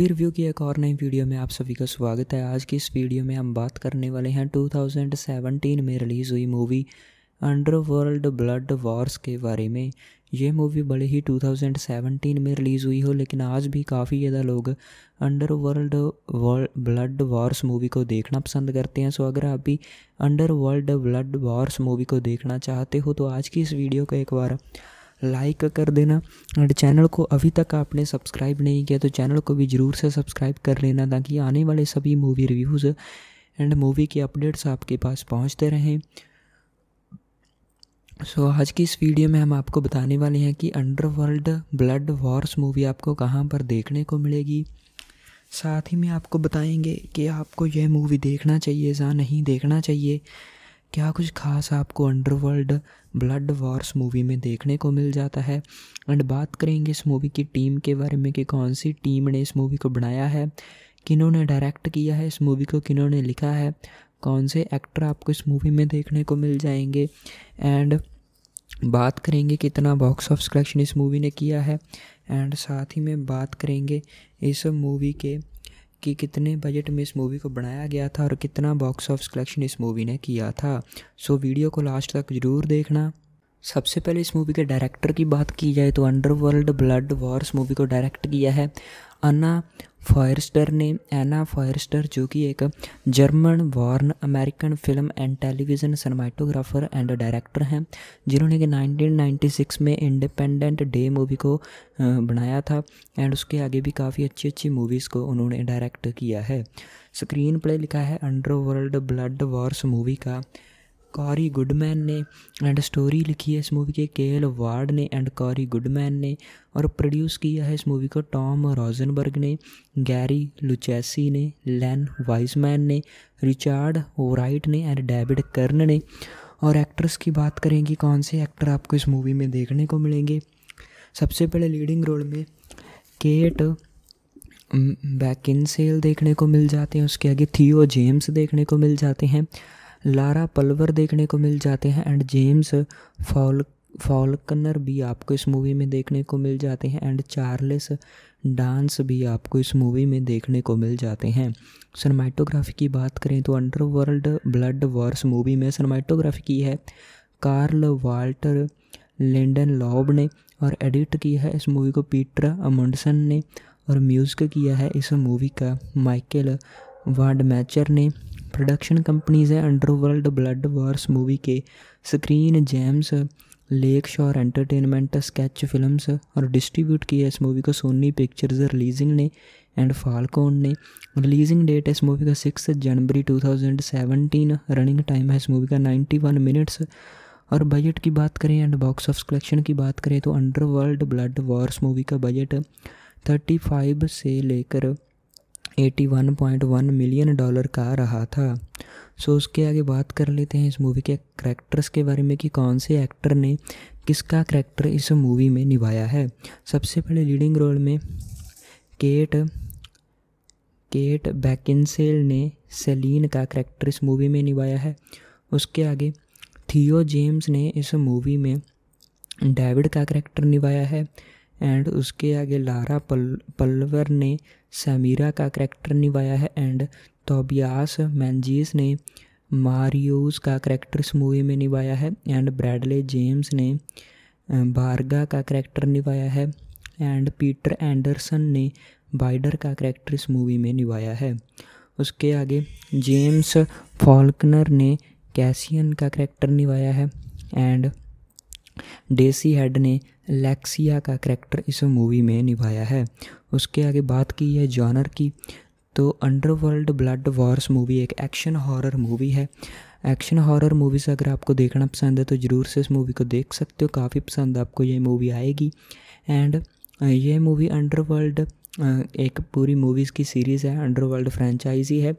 movie review की एक और नई वीडियो में आप सभी का स्वागत है आज की इस वीडियो में हम बात करने वाले हैं 2017 में रिलीज़ हुई मूवी अंडरवर्ल्ड ब्लड वॉर्स के बारे में ये मूवी बड़े ही 2017 में रिलीज़ हुई हो लेकिन आज भी काफ़ी ज़्यादा लोग अंडरवर्ल्ड ब्लड वॉर्स मूवी को देखना पसंद करते हैं सो अगर आप भी अंडरवर्ल्ड ब्लड वॉर्स मूवी को देखना चाहते हो तो आज की इस वीडियो को एक बार लाइक कर देना एंड चैनल को अभी तक आपने सब्सक्राइब नहीं किया तो चैनल को भी ज़रूर से सब्सक्राइब कर लेना ताकि आने वाले सभी मूवी रिव्यूज़ एंड मूवी के अपडेट्स आपके पास पहुंचते रहें सो so, आज की इस वीडियो में हम आपको बताने वाले हैं कि अंडरवर्ल्ड ब्लड वॉर्स मूवी आपको कहाँ पर देखने को मिलेगी साथ ही में आपको बताएंगे कि आपको यह मूवी देखना चाहिए या नहीं देखना चाहिए क्या कुछ खास आपको अंडरवर्ल्ड ब्लड वॉर्स मूवी में देखने को मिल जाता है एंड बात करेंगे इस मूवी की टीम के बारे में कि कौन सी टीम ने इस मूवी को बनाया है किन्होंने डायरेक्ट किया है इस मूवी को किन्होंने लिखा है कौन से एक्टर आपको इस मूवी में देखने को मिल जाएंगे एंड बात करेंगे कितना बॉक्स ऑफ कलेक्शन इस मूवी ने किया है एंड साथ ही में बात करेंगे इस मूवी के कि कितने बजट में इस मूवी को बनाया गया था और कितना बॉक्स ऑफिस कलेक्शन इस मूवी ने किया था सो वीडियो को लास्ट तक ज़रूर देखना सबसे पहले इस मूवी के डायरेक्टर की बात की जाए तो अंडरवर्ल्ड ब्लड वॉर्स मूवी को डायरेक्ट किया है अन्ना फायरस्टर ने एना फायरस्टर जो कि एक German born American film and television cinematographer and director हैं जिन्होंने कि 1996 में इंडिपेंडेंट डे मूवी को बनाया था एंड उसके आगे भी काफ़ी अच्छी अच्छी मूवीज़ को उन्होंने डायरेक्ट किया है स्क्रीन प्ले लिखा है अंडरवर्ल्ड ब्लड वॉर्स मूवी का कॉरी गुडमैन ने एंड स्टोरी लिखी है इस मूवी के के एल वार्ड ने एंड कॉरी गुडमैन ने और प्रोड्यूस किया है इस मूवी को टॉम रॉजनबर्ग ने गैरी लुचेसी ने लैन वाइजमैन ने रिचार्ड ओराइट ने एंड डेविड कर्न ने और एक्ट्रेस की बात करेंगे कौन से एक्टर आपको इस मूवी में देखने को मिलेंगे सबसे पहले लीडिंग रोल में केट बैकिन सेल देखने को मिल जाते हैं उसके आगे थियो जेम्स देखने को मिल जाते हैं लारा पल्वर देखने को मिल जाते हैं एंड जेम्स फॉल फॉलकनर भी आपको इस मूवी में देखने को मिल जाते हैं एंड चार्लेस डांस भी आपको इस मूवी में देखने को मिल जाते हैं सनमाइटोग्राफी की बात करें तो अंडरवर्ल्ड ब्लड वॉर्स मूवी में सनमाइटोग्राफी की है कार्ल वाल्टर लेंडन लॉब ने और एडिट किया है इस मूवी को पीटर अमंडसन ने और म्यूज़िक किया है इस मूवी का माइकल वाडमैचर ने प्रोडक्शन कंपनीज़ है अंडरवर्ल्ड ब्लड वार्स मूवी के screen James Lakeshore entertainment sketch films और डिस्ट्रीब्यूट किया इस मूवी को सोनी पिक्चर्स रिलीजिंग ने एंड फालकोन ने रिलीजिंग डेट है इस मूवी का सिक्स जनवरी 2017 रनिंग टाइम है इस मूवी का 91 मिनट्स और बजट की बात करें एंड बॉक्स ऑफ कलेक्शन की बात करें तो अंडरवर्ल्ड ब्लड वॉर्स मूवी का बजट 35 से लेकर 81.1 मिलियन डॉलर का रहा था सो उसके आगे बात कर लेते हैं इस मूवी के करैक्टर्स के बारे में कि कौन से एक्टर ने किसका करैक्टर इस मूवी में निभाया है सबसे पहले लीडिंग रोल में केट केट बैकिनसेल ने सेलिन का करैक्टर इस मूवी में निभाया है उसके आगे थियो जेम्स ने इस मूवी में डेविड का करैक्टर निभाया है एंड उसके आगे लारा पल पल्वर ने समीरा का करैक्टर निभाया है एंड तोबियास मैंजीस ने मारियोस का करैक्टर इस मूवी में निभाया है एंड ब्रैडले जेम्स ने बारगा का करैक्टर निभाया है एंड पीटर एंडरसन ने बाइडर का करैक्टर इस मूवी में निभाया है उसके आगे जेम्स फॉल्कनर ने कैसियन का करैक्टर निभाया है एंड डेसी हेड ने लेक्सिया का करैक्टर इस मूवी में निभाया है उसके आगे बात की है जॉनर की तो अंडरवर्ल्ड ब्लड वॉर्स मूवी एक एक्शन हॉरर मूवी है एक्शन हॉरर मूवीज़ अगर आपको देखना पसंद है तो ज़रूर से इस मूवी को देख सकते हो काफ़ी पसंद आपको ये मूवी आएगी एंड ये मूवी अंडरवर्ल्ड एक पूरी मूवीज़ की सीरीज़ है अंडरवर्ल्ड फ्रेंचाइजी है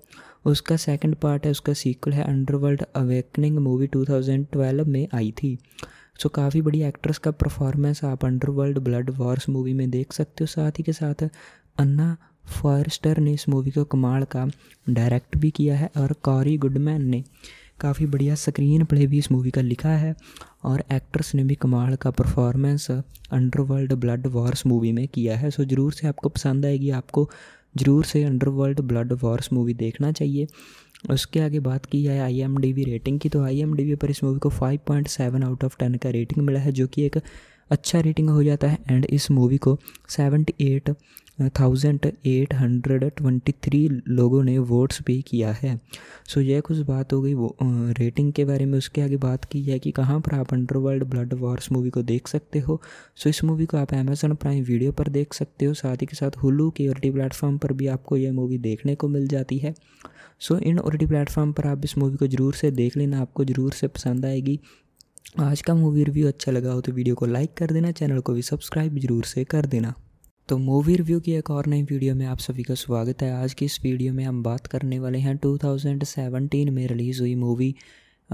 उसका सेकंड पार्ट है उसका सीक्वल है अंडरवर्ल्ड अवेकनिंग मूवी 2012 में आई थी सो so, काफ़ी बड़ी एक्ट्रेस का परफॉर्मेंस आप अंडरवर्ल्ड ब्लड वॉर्स मूवी में देख सकते हो साथ ही के साथ अन्ना फॉरस्टर ने इस मूवी को कमाल का डायरेक्ट भी किया है और कॉरी गुडमैन ने काफ़ी बढ़िया स्क्रीन प्ले भी इस मूवी का लिखा है और एक्ट्रेस ने भी कमाल का performance underworld blood Wars movie में किया है सो ज़रूर से आपको पसंद आएगी आपको ज़रूर से अंडरवर्ल्ड ब्लड वॉर्स मूवी देखना चाहिए उसके आगे बात की जाए I M D B rating की तो आई एम डी वी पर इस मूवी को five point seven out of ten का रेटिंग मिला है जो कि एक अच्छा रेटिंग हो जाता है एंड इस मूवी को seventy eight thousand eight hundred twenty three लोगों ने वोट्स भी किया है सो so, यह कुछ बात हो गई वो रेटिंग के बारे में उसके आगे बात की जाए कि कहाँ पर आप अंडरवर्ल्ड ब्लड वॉर्स मूवी को देख सकते हो सो so, इस मूवी को आप अमेज़न प्राइम वीडियो पर देख सकते हो साथ ही के साथ हुलू के टी प्लेटफॉर्म पर भी आपको यह मूवी देखने को मिल जाती है सो इन ओ प्लेटफॉर्म पर आप इस मूवी को ज़रूर से देख लेना आपको ज़रूर से पसंद आएगी आज का मूवी रिव्यू अच्छा लगा हो तो वीडियो को लाइक कर देना चैनल को भी सब्सक्राइब जरूर से कर देना तो मूवी रिव्यू की एक और नई वीडियो में आप सभी का स्वागत है आज की इस वीडियो में हम बात करने वाले हैं 2017 में रिलीज़ हुई मूवी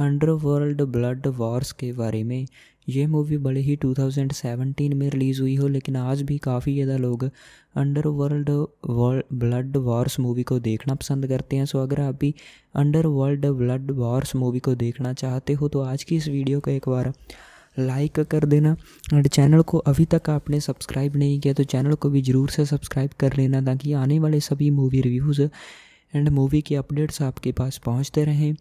अंडरवर्ल्ड ब्लड वॉर्स के बारे में ये मूवी बड़े ही 2017 में रिलीज़ हुई हो लेकिन आज भी काफ़ी ज़्यादा लोग under world blood Wars movie को देखना पसंद करते हैं सो अगर आप भी under world blood Wars movie को देखना चाहते हो तो आज की इस वीडियो को एक बार लाइक कर देना एंड चैनल को अभी तक आपने सब्सक्राइब नहीं किया तो चैनल को भी ज़रूर से सब्सक्राइब कर लेना ताकि आने वाले सभी मूवी रिव्यूज़ एंड मूवी के अपडेट्स आपके पास पहुंचते रहें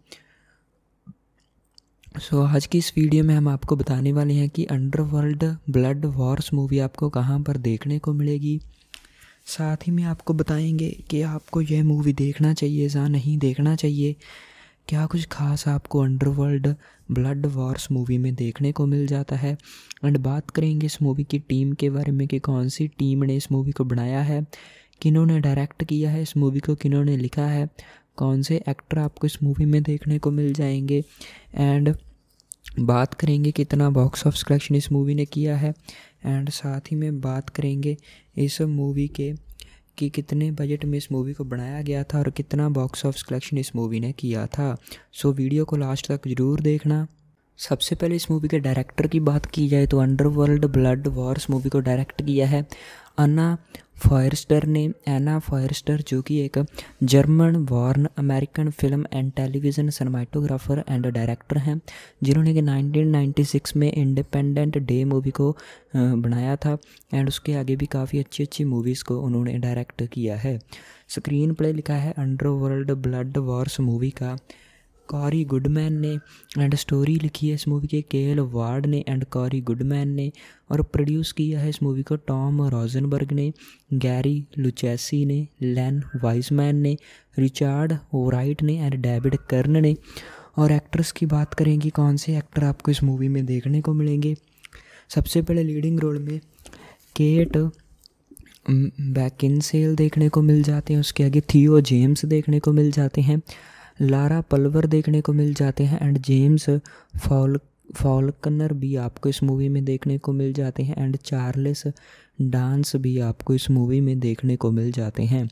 सो so, आज की इस वीडियो में हम आपको बताने वाले हैं कि अंडरवर्ल्ड ब्लड वॉर्स मूवी आपको कहाँ पर देखने को मिलेगी साथ ही में आपको बताएंगे कि आपको यह मूवी देखना चाहिए या नहीं देखना चाहिए क्या कुछ खास आपको अंडरवर्ल्ड ब्लड वॉर्स मूवी में देखने को मिल जाता है एंड बात करेंगे इस मूवी की टीम के बारे में कि कौन सी टीम ने इस मूवी को बनाया है किन्होंने डायरेक्ट किया है इस मूवी को किन्होंने लिखा है कौन से एक्टर आपको इस मूवी में देखने को मिल जाएंगे एंड बात करेंगे कितना बॉक्स ऑफ कलेक्शन इस मूवी ने किया है एंड साथ ही में बात करेंगे इस मूवी के कि कितने बजट में इस मूवी को बनाया गया था और कितना बॉक्स ऑफ कलेक्शन इस मूवी ने किया था सो वीडियो को लास्ट तक ज़रूर देखना सबसे पहले इस मूवी के डायरेक्टर की बात की जाए तो अंडरवर्ल्ड ब्लड वॉर्स मूवी को डायरेक्ट किया है अन्ना फायरस्टर ने एना फायरस्टर जो कि एक German born American film and television cinematographer and director हैं जिन्होंने कि 1996 में इंडिपेंडेंट डे मूवी को बनाया था एंड उसके आगे भी काफ़ी अच्छी अच्छी मूवीज़ को उन्होंने डायरेक्ट किया है स्क्रीन प्ले लिखा है अंडरवर्ल्ड ब्लड वॉर्स मूवी का कॉरी गुडमैन ने एंड स्टोरी लिखी है इस मूवी के के एल वार्ड ने एंड कॉरी गुडमैन ने और प्रोड्यूस किया है इस मूवी को टॉम रोजनबर्ग ने गैरी लुचेसी ने लैन वाइजमैन ने रिचार्ड ओराइट ने एंड डेविड कर्न ने और एक्ट्रेस की बात करें कि कौन से एक्टर आपको इस मूवी में देखने को मिलेंगे सबसे पहले लीडिंग रोल में केट बैकिन सेल देखने को मिल जाते हैं उसके आगे थियो जेम्स देखने को मिल जाते हैं लारा पल्वर देखने को मिल जाते हैं एंड जेम्स फॉल फॉलकनर भी आपको इस मूवी में देखने को मिल जाते हैं एंड चार्लेस डांस भी आपको इस मूवी में देखने को मिल जाते हैं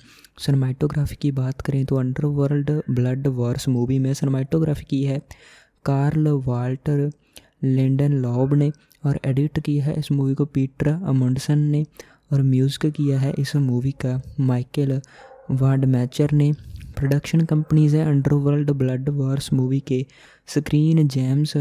सनमाइटोग्राफी की बात करें तो अंडरवर्ल्ड ब्लड वॉर्स मूवी में सनमाइटोग्राफी की है कार्ल वाल्टर लेंडन लॉब ने और एडिट किया है इस मूवी को पीटर अमुंडसन ने और म्यूज़िक किया है इस मूवी का माइकल वाडमैचर ने प्रोडक्शन कंपनीज़ है अंडरवर्ल्ड ब्लड वार्स मूवी के screen James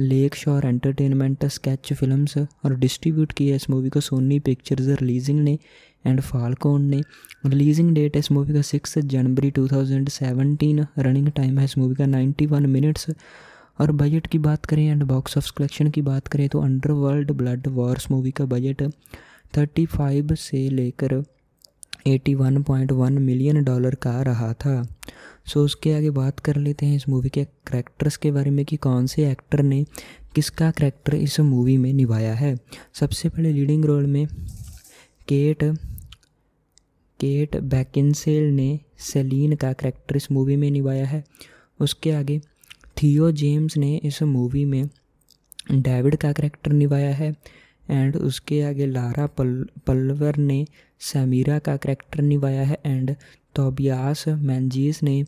Lakeshore entertainment sketch films और डिस्ट्रीब्यूट किया इस मूवी को सोनी पिक्चर्स रिलीजिंग ने एंड फालकोन ने रिलीजिंग डेट है इस मूवी का सिक्स जनवरी 2017 रनिंग टाइम है इस मूवी का 91 मिनट्स और बजट की बात करें एंड बॉक्स ऑफ कलेक्शन की बात करें तो अंडरवर्ल्ड ब्लड वॉर्स मूवी का बजट 35 से लेकर 81.1 मिलियन डॉलर का रहा था सो so, उसके आगे बात कर लेते हैं इस मूवी के करेक्टर्स के बारे में कि कौन से एक्टर ने किसका करेक्टर इस मूवी में निभाया है सबसे पहले लीडिंग रोल में केट केट बैकिनसेल ने सेलिन का करेक्टर इस मूवी में निभाया है उसके आगे थियो जेम्स ने इस मूवी में डेविड का करेक्टर निभाया है एंड उसके आगे लारा पल पल्वर ने समीरा का करैक्टर निभाया है एंड तोबियास मैनजीस ने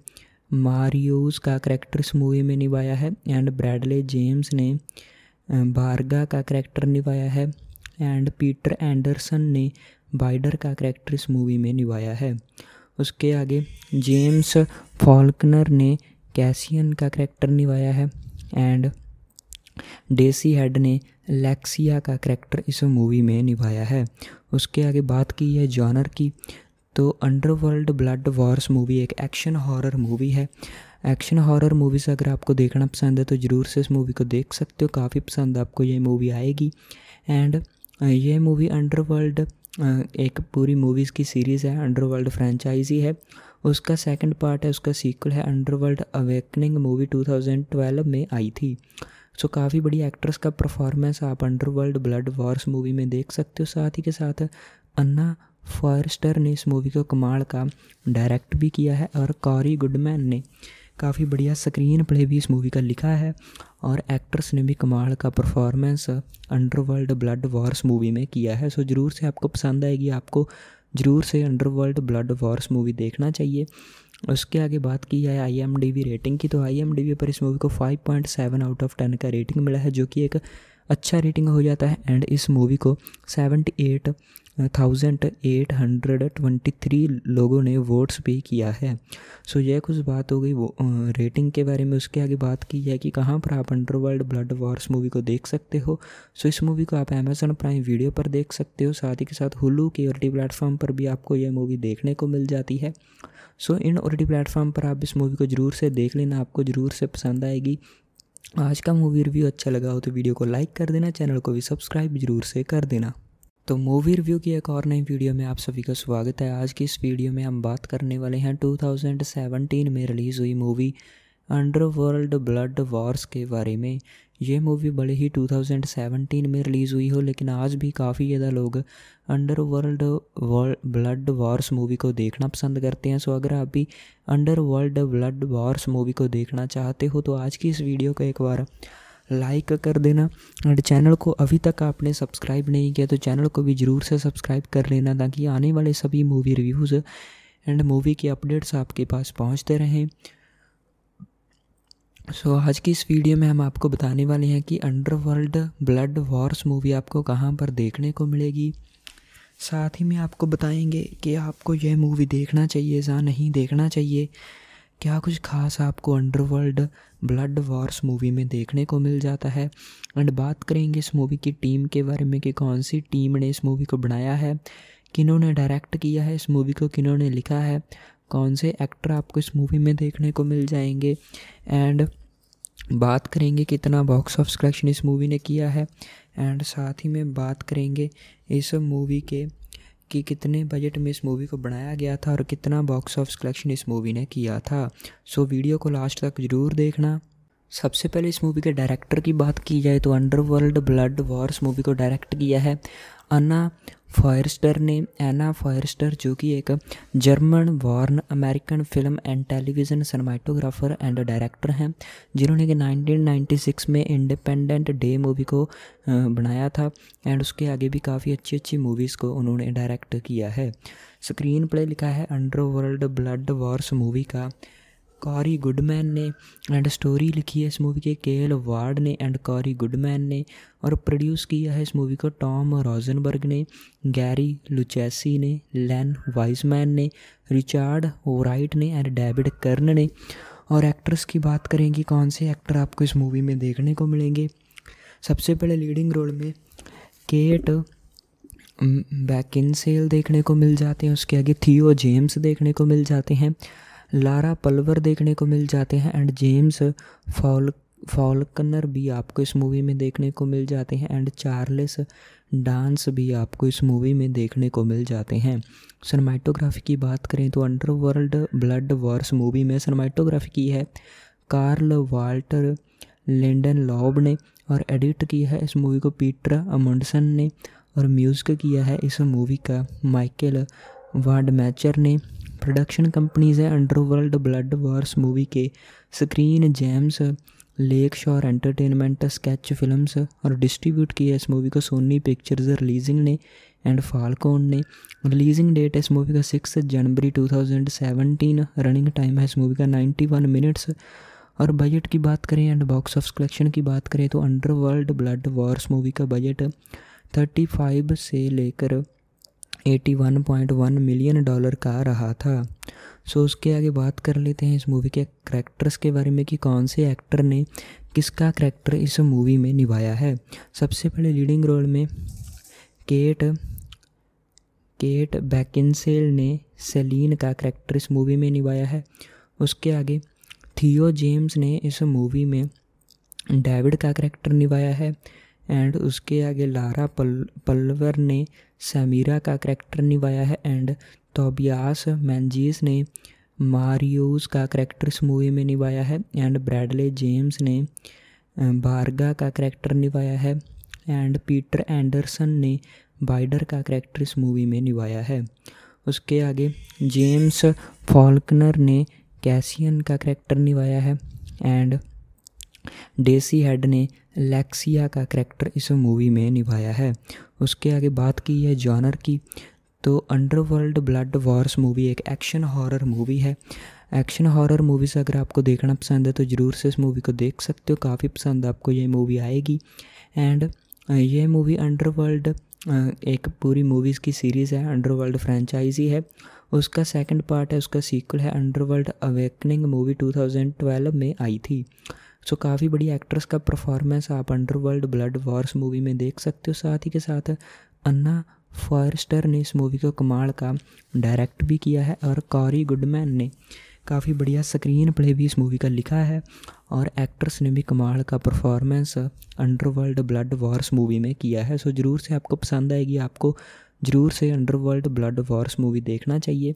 मारियोस का करैक्टर इस मूवी में निभाया है एंड ब्रैडले जेम्स ने बारगा का करैक्टर निभाया है एंड पीटर एंडरसन ने बाइडर का करैक्टर इस मूवी में निभाया है उसके आगे जेम्स फॉल्कनर ने कैसियन का करैक्टर निभाया है एंड डेसी हेड ने लेक्सिया का करैक्टर इस मूवी में निभाया है उसके आगे बात की है जॉनर की तो अंडरवर्ल्ड ब्लड वॉर्स मूवी एक एक्शन हॉरर मूवी है एक्शन हॉरर मूवीज़ अगर आपको देखना पसंद है तो ज़रूर से इस मूवी को देख सकते हो काफ़ी पसंद आपको ये मूवी आएगी एंड ये मूवी अंडरवर्ल्ड एक पूरी मूवीज़ की सीरीज़ है अंडरवर्ल्ड फ्रेंचाइजी है उसका सेकंड पार्ट है उसका सीक्वल है अंडरवर्ल्ड अवेकनिंग मूवी 2012 में आई थी सो so, काफ़ी बड़ी एक्ट्रेस का परफॉर्मेंस आप अंडरवर्ल्ड ब्लड वॉर्स मूवी में देख सकते हो साथ ही के साथ अन्ना फॉरस्टर ने इस मूवी को कमाल का डायरेक्ट भी किया है और कॉरी गुडमैन ने काफ़ी बढ़िया स्क्रीन प्ले भी इस मूवी का लिखा है और एक्ट्रेस ने भी कमाल का performance underworld blood Wars movie में किया है सो ज़रूर से आपको पसंद आएगी आपको ज़रूर से अंडरवर्ल्ड ब्लड वॉर्स मूवी देखना चाहिए उसके आगे बात की जाए आई एम डी रेटिंग की तो आई एम डी पर इस मूवी को five point seven out of ten का रेटिंग मिला है जो कि एक अच्छा रेटिंग हो जाता है एंड इस मूवी को seventy eight thousand eight hundred twenty three लोगों ने वोट्स भी किया है सो यह कुछ बात हो गई वो रेटिंग के बारे में उसके आगे बात की है कि कहाँ पर आप अंडरवर्ल्ड ब्लड वॉर्स मूवी को देख सकते हो सो इस मूवी को आप अमेजन प्राइम वीडियो पर देख सकते हो साथ ही के साथ हुलू के टी प्लेटफॉर्म पर भी आपको यह मूवी देखने को मिल जाती है सो इन ओर टी प्लेटफॉर्म पर आप इस मूवी को ज़रूर से देख लेना आपको ज़रूर से पसंद आएगी आज का मूवी रिव्यू अच्छा लगा हो तो वीडियो को लाइक कर देना चैनल को भी सब्सक्राइब जरूर से कर देना तो मूवी रिव्यू की एक और नई वीडियो में आप सभी का स्वागत है आज की इस वीडियो में हम बात करने वाले हैं 2017 में रिलीज़ हुई मूवी अंडरवर्ल्ड ब्लड वॉर्स के बारे में ये मूवी बड़े ही 2017 में रिलीज़ हुई हो लेकिन आज भी काफ़ी ज़्यादा लोग अंडरवर्ल्ड ब्लड वॉर्स मूवी को देखना पसंद करते हैं सो अगर आप भी अंडरवर्ल्ड ब्लड वॉर्स मूवी को देखना चाहते हो तो आज की इस वीडियो को एक बार लाइक कर देना और चैनल को अभी तक आपने सब्सक्राइब नहीं किया तो चैनल को भी ज़रूर से सब्सक्राइब कर लेना ताकि आने वाले सभी मूवी रिव्यूज़ एंड मूवी के अपडेट्स आपके पास पहुंचते रहें सो so, आज की इस वीडियो में हम आपको बताने वाले हैं कि अंडरवर्ल्ड ब्लड वॉर्स मूवी आपको कहाँ पर देखने को मिलेगी साथ ही में आपको बताएंगे कि आपको यह मूवी देखना चाहिए या नहीं देखना चाहिए क्या कुछ खास आपको अंडरवर्ल्ड ब्लड वॉर्स मूवी में देखने को मिल जाता है एंड बात करेंगे इस मूवी की टीम के बारे में कि कौन सी टीम ने इस मूवी को बनाया है किन्होंने डायरेक्ट किया है इस मूवी को किन्होंने लिखा है कौन से एक्टर आपको इस मूवी में देखने को मिल जाएंगे एंड बात करेंगे कितना बॉक्स ऑफ कलेक्शन इस मूवी ने किया है एंड साथ ही में बात करेंगे इस मूवी के कि कितने बजट में इस मूवी को बनाया गया था और कितना बॉक्स ऑफिस कलेक्शन इस मूवी ने किया था सो वीडियो को लास्ट तक ज़रूर देखना सबसे पहले इस मूवी के डायरेक्टर की बात की जाए तो अंडरवर्ल्ड ब्लड वॉर्स मूवी को डायरेक्ट किया है अन्ना फायरस्टर ने एना फायरस्टर जो कि एक German born American film and television cinematographer and director हैं जिन्होंने कि 1996 में इंडिपेंडेंट डे मूवी को बनाया था एंड उसके आगे भी काफ़ी अच्छी अच्छी मूवीज़ को उन्होंने डायरेक्ट किया है स्क्रीन प्ले लिखा है अंडरवर्ल्ड ब्लड वॉर्स मूवी का कॉरी गुडमैन ने एंड स्टोरी लिखी है इस मूवी के के एल वार्ड ने एंड कॉरी गुडमैन ने और प्रोड्यूस किया है इस मूवी को टॉम रोजनबर्ग ने गैरी लुचेसी ने लैन वाइजमैन ने रिचार्ड ओराइट ने एंड डेविड कर्न ने और एक्ट्रेस की बात करेंगे कौन से एक्टर आपको इस मूवी में देखने को मिलेंगे सबसे पहले लीडिंग रोल में केट बैकिन सेल देखने को मिल जाते हैं उसके आगे थियो जेम्स देखने को मिल जाते हैं लारा पल्वर देखने को मिल जाते हैं एंड जेम्स फॉल फॉलकनर भी आपको इस मूवी में देखने को मिल जाते हैं एंड चार्लेस डांस भी आपको इस मूवी में देखने को मिल जाते हैं सनमाइटोग्राफी की बात करें तो अंडरवर्ल्ड ब्लड वॉर्स मूवी में सनमाइटोग्राफी की है कार्ल वाल्टर लेंडन लॉब ने और एडिट किया है इस मूवी को पीटर अमंडसन ने और म्यूज़िक किया है इस मूवी का माइकल वाडमैचर ने प्रोडक्शन कंपनीज है अंडरवर्ल्ड ब्लड वार्स मूवी के screen James Lakeshore entertainment sketch films और डिस्ट्रीब्यूट किया इस मूवी को सोनी पिक्चर्स रिलीजिंग ने एंड फालकोन ने रिलीजिंग डेट है इस मूवी का सिक्स जनवरी 2017 रनिंग टाइम है इस मूवी का 91 मिनट्स और बजट की बात करें एंड बॉक्स ऑफ कलेक्शन की बात करें तो अंडरवर्ल्ड ब्लड वॉर्स मूवी का बजट 35 से लेकर 81.1 मिलियन डॉलर का रहा था सो उसके आगे बात कर लेते हैं इस मूवी के करैक्टर्स के बारे में कि कौन से एक्टर ने किसका करैक्टर इस मूवी में निभाया है सबसे पहले लीडिंग रोल में केट केट बैकिनसेल ने सेलिन का करैक्टर इस मूवी में निभाया है उसके आगे थियो जेम्स ने इस मूवी में डेविड का करैक्टर निभाया है एंड उसके आगे लारा पल पल्वर ने समीरा का करैक्टर निभाया है एंड तोबियास मैंजीस ने मारियोस का करैक्टर इस मूवी में निभाया है एंड ब्रैडले जेम्स ने बारगा का करैक्टर निभाया है एंड पीटर एंडरसन ने बाइडर का करैक्टर इस मूवी में निभाया है उसके आगे जेम्स फॉल्कनर ने कैसियन का करैक्टर निभाया है एंड डेसी हेड ने लेक्सिया का करैक्टर इस मूवी में निभाया है उसके आगे बात की है जॉनर की तो अंडरवर्ल्ड ब्लड वॉर्स मूवी एक एक्शन हॉरर मूवी है एक्शन हॉरर मूवीज़ अगर आपको देखना पसंद है तो ज़रूर से इस मूवी को देख सकते हो काफ़ी पसंद आपको ये मूवी आएगी एंड ये मूवी अंडरवर्ल्ड एक पूरी मूवीज़ की सीरीज़ है अंडरवर्ल्ड फ्रेंचाइजी है उसका सेकंड पार्ट है उसका सीक्वल है अंडरवर्ल्ड अवेकनिंग मूवी 2012 में आई थी सो काफ़ी बड़ी एक्ट्रेस का परफॉर्मेंस आप अंडरवर्ल्ड ब्लड वॉर्स मूवी में देख सकते हो साथ ही के साथ अन्ना फॉरस्टर ने इस मूवी को कमाल का डायरेक्ट भी किया है और कॉरी गुडमैन ने काफ़ी बढ़िया स्क्रीन प्ले भी इस मूवी का लिखा है और एक्ट्रेस ने भी कमाल का performance underworld blood Wars movie में किया है सो ज़रूर से आपको पसंद आएगी आपको ज़रूर से अंडरवर्ल्ड ब्लड वॉर्स मूवी देखना चाहिए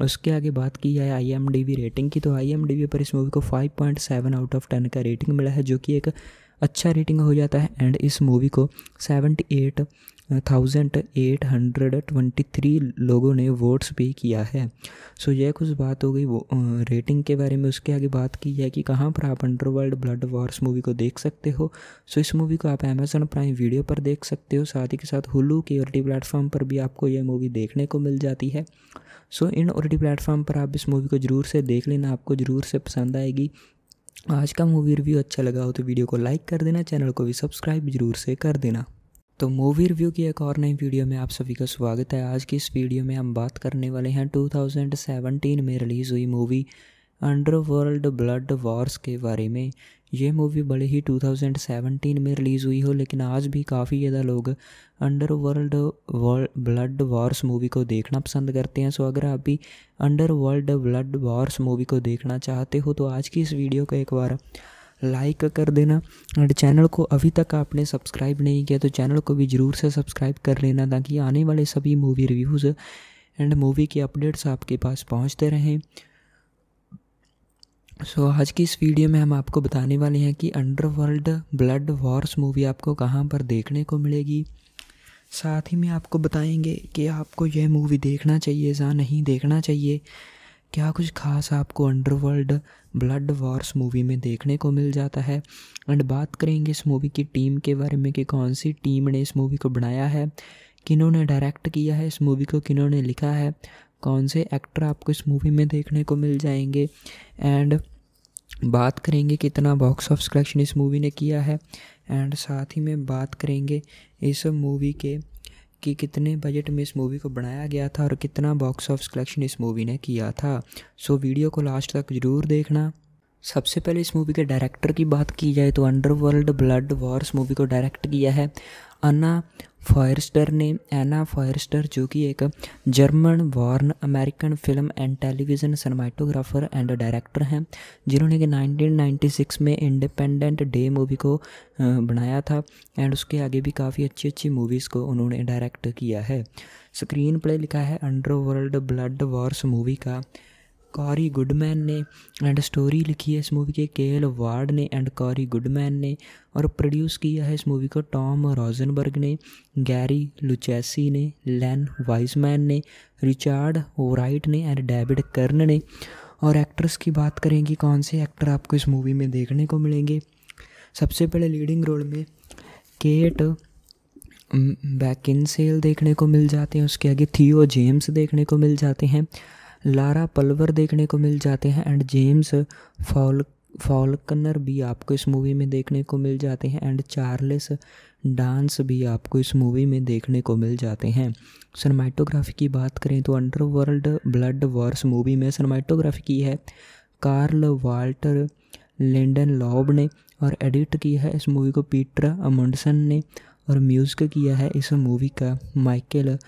उसके आगे बात की जाए आई एम डी रेटिंग की तो आई एम डी पर इस मूवी को five point seven out of ten का रेटिंग मिला है जो कि एक अच्छा रेटिंग हो जाता है एंड इस मूवी को seventy eight thousand eight hundred twenty three लोगों ने वोट्स भी किया है सो यह कुछ बात हो गई वो रेटिंग के बारे में उसके आगे बात की है कि कहाँ पर आप अंडरवर्ल्ड ब्लड वॉर्स मूवी को देख सकते हो सो इस मूवी को आप अमेज़न प्राइम वीडियो पर देख सकते हो साथ ही के साथ हुलू के टी प्लेटफॉर्म पर भी आपको यह मूवी देखने को मिल जाती है सो so, इन टी प्लेटफॉर्म पर आप इस मूवी को ज़रूर से देख लेना आपको ज़रूर से पसंद आएगी आज का मूवी रिव्यू अच्छा लगा हो तो वीडियो को लाइक कर देना चैनल को भी सब्सक्राइब जरूर से कर देना तो मूवी रिव्यू की एक और नई वीडियो में आप सभी का स्वागत है आज की इस वीडियो में हम बात करने वाले हैं 2017 में रिलीज़ हुई मूवी अंडरवर्ल्ड ब्लड वॉर्स के बारे में ये मूवी बड़े ही 2017 में रिलीज़ हुई हो लेकिन आज भी काफ़ी ज़्यादा लोग अंडरवर्ल्ड ब्लड वॉर्स मूवी को देखना पसंद करते हैं सो अगर आप भी अंडरवर्ल्ड ब्लड वॉर्स मूवी को देखना चाहते हो तो आज की इस वीडियो को एक बार लाइक कर देना एंड चैनल को अभी तक आपने सब्सक्राइब नहीं किया तो चैनल को भी ज़रूर से सब्सक्राइब कर लेना ताकि आने वाले सभी मूवी रिव्यूज़ एंड मूवी के अपडेट्स आपके पास पहुंचते रहें सो so, आज की इस वीडियो में हम आपको बताने वाले हैं कि अंडरवर्ल्ड ब्लड वॉर्स मूवी आपको कहाँ पर देखने को मिलेगी साथ ही में आपको बताएंगे कि आपको यह मूवी देखना चाहिए या नहीं देखना चाहिए क्या कुछ खास आपको अंडरवर्ल्ड ब्लड वॉर्स मूवी में देखने को मिल जाता है एंड बात करेंगे इस मूवी की टीम के बारे में कि कौन सी टीम ने इस मूवी को बनाया है किन्होंने डायरेक्ट किया है इस मूवी को किन्होंने लिखा है कौन से एक्टर आपको इस मूवी में देखने को मिल जाएंगे एंड बात करेंगे कितना बॉक्स ऑफ कलेक्शन इस मूवी ने किया है एंड साथ ही में बात करेंगे इस मूवी के कि कितने बजट में इस मूवी को बनाया गया था और कितना बॉक्स ऑफिस कलेक्शन इस मूवी ने किया था सो वीडियो को लास्ट तक ज़रूर देखना सबसे पहले इस मूवी के डायरेक्टर की बात की जाए तो अंडरवर्ल्ड ब्लड वॉर्स मूवी को डायरेक्ट किया है अना फॉयरस्टर ने एना फॉयरस्टर जो कि एक German born American film and television cinematographer and director हैं जिन्होंने कि 1996 में इंडिपेंडेंट डे मूवी को बनाया था एंड उसके आगे भी काफ़ी अच्छी अच्छी मूवीज़ को उन्होंने डायरेक्ट किया है स्क्रीन प्ले लिखा है अंडरवर्ल्ड ब्लड वॉर्स मूवी का कॉरी गुडमैन ने एंड स्टोरी लिखी है इस मूवी के के एल वार्ड ने एंड कॉरी गुडमैन ने और प्रोड्यूस किया है इस मूवी को टॉम रॉजनबर्ग ने गैरी लुचेसी ने लैन वाइजमैन ने रिचार्ड ओराइट ने एंड डेविड कर्न ने और एक्ट्रेस की बात करें कि कौन से एक्टर आपको इस मूवी में देखने को मिलेंगे सबसे पहले लीडिंग रोल में केट बैकिन सेल देखने को मिल जाते हैं उसके आगे थियो जेम्स देखने को मिल जाते हैं लारा पल्वर देखने को मिल जाते हैं एंड जेम्स फॉल फॉलकनर भी आपको इस मूवी में देखने को मिल जाते हैं एंड चार्लिस डांस भी आपको इस मूवी में देखने को मिल जाते हैं सनमाइटोग्राफी की बात करें तो अंडरवर्ल्ड ब्लड वॉर्स मूवी में सनमाइटोग्राफी की है कार्ल वाल्टर लेंडन लॉब ने और एडिट किया है इस मूवी को पीटर अमुंडसन ने और म्यूज़िक किया है इस मूवी का माइकल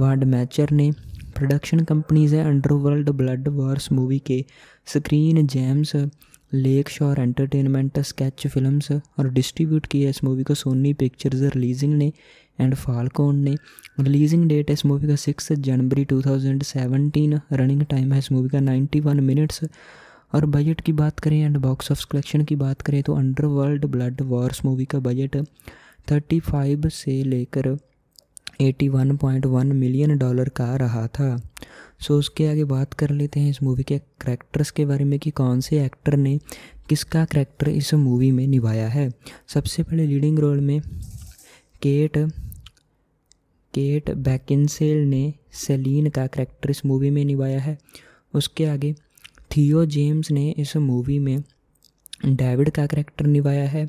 वाडमैचर ने प्रोडक्शन कंपनीज़ हैं अंडरवर्ल्ड ब्लड वार्स मूवी के screen jams Lakeshore entertainment sketch films और डिस्ट्रीब्यूट किया इस मूवी को सोनी पिक्चर्स रिलीजिंग ने एंड फालकोन ने रिलीजिंग डेट है इस मूवी का सिक्स जनवरी 2017 रनिंग टाइम है इस मूवी का 91 मिनट्स और बजट की बात करें एंड बॉक्स ऑफ कलेक्शन की बात करें तो अंडरवर्ल्ड ब्लड वॉर्स मूवी का बजट 35 से लेकर 81.1 मिलियन डॉलर का रहा था सो so, उसके आगे बात कर लेते हैं इस मूवी के करैक्टर्स के बारे में कि कौन से एक्टर ने किसका करैक्टर इस मूवी में निभाया है सबसे पहले लीडिंग रोल में केट केट बैकिनसेल ने सेलिन का करैक्टर इस मूवी में निभाया है उसके आगे थियो जेम्स ने इस मूवी में डेविड का करैक्टर निभाया है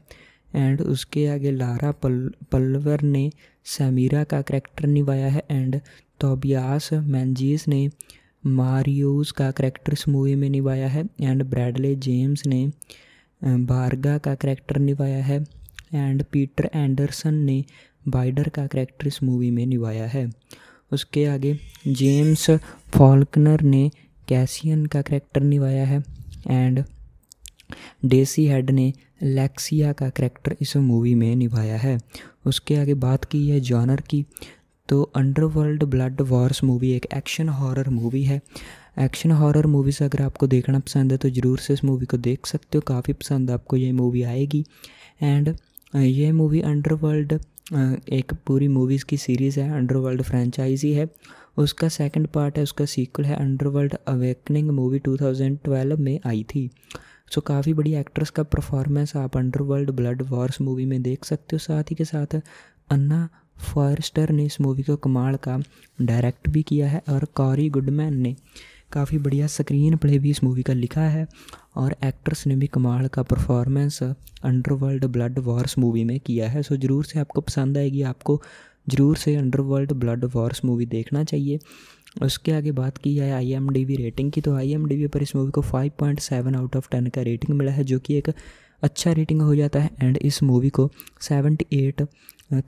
एंड उसके आगे लारा पल पल्वर ने समीरा का करैक्टर निभाया है एंड तोबियास मैंजीस ने मारियोस का करैक्टर इस मूवी में निभाया है एंड ब्रैडले जेम्स ने बारगा का करैक्टर निभाया है एंड पीटर एंडरसन ने बाइडर का करैक्टर इस मूवी में निभाया है उसके आगे जेम्स फॉल्कनर ने कैसियन का करैक्टर निभाया है एंड डेसी हेड ने लेक्सिया का करैक्टर इस मूवी में निभाया है उसके आगे बात की है जॉनर की तो अंडरवर्ल्ड ब्लड वॉर्स मूवी एक एक्शन हॉरर मूवी है एक्शन हॉरर मूवीज़ अगर आपको देखना पसंद है तो ज़रूर से इस मूवी को देख सकते हो काफ़ी पसंद आपको ये मूवी आएगी एंड ये मूवी अंडरवर्ल्ड एक पूरी मूवीज़ की सीरीज़ है अंडरवर्ल्ड फ्रेंचाइजी है उसका सेकंड पार्ट है उसका सीक्वल है अंडरवर्ल्ड अवेकनिंग मूवी 2012 में आई थी सो काफ़ी बड़ी एक्ट्रेस का परफॉर्मेंस आप अंडरवर्ल्ड ब्लड वॉर्स मूवी में देख सकते हो साथ ही के साथ अन्ना फॉरस्टर ने इस मूवी को कमाल का डायरेक्ट भी किया है और कॉरी गुडमैन ने काफ़ी बढ़िया स्क्रीन प्ले भी इस मूवी का लिखा है और एक्ट्रेस ने भी कमाल का performance underworld blood Wars movie में किया है सो ज़रूर से आपको पसंद आएगी आपको ज़रूर से अंडरवर्ल्ड ब्लड वॉर्स मूवी देखना चाहिए उसके आगे बात की जाए I M D B rating की तो आई एम डी वी पर इस मूवी को five point seven out of ten का रेटिंग मिला है जो कि एक अच्छा रेटिंग हो जाता है एंड इस मूवी को seventy eight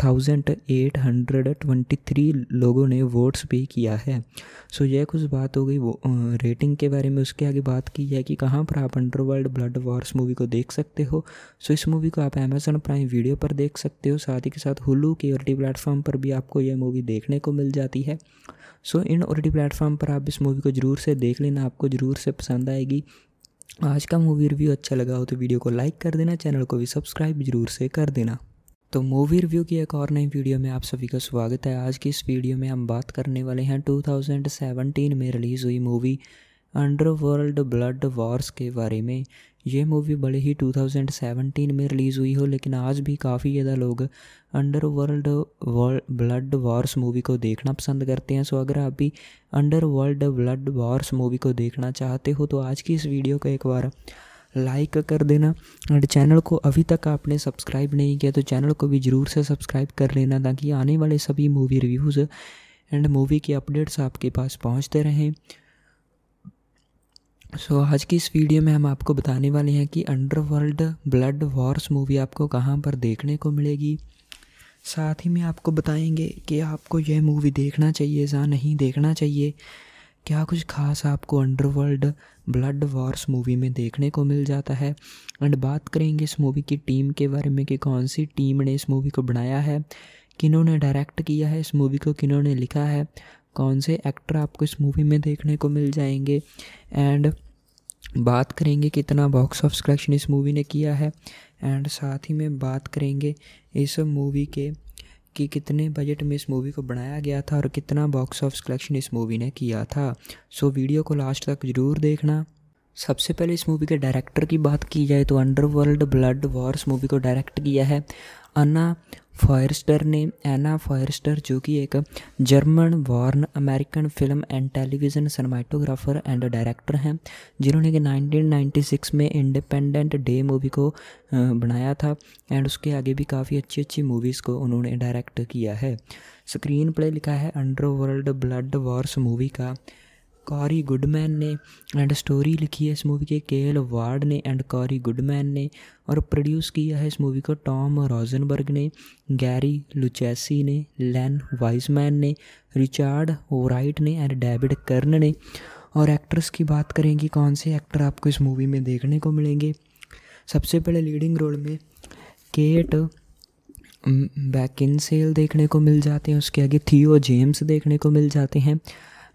thousand eight hundred twenty three लोगों ने वोट्स भी किया है सो यह कुछ बात हो गई वो रेटिंग के बारे में उसके आगे बात की जाए कि कहाँ पर आप अंडरवर्ल्ड ब्लड वॉर्स मूवी को देख सकते हो सो इस मूवी को आप अमेजन प्राइम वीडियो पर देख सकते हो साथ ही के साथ हुलू के टी प्लेटफॉर्म पर भी आपको यह मूवी देखने को मिल जाती है सो इन ओ टी प्लेटफॉर्म पर आप इस मूवी को ज़रूर से देख लेना आपको ज़रूर से पसंद आएगी आज का मूवी रिव्यू अच्छा लगा हो तो वीडियो को लाइक कर देना चैनल को भी सब्सक्राइब जरूर से कर देना तो मूवी रिव्यू की एक और नई वीडियो में आप सभी का स्वागत है आज की इस वीडियो में हम बात करने वाले हैं 2017 में रिलीज़ हुई मूवी अंडरवर्ल्ड ब्लड वॉर्स के बारे में ये मूवी बड़े ही 2017 में रिलीज़ हुई हो लेकिन आज भी काफ़ी ज़्यादा लोग under world blood Wars movie को देखना पसंद करते हैं सो अगर आप भी under world blood Wars movie को देखना चाहते हो तो आज की इस वीडियो को एक बार लाइक कर देना एंड चैनल को अभी तक आपने सब्सक्राइब नहीं किया तो चैनल को भी ज़रूर से सब्सक्राइब कर लेना ताकि आने वाले सभी मूवी रिव्यूज़ एंड मूवी के अपडेट्स आपके पास पहुंचते रहें सो so, आज की इस वीडियो में हम आपको बताने वाले हैं कि अंडरवर्ल्ड ब्लड वॉर्स मूवी आपको कहाँ पर देखने को मिलेगी साथ ही में आपको बताएंगे कि आपको यह मूवी देखना चाहिए या नहीं देखना चाहिए क्या कुछ खास आपको अंडरवर्ल्ड ब्लड वॉर्स मूवी में देखने को मिल जाता है एंड बात करेंगे इस मूवी की टीम के बारे में कि कौन सी टीम ने इस मूवी को बनाया है किन्होंने डायरेक्ट किया है इस मूवी को किन्होंने लिखा है कौन से एक्टर आपको इस मूवी में देखने को मिल जाएंगे एंड बात करेंगे कितना बॉक्स ऑफ कलेक्शन इस मूवी ने किया है एंड साथ ही में बात करेंगे इस मूवी के कि कितने बजट में इस मूवी को बनाया गया था और कितना बॉक्स ऑफ कलेक्शन इस मूवी ने किया था सो so, वीडियो को लास्ट तक ज़रूर देखना सबसे पहले इस मूवी के डायरेक्टर की बात की जाए तो अंडरवर्ल्ड ब्लड वॉर्स मूवी को डायरेक्ट किया है अन्ना फायरस्टर ने एना फॉयरस्टर जो कि एक German born American film and television cinematographer and director हैं जिन्होंने कि 1996 में इंडिपेंडेंट डे मूवी को बनाया था एंड उसके आगे भी काफ़ी अच्छी अच्छी मूवीज़ को उन्होंने डायरेक्ट किया है स्क्रीन प्ले लिखा है अंडरवर्ल्ड ब्लड वॉर्स मूवी का कॉरी गुडमैन ने एंड स्टोरी लिखी है इस मूवी के के एल वार्ड ने एंड कॉरी गुडमैन ने और प्रोड्यूस किया है इस मूवी को टॉम रॉजनबर्ग ने गैरी लुचेसी ने लैन वाइजमैन ने रिचार्ड ओराइट ने एंड डेविड कर्न ने और एक्ट्रेस की बात करें कि कौन से एक्टर आपको इस मूवी में देखने को मिलेंगे सबसे पहले लीडिंग रोल में केट बैकिन सेल देखने को मिल जाते हैं उसके आगे थियो जेम्स देखने को मिल जाते हैं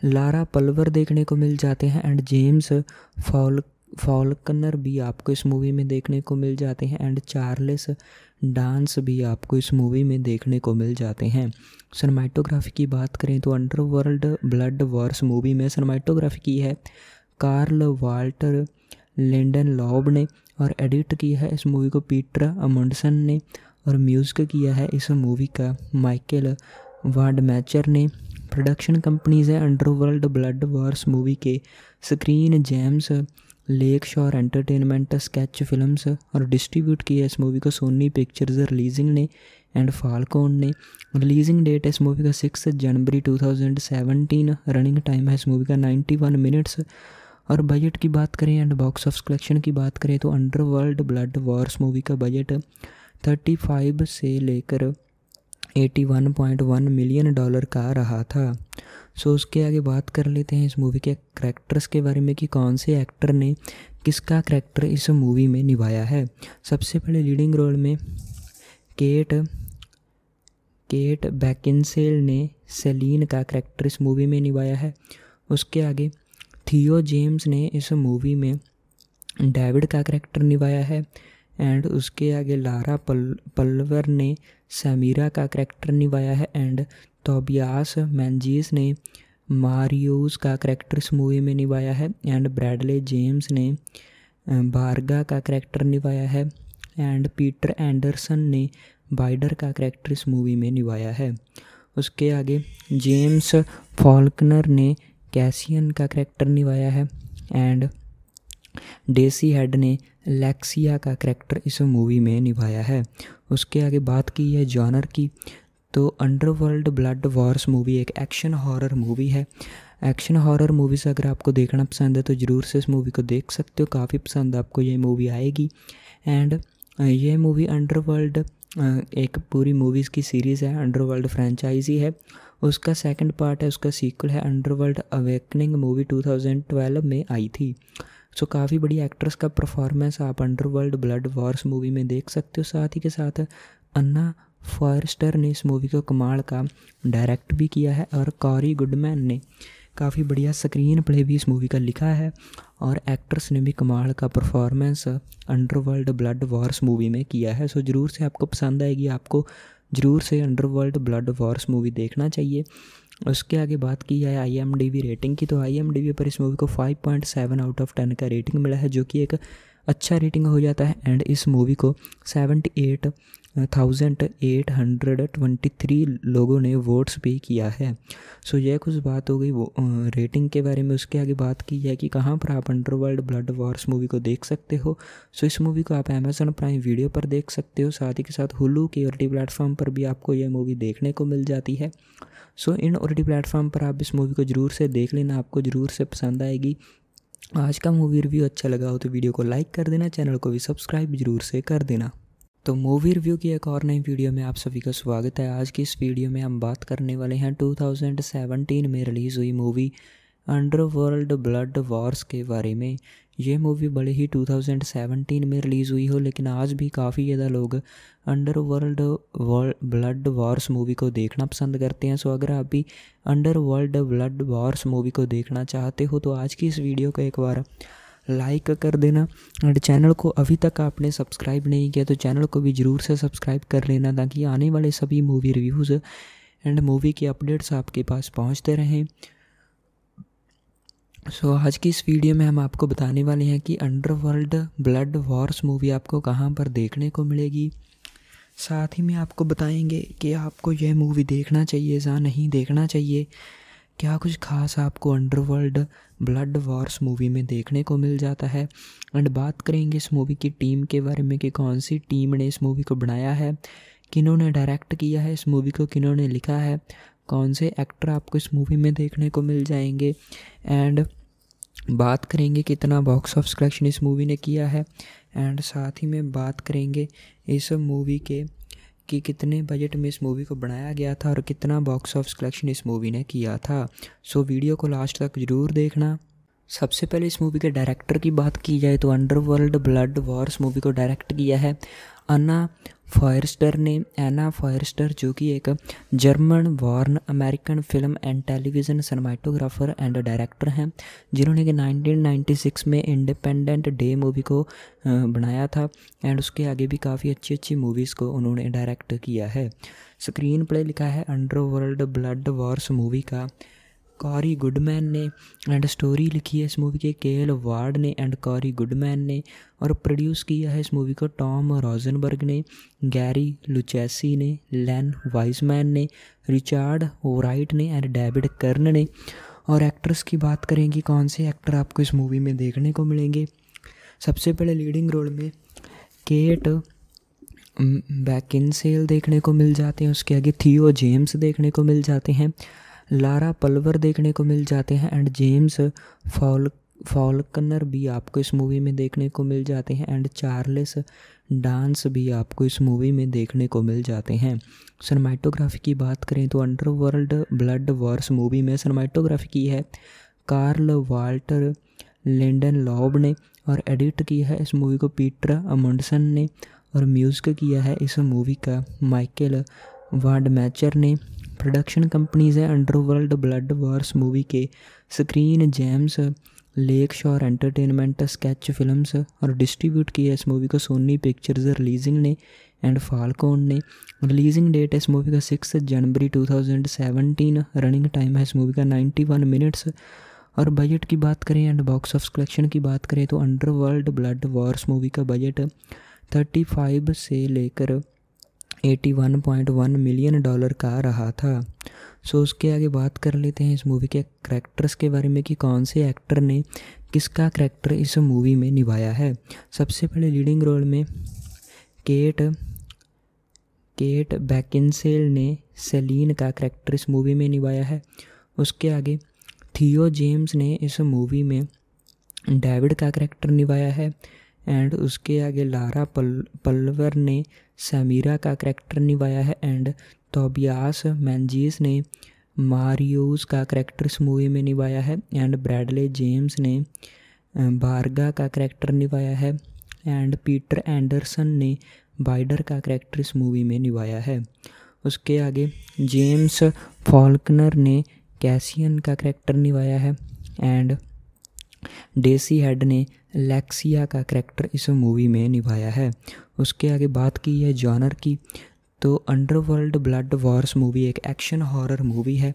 लारा पल्वर देखने को मिल जाते हैं एंड जेम्स फॉल फॉलकनर भी आपको इस मूवी में देखने को मिल जाते हैं एंड चार्लेस डांस भी आपको इस मूवी में देखने को मिल जाते हैं सनमाइटोग्राफी की बात करें तो अंडरवर्ल्ड ब्लड वॉर्स मूवी में सनमाइटोग्राफी की है कार्ल वाल्टर लेंडन लॉब ने और एडिट किया है इस मूवी को पीटर अमुंडसन ने और म्यूज़िक किया है इस मूवी का माइकल वाडमैचर ने प्रोडक्शन कंपनीज़ है अंडरवर्ल्ड ब्लड वार्स मूवी के screen jams Lakeshore entertainment sketch films और डिस्ट्रीब्यूट किया इस मूवी को सोनी पिक्चर्स रिलीजिंग ने एंड फालकोन ने रिलीजिंग डेट है इस मूवी का सिक्स जनवरी 2017 रनिंग टाइम है इस मूवी का 91 मिनट्स और बजट की बात करें एंड बॉक्स ऑफ कलेक्शन की बात करें तो अंडरवर्ल्ड ब्लड वॉर्स मूवी का बजट 35 से लेकर 81.1 मिलियन डॉलर का रहा था सो उसके आगे बात कर लेते हैं इस मूवी के करैक्टर्स के बारे में कि कौन से एक्टर ने किसका करैक्टर इस मूवी में निभाया है सबसे पहले लीडिंग रोल में केट केट बैकिनसेल ने सेलिन का करैक्टर इस मूवी में निभाया है उसके आगे थियो जेम्स ने इस मूवी में डेविड का करैक्टर निभाया है एंड उसके आगे लारा पल पल्वर ने सैमीरा का करैक्टर निभाया है एंड तोबियास मैनजीस ने मारियोस का करैक्टर इस मूवी में निभाया है एंड ब्रैडले जेम्स ने बारगा का करैक्टर निभाया है एंड पीटर एंडरसन ने बाइडर का करैक्टर इस मूवी में निभाया है उसके आगे जेम्स फॉल्कनर ने कैसियन का करैक्टर निभाया है एंड डेसी हेड ने लेक्सिया का करैक्टर इस मूवी में निभाया है उसके आगे बात की है जॉनर की तो अंडरवर्ल्ड ब्लड वॉर्स मूवी एक एक्शन हॉरर मूवी है एक्शन हॉरर मूवीज़ अगर आपको देखना पसंद है तो ज़रूर से इस मूवी को देख सकते हो काफ़ी पसंद आपको ये मूवी आएगी एंड ये मूवी अंडरवर्ल्ड एक पूरी मूवीज़ की सीरीज़ है अंडरवर्ल्ड फ्रेंचाइजी है उसका सेकंड पार्ट है उसका सीक्वल है अंडरवर्ल्ड अवेकनिंग मूवी 2012 में आई थी सो so, काफ़ी बड़ी एक्ट्रेस का परफॉर्मेंस आप अंडरवर्ल्ड ब्लड वॉर्स मूवी में देख सकते हो साथ ही के साथ अन्ना फॉरेस्टर ने इस मूवी को कमाल का डायरेक्ट भी किया है और कॉरी गुडमैन ने काफ़ी बढ़िया स्क्रीन प्ले भी इस मूवी का लिखा है और एक्ट्रेस ने भी कमाल का performance underworld blood Wars movie में किया है सो ज़रूर से आपको पसंद आएगी आपको ज़रूर से अंडरवर्ल्ड ब्लड वॉर्स मूवी देखना चाहिए उसके आगे बात की जाए आई एम डी रेटिंग की तो आई एम डी पर इस मूवी को five point seven out of ten का रेटिंग मिला है जो कि एक अच्छा रेटिंग हो जाता है एंड इस मूवी को seventy eight thousand eight hundred twenty three लोगों ने वोट्स भी किया है सो यह कुछ बात हो गई वो रेटिंग के बारे में उसके आगे बात की जाए कि कहाँ पर आप अंडरवर्ल्ड ब्लड वॉर्स मूवी को देख सकते हो सो इस मूवी को आप अमेज़न प्राइम वीडियो पर देख सकते हो साथ ही के साथ हुलू के टी प्लेटफॉर्म पर भी आपको यह मूवी देखने को मिल जाती है सो इन ओ टी प्लेटफॉर्म पर आप इस मूवी को ज़रूर से देख लेना आपको ज़रूर से पसंद आएगी आज का मूवी रिव्यू अच्छा लगा हो तो वीडियो को लाइक कर देना चैनल को भी सब्सक्राइब जरूर से कर देना तो मूवी रिव्यू की एक और नई वीडियो में आप सभी का स्वागत है आज की इस वीडियो में हम बात करने वाले हैं 2017 में रिलीज़ हुई मूवी अंडरवर्ल्ड ब्लड वॉर्स के बारे में ये मूवी बड़े ही 2017 में रिलीज़ हुई हो लेकिन आज भी काफ़ी ज़्यादा लोग under world blood Wars movie को देखना पसंद करते हैं सो अगर आप भी under world blood Wars movie को देखना चाहते हो तो आज की इस वीडियो को एक बार लाइक कर देना एंड चैनल को अभी तक आपने सब्सक्राइब नहीं किया तो चैनल को भी ज़रूर से सब्सक्राइब कर लेना ताकि आने वाले सभी मूवी रिव्यूज़ एंड मूवी के अपडेट्स आपके पास पहुंचते रहें सो so, आज की इस वीडियो में हम आपको बताने वाले हैं कि अंडरवर्ल्ड ब्लड वॉर्स मूवी आपको कहाँ पर देखने को मिलेगी साथ ही में आपको बताएंगे कि आपको यह मूवी देखना चाहिए या नहीं देखना चाहिए क्या कुछ खास आपको अंडरवर्ल्ड ब्लड वॉर्स मूवी में देखने को मिल जाता है एंड बात करेंगे इस मूवी की टीम के बारे में कि कौन सी टीम ने इस मूवी को बनाया है किन्होंने डायरेक्ट किया है इस मूवी को किन्होंने लिखा है कौन से एक्टर आपको इस मूवी में देखने को मिल जाएंगे एंड बात करेंगे कितना बॉक्स ऑफ कलेक्शन इस मूवी ने किया है एंड साथ ही में बात करेंगे इस मूवी के कि कितने बजट में इस मूवी को बनाया गया था और कितना बॉक्स ऑफ कलेक्शन इस मूवी ने किया था सो so, वीडियो को लास्ट तक ज़रूर देखना सबसे पहले इस मूवी के डायरेक्टर की बात की जाए तो अंडरवर्ल्ड ब्लड वॉर्स मूवी को डायरेक्ट किया है अन्ना फायरस्टर ने एना फायरस्टर जो कि एक German born American film and television cinematographer and director हैं जिन्होंने कि 1996 में इंडिपेंडेंट डे मूवी को बनाया था एंड उसके आगे भी काफ़ी अच्छी अच्छी मूवीज़ को उन्होंने डायरेक्ट किया है स्क्रीन प्ले लिखा है अंडरवर्ल्ड ब्लड वॉर्स मूवी का कॉरी गुडमैन ने एंड स्टोरी लिखी है इस मूवी के के एल वार्ड ने एंड कॉरी गुडमैन ने और प्रोड्यूस किया है इस मूवी को टॉम रॉजनबर्ग ने गैरी लुचेसी ने लैन वाइजमैन ने रिचार्ड ओराइट ने एंड डेविड कर्न ने और एक्ट्रेस की बात करेंगे कौन से एक्टर आपको इस मूवी में देखने को मिलेंगे सबसे पहले लीडिंग रोल में केट बैकिन सेल देखने को मिल जाते हैं उसके आगे थियो जेम्स देखने को मिल जाते हैं लारा पल्वर देखने को मिल जाते हैं एंड जेम्स फॉल फॉलकनर भी आपको इस मूवी में देखने को मिल जाते हैं एंड चार्लेस डांस भी आपको इस मूवी में देखने को मिल जाते हैं सनमाइटोग्राफी की बात करें तो अंडरवर्ल्ड ब्लड वॉर्स मूवी में सनमाइटोग्राफी की है कार्ल वाल्टर लेंडन लॉब ने और एडिट किया है इस मूवी को पीटर अमंडसन ने और म्यूज़िक किया है इस मूवी का माइकल वाडमैचर ने प्रोडक्शन कंपनीज़ है अंडरवर्ल्ड ब्लड वार्स मूवी के screen James Lakeshore entertainment sketch films और डिस्ट्रीब्यूट किया इस मूवी को सोनी पिक्चर्स रिलीजिंग ने एंड फालकोन ने रिलीजिंग डेट है इस मूवी का सिक्स जनवरी 2017 रनिंग टाइम है इस मूवी का 91 मिनट्स और बजट की बात करें एंड बॉक्स ऑफ कलेक्शन की बात करें तो अंडरवर्ल्ड ब्लड वॉर्स मूवी का बजट 35 से लेकर 81.1 मिलियन डॉलर का रहा था सो उसके आगे बात कर लेते हैं इस मूवी के करैक्टर्स के बारे में कि कौन से एक्टर ने किसका करैक्टर इस मूवी में निभाया है सबसे पहले लीडिंग रोल में केट केट बैकिनसेल ने सेलिन का करैक्टर इस मूवी में निभाया है उसके आगे थियो जेम्स ने इस मूवी में डेविड का करैक्टर निभाया है एंड उसके आगे लारा पल पल्वर ने समीरा का करैक्टर निभाया है एंड तोबियास मैंजीस ने मारियोस का करैक्टर इस मूवी में निभाया है एंड ब्रैडले जेम्स ने बारगा का करैक्टर निभाया है एंड पीटर एंडरसन ने बाइडर का करैक्टर इस मूवी में निभाया है उसके आगे जेम्स फॉल्कनर ने कैसियन का करैक्टर निभाया है एंड डेसी हेड ने लेक्सिया का करैक्टर इस मूवी में निभाया है उसके आगे बात की है जॉनर की तो अंडरवर्ल्ड ब्लड वॉर्स मूवी एक एक्शन हॉरर मूवी है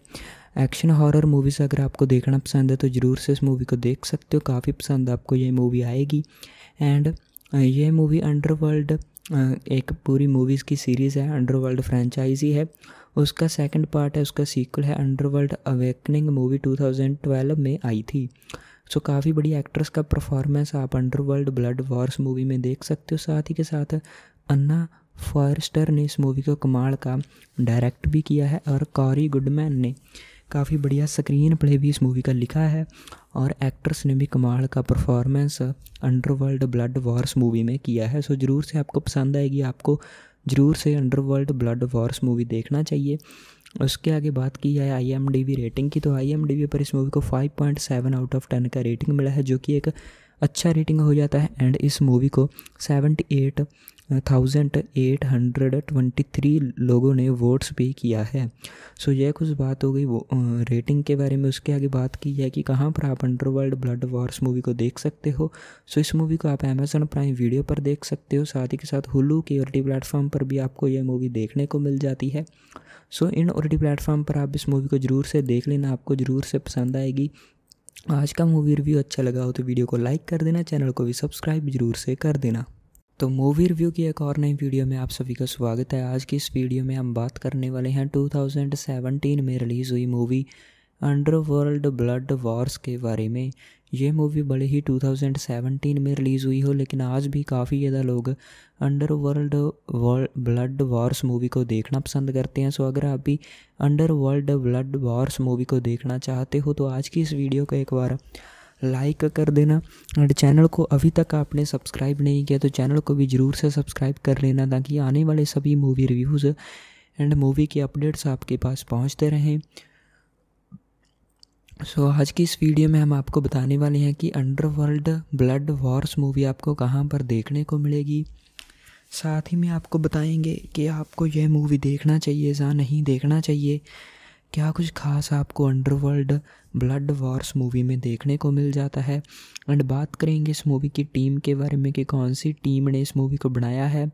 एक्शन हॉरर मूवीज़ अगर आपको देखना पसंद है तो ज़रूर से इस मूवी को देख सकते हो काफ़ी पसंद आपको ये मूवी आएगी एंड ये मूवी अंडरवर्ल्ड एक पूरी मूवीज़ की सीरीज़ है अंडरवर्ल्ड फ्रेंचाइजी है उसका सेकंड पार्ट है उसका सीक्वल है अंडरवर्ल्ड अवेकनिंग मूवी 2012 में आई थी सो so, काफ़ी बड़ी एक्ट्रेस का परफॉर्मेंस आप अंडरवर्ल्ड ब्लड वॉर्स मूवी में देख सकते हो साथ ही के साथ अन्ना फॉरस्टर ने इस मूवी को कमाल का डायरेक्ट भी किया है और कॉरी गुडमैन ने काफ़ी बढ़िया स्क्रीन प्ले भी इस मूवी का लिखा है और एक्ट्रेस ने भी कमाल का performance underworld blood Wars movie में किया है सो ज़रूर से आपको पसंद आएगी आपको ज़रूर से अंडरवर्ल्ड ब्लड वॉर्स मूवी देखना चाहिए उसके आगे बात की जाए I M D B rating की तो आई एम डी वी पर इस मूवी को five point seven out of ten का रेटिंग मिला है जो कि एक अच्छा रेटिंग हो जाता है एंड इस मूवी को seventy eight thousand eight hundred twenty three लोगों ने वोट्स भी किया है सो so, यह कुछ बात हो गई वो रेटिंग के बारे में उसके आगे बात की है कि कहाँ पर आप अंडरवर्ल्ड ब्लड वॉर्स मूवी को देख सकते हो सो so, इस मूवी को आप अमेजन प्राइम वीडियो पर देख सकते हो साथ ही के साथ हुलू के टी प्लेटफॉर्म पर भी आपको यह मूवी देखने को मिल जाती है सो इन ओर टी प्लेटफॉर्म पर आप इस मूवी को ज़रूर से देख लेना आपको ज़रूर से पसंद आएगी आज का मूवी रिव्यू अच्छा लगा हो तो वीडियो को लाइक कर देना चैनल को भी सब्सक्राइब जरूर से कर देना तो मूवी रिव्यू की एक और नई वीडियो में आप सभी का स्वागत है आज की इस वीडियो में हम बात करने वाले हैं 2017 में रिलीज़ हुई मूवी अंडरवर्ल्ड ब्लड वॉर्स के बारे में ये मूवी बड़े ही 2017 में रिलीज़ हुई हो लेकिन आज भी काफ़ी ज़्यादा लोग अंडरवर्ल्ड ब्लड वॉर्स मूवी को देखना पसंद करते हैं सो अगर आप भी अंडरवर्ल्ड ब्लड वॉर्स मूवी को देखना चाहते हो तो आज की इस वीडियो को एक बार लाइक कर देना एंड चैनल को अभी तक आपने सब्सक्राइब नहीं किया तो चैनल को भी ज़रूर से सब्सक्राइब कर लेना ताकि आने वाले सभी मूवी रिव्यूज़ एंड मूवी के अपडेट्स आपके पास पहुंचते रहें सो so, आज की इस वीडियो में हम आपको बताने वाले हैं कि अंडरवर्ल्ड ब्लड वॉर्स मूवी आपको कहाँ पर देखने को मिलेगी साथ ही में आपको बताएंगे कि आपको यह मूवी देखना चाहिए या नहीं देखना चाहिए क्या कुछ खास आपको अंडरवर्ल्ड ब्लड वॉर्स मूवी में देखने को मिल जाता है एंड बात करेंगे इस मूवी की टीम के बारे में कि कौन सी टीम ने इस मूवी को बनाया है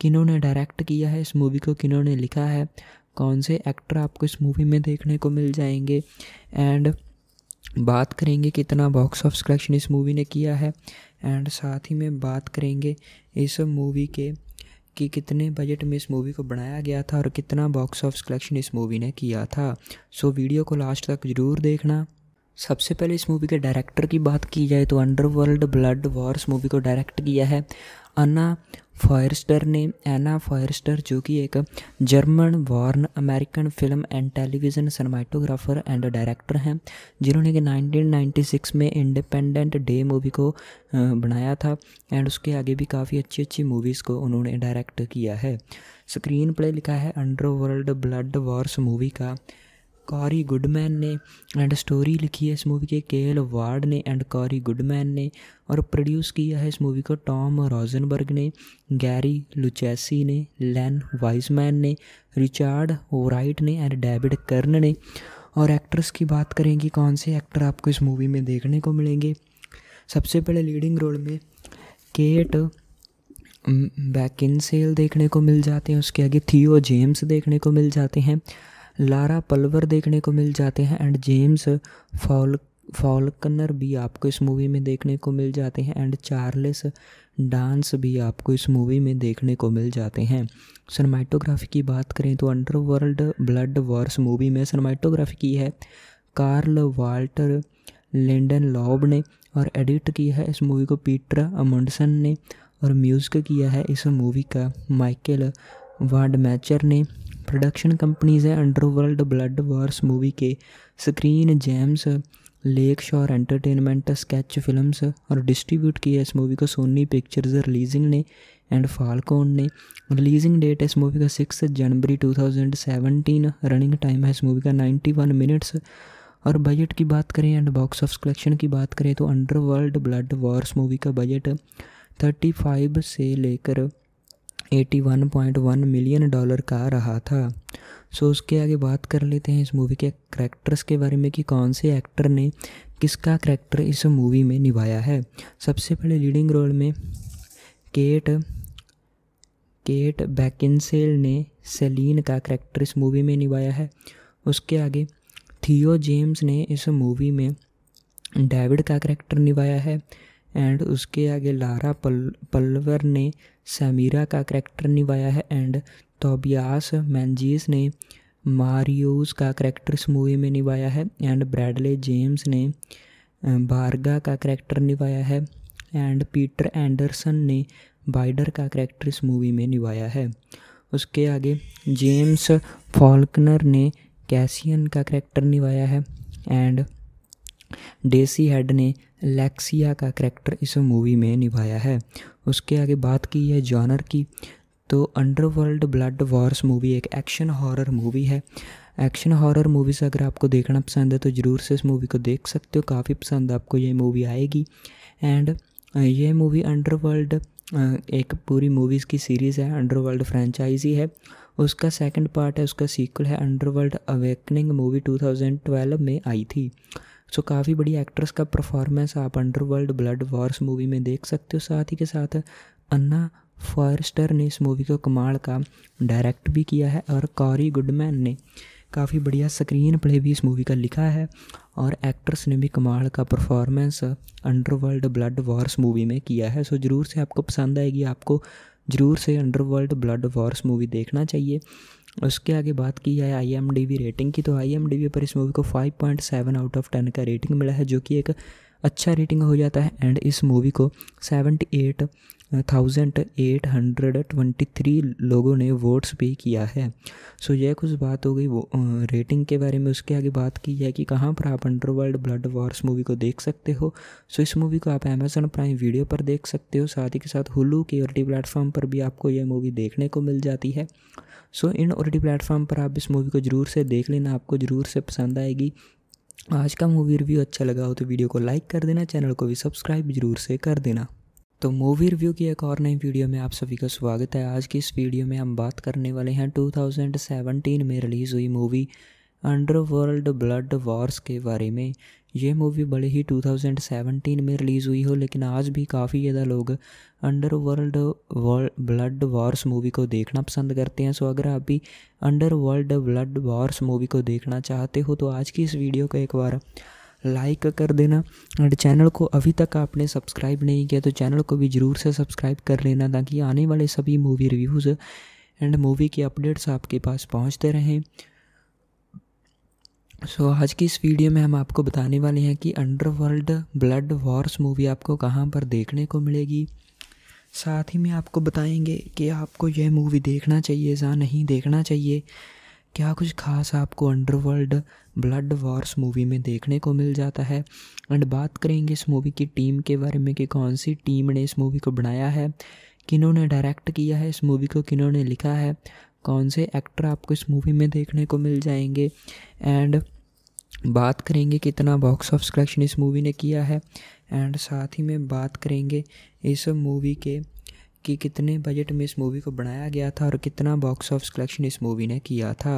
किन्होंने डायरेक्ट किया है इस मूवी को किन्होंने लिखा है कौन से एक्टर आपको इस मूवी में देखने को मिल जाएंगे एंड बात करेंगे कितना बॉक्स ऑफ कलेक्शन इस मूवी ने किया है एंड साथ ही में बात करेंगे इस मूवी के कि कितने बजट में इस मूवी को बनाया गया था और कितना बॉक्स ऑफिस कलेक्शन इस मूवी ने किया था सो वीडियो को लास्ट तक ज़रूर देखना सबसे पहले इस मूवी के डायरेक्टर की बात की जाए तो अंडरवर्ल्ड ब्लड वॉर्स मूवी को डायरेक्ट किया है अन्ना फायरस्टर ने एना फायरस्टर जो कि एक German born American film and television cinematographer and director हैं जिन्होंने कि 1996 में इंडिपेंडेंट डे मूवी को बनाया था एंड उसके आगे भी काफ़ी अच्छी अच्छी मूवीज़ को उन्होंने डायरेक्ट किया है स्क्रीन प्ले लिखा है अंडरवर्ल्ड ब्लड वॉर्स मूवी का कॉरी गुडमैन ने एंड स्टोरी लिखी है इस मूवी के के एल वार्ड ने एंड कॉरी गुडमैन ने और प्रोड्यूस किया है इस मूवी को टॉम रोजनबर्ग ने गैरी लुचेसी ने लैन वाइजमैन ने रिचार्ड ओराइट ने एंड डेविड कर्न ने और एक्ट्रेस की बात करें कि कौन से एक्टर आपको इस मूवी में देखने को मिलेंगे सबसे पहले लीडिंग रोल में केट बैकिन सेल देखने को मिल जाते हैं उसके आगे थियो जेम्स देखने को मिल जाते हैं लारा पल्वर देखने को मिल जाते हैं एंड जेम्स फॉल फॉलकनर भी आपको इस मूवी में देखने को मिल जाते हैं एंड चार्लेस डांस भी आपको इस मूवी में देखने को मिल जाते हैं सनमाइटोग्राफी की बात करें तो अंडरवर्ल्ड ब्लड वॉर्स मूवी में सनमाइटोग्राफी की है कार्ल वाल्टर लेंडन लॉब ने और एडिट किया है इस मूवी को पीटर अमुंडसन ने और म्यूज़िक किया है इस मूवी का माइकल वाडमैचर ने प्रोडक्शन कंपनीज़ है अंडरवर्ल्ड ब्लड वार्स मूवी के screen James Lakeshore entertainment sketch films और डिस्ट्रीब्यूट किया इस मूवी को सोनी पिक्चर्स रिलीजिंग ने एंड फालकोन ने रिलीजिंग डेट है इस मूवी का सिक्स जनवरी 2017 रनिंग टाइम है इस मूवी का 91 मिनट्स और बजट की बात करें एंड बॉक्स ऑफ कलेक्शन की बात करें तो अंडरवर्ल्ड ब्लड वॉर्स मूवी का बजट 35 से लेकर 81.1 मिलियन डॉलर का रहा था सो so, उसके आगे बात कर लेते हैं इस मूवी के करेक्टर्स के बारे में कि कौन से एक्टर ने किसका करेक्टर इस मूवी में निभाया है सबसे पहले लीडिंग रोल में केट केट बैकिनसेल ने सेलिन का करेक्टर इस मूवी में निभाया है उसके आगे थियो जेम्स ने इस मूवी में डेविड का करेक्टर निभाया है एंड उसके आगे लारा पल पल्वर ने समीरा का करैक्टर निभाया है एंड तोबियास मैंजीस ने मारियोस का करैक्टर इस मूवी में निभाया है एंड ब्रैडले जेम्स ने बारगा का करैक्टर निभाया है एंड पीटर एंडरसन ने बाइडर का करैक्टर इस मूवी में निभाया है उसके आगे जेम्स फॉल्कनर ने कैसियन का करैक्टर निभाया है एंड डेसी हेड ने लेक्सिया का करैक्टर इस मूवी में निभाया है उसके आगे बात की है जॉनर की तो अंडरवर्ल्ड ब्लड वॉर्स मूवी एक एक्शन हॉरर मूवी है एक्शन हॉरर मूवीज़ अगर आपको देखना पसंद है तो ज़रूर से इस मूवी को देख सकते हो काफ़ी पसंद आपको ये मूवी आएगी एंड ये मूवी अंडरवर्ल्ड एक पूरी मूवीज़ की सीरीज़ है अंडरवर्ल्ड फ्रेंचाइजी है उसका सेकंड पार्ट है उसका सीक्वल है अंडरवर्ल्ड अवेकनिंग मूवी 2012 में आई थी सो so, काफ़ी बड़ी एक्ट्रेस का परफॉर्मेंस आप अंडरवर्ल्ड ब्लड वॉर्स मूवी में देख सकते हो साथ ही के साथ अन्ना फॉरस्टर ने इस मूवी को कमाल का डायरेक्ट भी किया है और कॉरी गुडमैन ने काफ़ी बढ़िया स्क्रीन प्ले भी इस मूवी का लिखा है और एक्ट्रेस ने भी कमाल का performance underworld blood Wars movie में किया है सो ज़रूर से आपको पसंद आएगी आपको ज़रूर से अंडरवर्ल्ड ब्लड वॉर्स मूवी देखना चाहिए उसके आगे बात की जाए आई एम डी रेटिंग की तो आई एम डी पर इस मूवी को five point seven out of ten का रेटिंग मिला है जो कि एक अच्छा रेटिंग हो जाता है एंड इस मूवी को seventy eight thousand eight hundred twenty three लोगों ने वोट्स भी किया है सो यह कुछ बात हो गई वो रेटिंग के बारे में उसके आगे बात की है कि कहाँ पर आप अंडरवर्ल्ड ब्लड वॉर्स मूवी को देख सकते हो सो इस मूवी को आप अमेजन प्राइम वीडियो पर देख सकते हो साथ ही के साथ हुलू के टी प्लेटफॉर्म पर भी आपको यह मूवी देखने को मिल जाती है सो इन ओर टी प्लेटफॉर्म पर आप इस मूवी को ज़रूर से देख लेना आपको ज़रूर से पसंद आएगी आज का मूवी रिव्यू अच्छा लगा हो तो वीडियो को लाइक कर देना चैनल को भी सब्सक्राइब जरूर से कर देना तो मूवी रिव्यू की एक और नई वीडियो में आप सभी का स्वागत है आज की इस वीडियो में हम बात करने वाले हैं 2017 में रिलीज़ हुई मूवी अंडरवर्ल्ड ब्लड वॉर्स के बारे में ये मूवी बड़े ही 2017 में रिलीज़ हुई हो लेकिन आज भी काफ़ी ज़्यादा लोग अंडरवर्ल्ड ब्लड वॉर्स मूवी को देखना पसंद करते हैं सो अगर आप भी अंडरवर्ल्ड ब्लड वॉर्स मूवी को देखना चाहते हो तो आज की इस वीडियो को एक बार लाइक कर देना और चैनल को अभी तक आपने सब्सक्राइब नहीं किया तो चैनल को भी ज़रूर से सब्सक्राइब कर लेना ताकि आने वाले सभी मूवी रिव्यूज़ एंड मूवी के अपडेट्स आपके पास पहुंचते रहें सो so, आज की इस वीडियो में हम आपको बताने वाले हैं कि अंडरवर्ल्ड ब्लड वॉर्स मूवी आपको कहाँ पर देखने को मिलेगी साथ ही में आपको बताएंगे कि आपको यह मूवी देखना चाहिए या नहीं देखना चाहिए क्या कुछ खास आपको अंडरवर्ल्ड ब्लड वॉर्स मूवी में देखने को मिल जाता है एंड बात करेंगे इस मूवी की टीम के बारे में कि कौन सी टीम ने इस मूवी को बनाया है किन्होंने डायरेक्ट किया है इस मूवी को किन्होंने लिखा है कौन से एक्टर आपको इस मूवी में देखने को मिल जाएंगे एंड बात करेंगे कितना बॉक्स ऑफ कलेक्शन इस मूवी ने किया है एंड साथ ही में बात करेंगे इस मूवी के कि कितने बजट में इस मूवी को बनाया गया था और कितना बॉक्स ऑफिस कलेक्शन इस मूवी ने किया था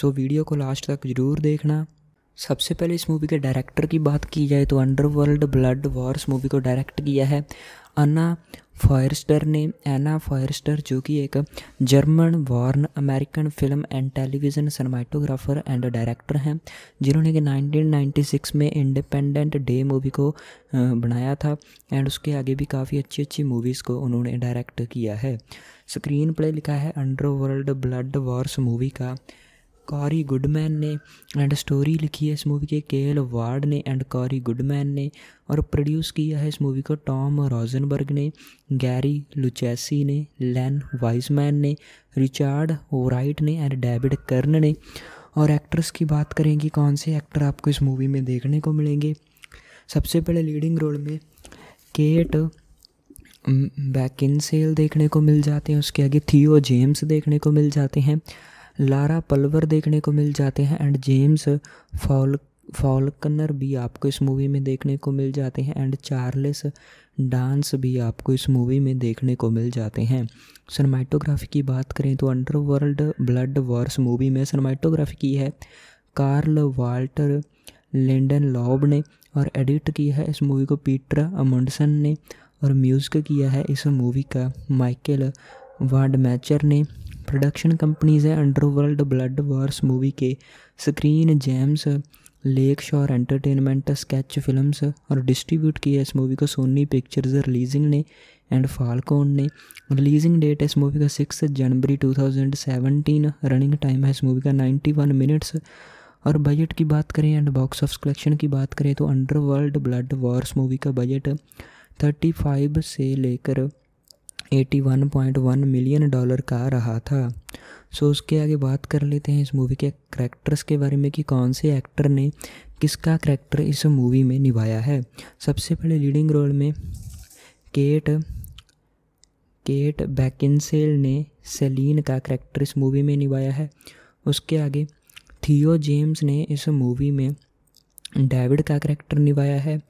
सो वीडियो को लास्ट तक ज़रूर देखना सबसे पहले इस मूवी के डायरेक्टर की बात की जाए तो अंडरवर्ल्ड ब्लड वॉर्स मूवी को डायरेक्ट किया है अन्ना फायरस्टर ने एना फायरस्टर जो कि एक German born American film and television cinematographer and director हैं जिन्होंने कि 1996 में इंडिपेंडेंट डे मूवी को बनाया था एंड उसके आगे भी काफ़ी अच्छी अच्छी मूवीज़ को उन्होंने डायरेक्ट किया है स्क्रीन प्ले लिखा है अंडरवर्ल्ड ब्लड वॉर्स मूवी का कॉरी गुडमैन ने एंड स्टोरी लिखी है इस मूवी के के एल वार्ड ने एंड कॉरी गुडमैन ने और प्रोड्यूस किया है इस मूवी को टॉम रोजनबर्ग ने गैरी लुचेसी ने लैन वाइजमैन ने रिचार्ड ओराइट ने एंड डेविड कर्न ने और एक्ट्रेस की बात करेंगे कौन से एक्टर आपको इस मूवी में देखने को मिलेंगे सबसे पहले लीडिंग रोल में केट बैकिन सेल देखने को मिल जाते हैं उसके आगे थियो जेम्स देखने को मिल जाते हैं लारा पल्वर देखने को मिल जाते हैं एंड जेम्स फॉल फॉलकनर भी आपको इस मूवी में देखने को मिल जाते हैं एंड चार्लेस डांस भी आपको इस मूवी में देखने को मिल जाते हैं सनमाइटोग्राफी की बात करें तो अंडरवर्ल्ड ब्लड वॉर्स मूवी में सनमाइटोग्राफी की है कार्ल वाल्टर लेंडन लॉब ने और एडिट किया है इस मूवी को पीटर अमंडसन ने और म्यूज़िक किया है इस मूवी का माइकल वाडमैचर ने प्रोडक्शन कंपनीज है अंडरवर्ल्ड ब्लड वार्स मूवी के screen James Lakeshore entertainment sketch films और डिस्ट्रीब्यूट किया इस मूवी को सोनी पिक्चर्स रिलीजिंग ने एंड फालकोन ने रिलीजिंग डेट है इस मूवी का सिक्स जनवरी 2017 रनिंग टाइम है इस मूवी का 91 मिनट्स और बजट की बात करें एंड बॉक्स ऑफ कलेक्शन की बात करें तो अंडरवर्ल्ड ब्लड वॉर्स मूवी का बजट 35 से लेकर 81.1 मिलियन डॉलर का रहा था सो उसके आगे बात कर लेते हैं इस मूवी के करैक्टर्स के बारे में कि कौन से एक्टर ने किसका करैक्टर इस मूवी में निभाया है सबसे पहले लीडिंग रोल में केट केट बैकिनसेल ने सेलिन का करैक्टर इस मूवी में निभाया है उसके आगे थियो जेम्स ने इस मूवी में डेविड का करैक्टर निभाया है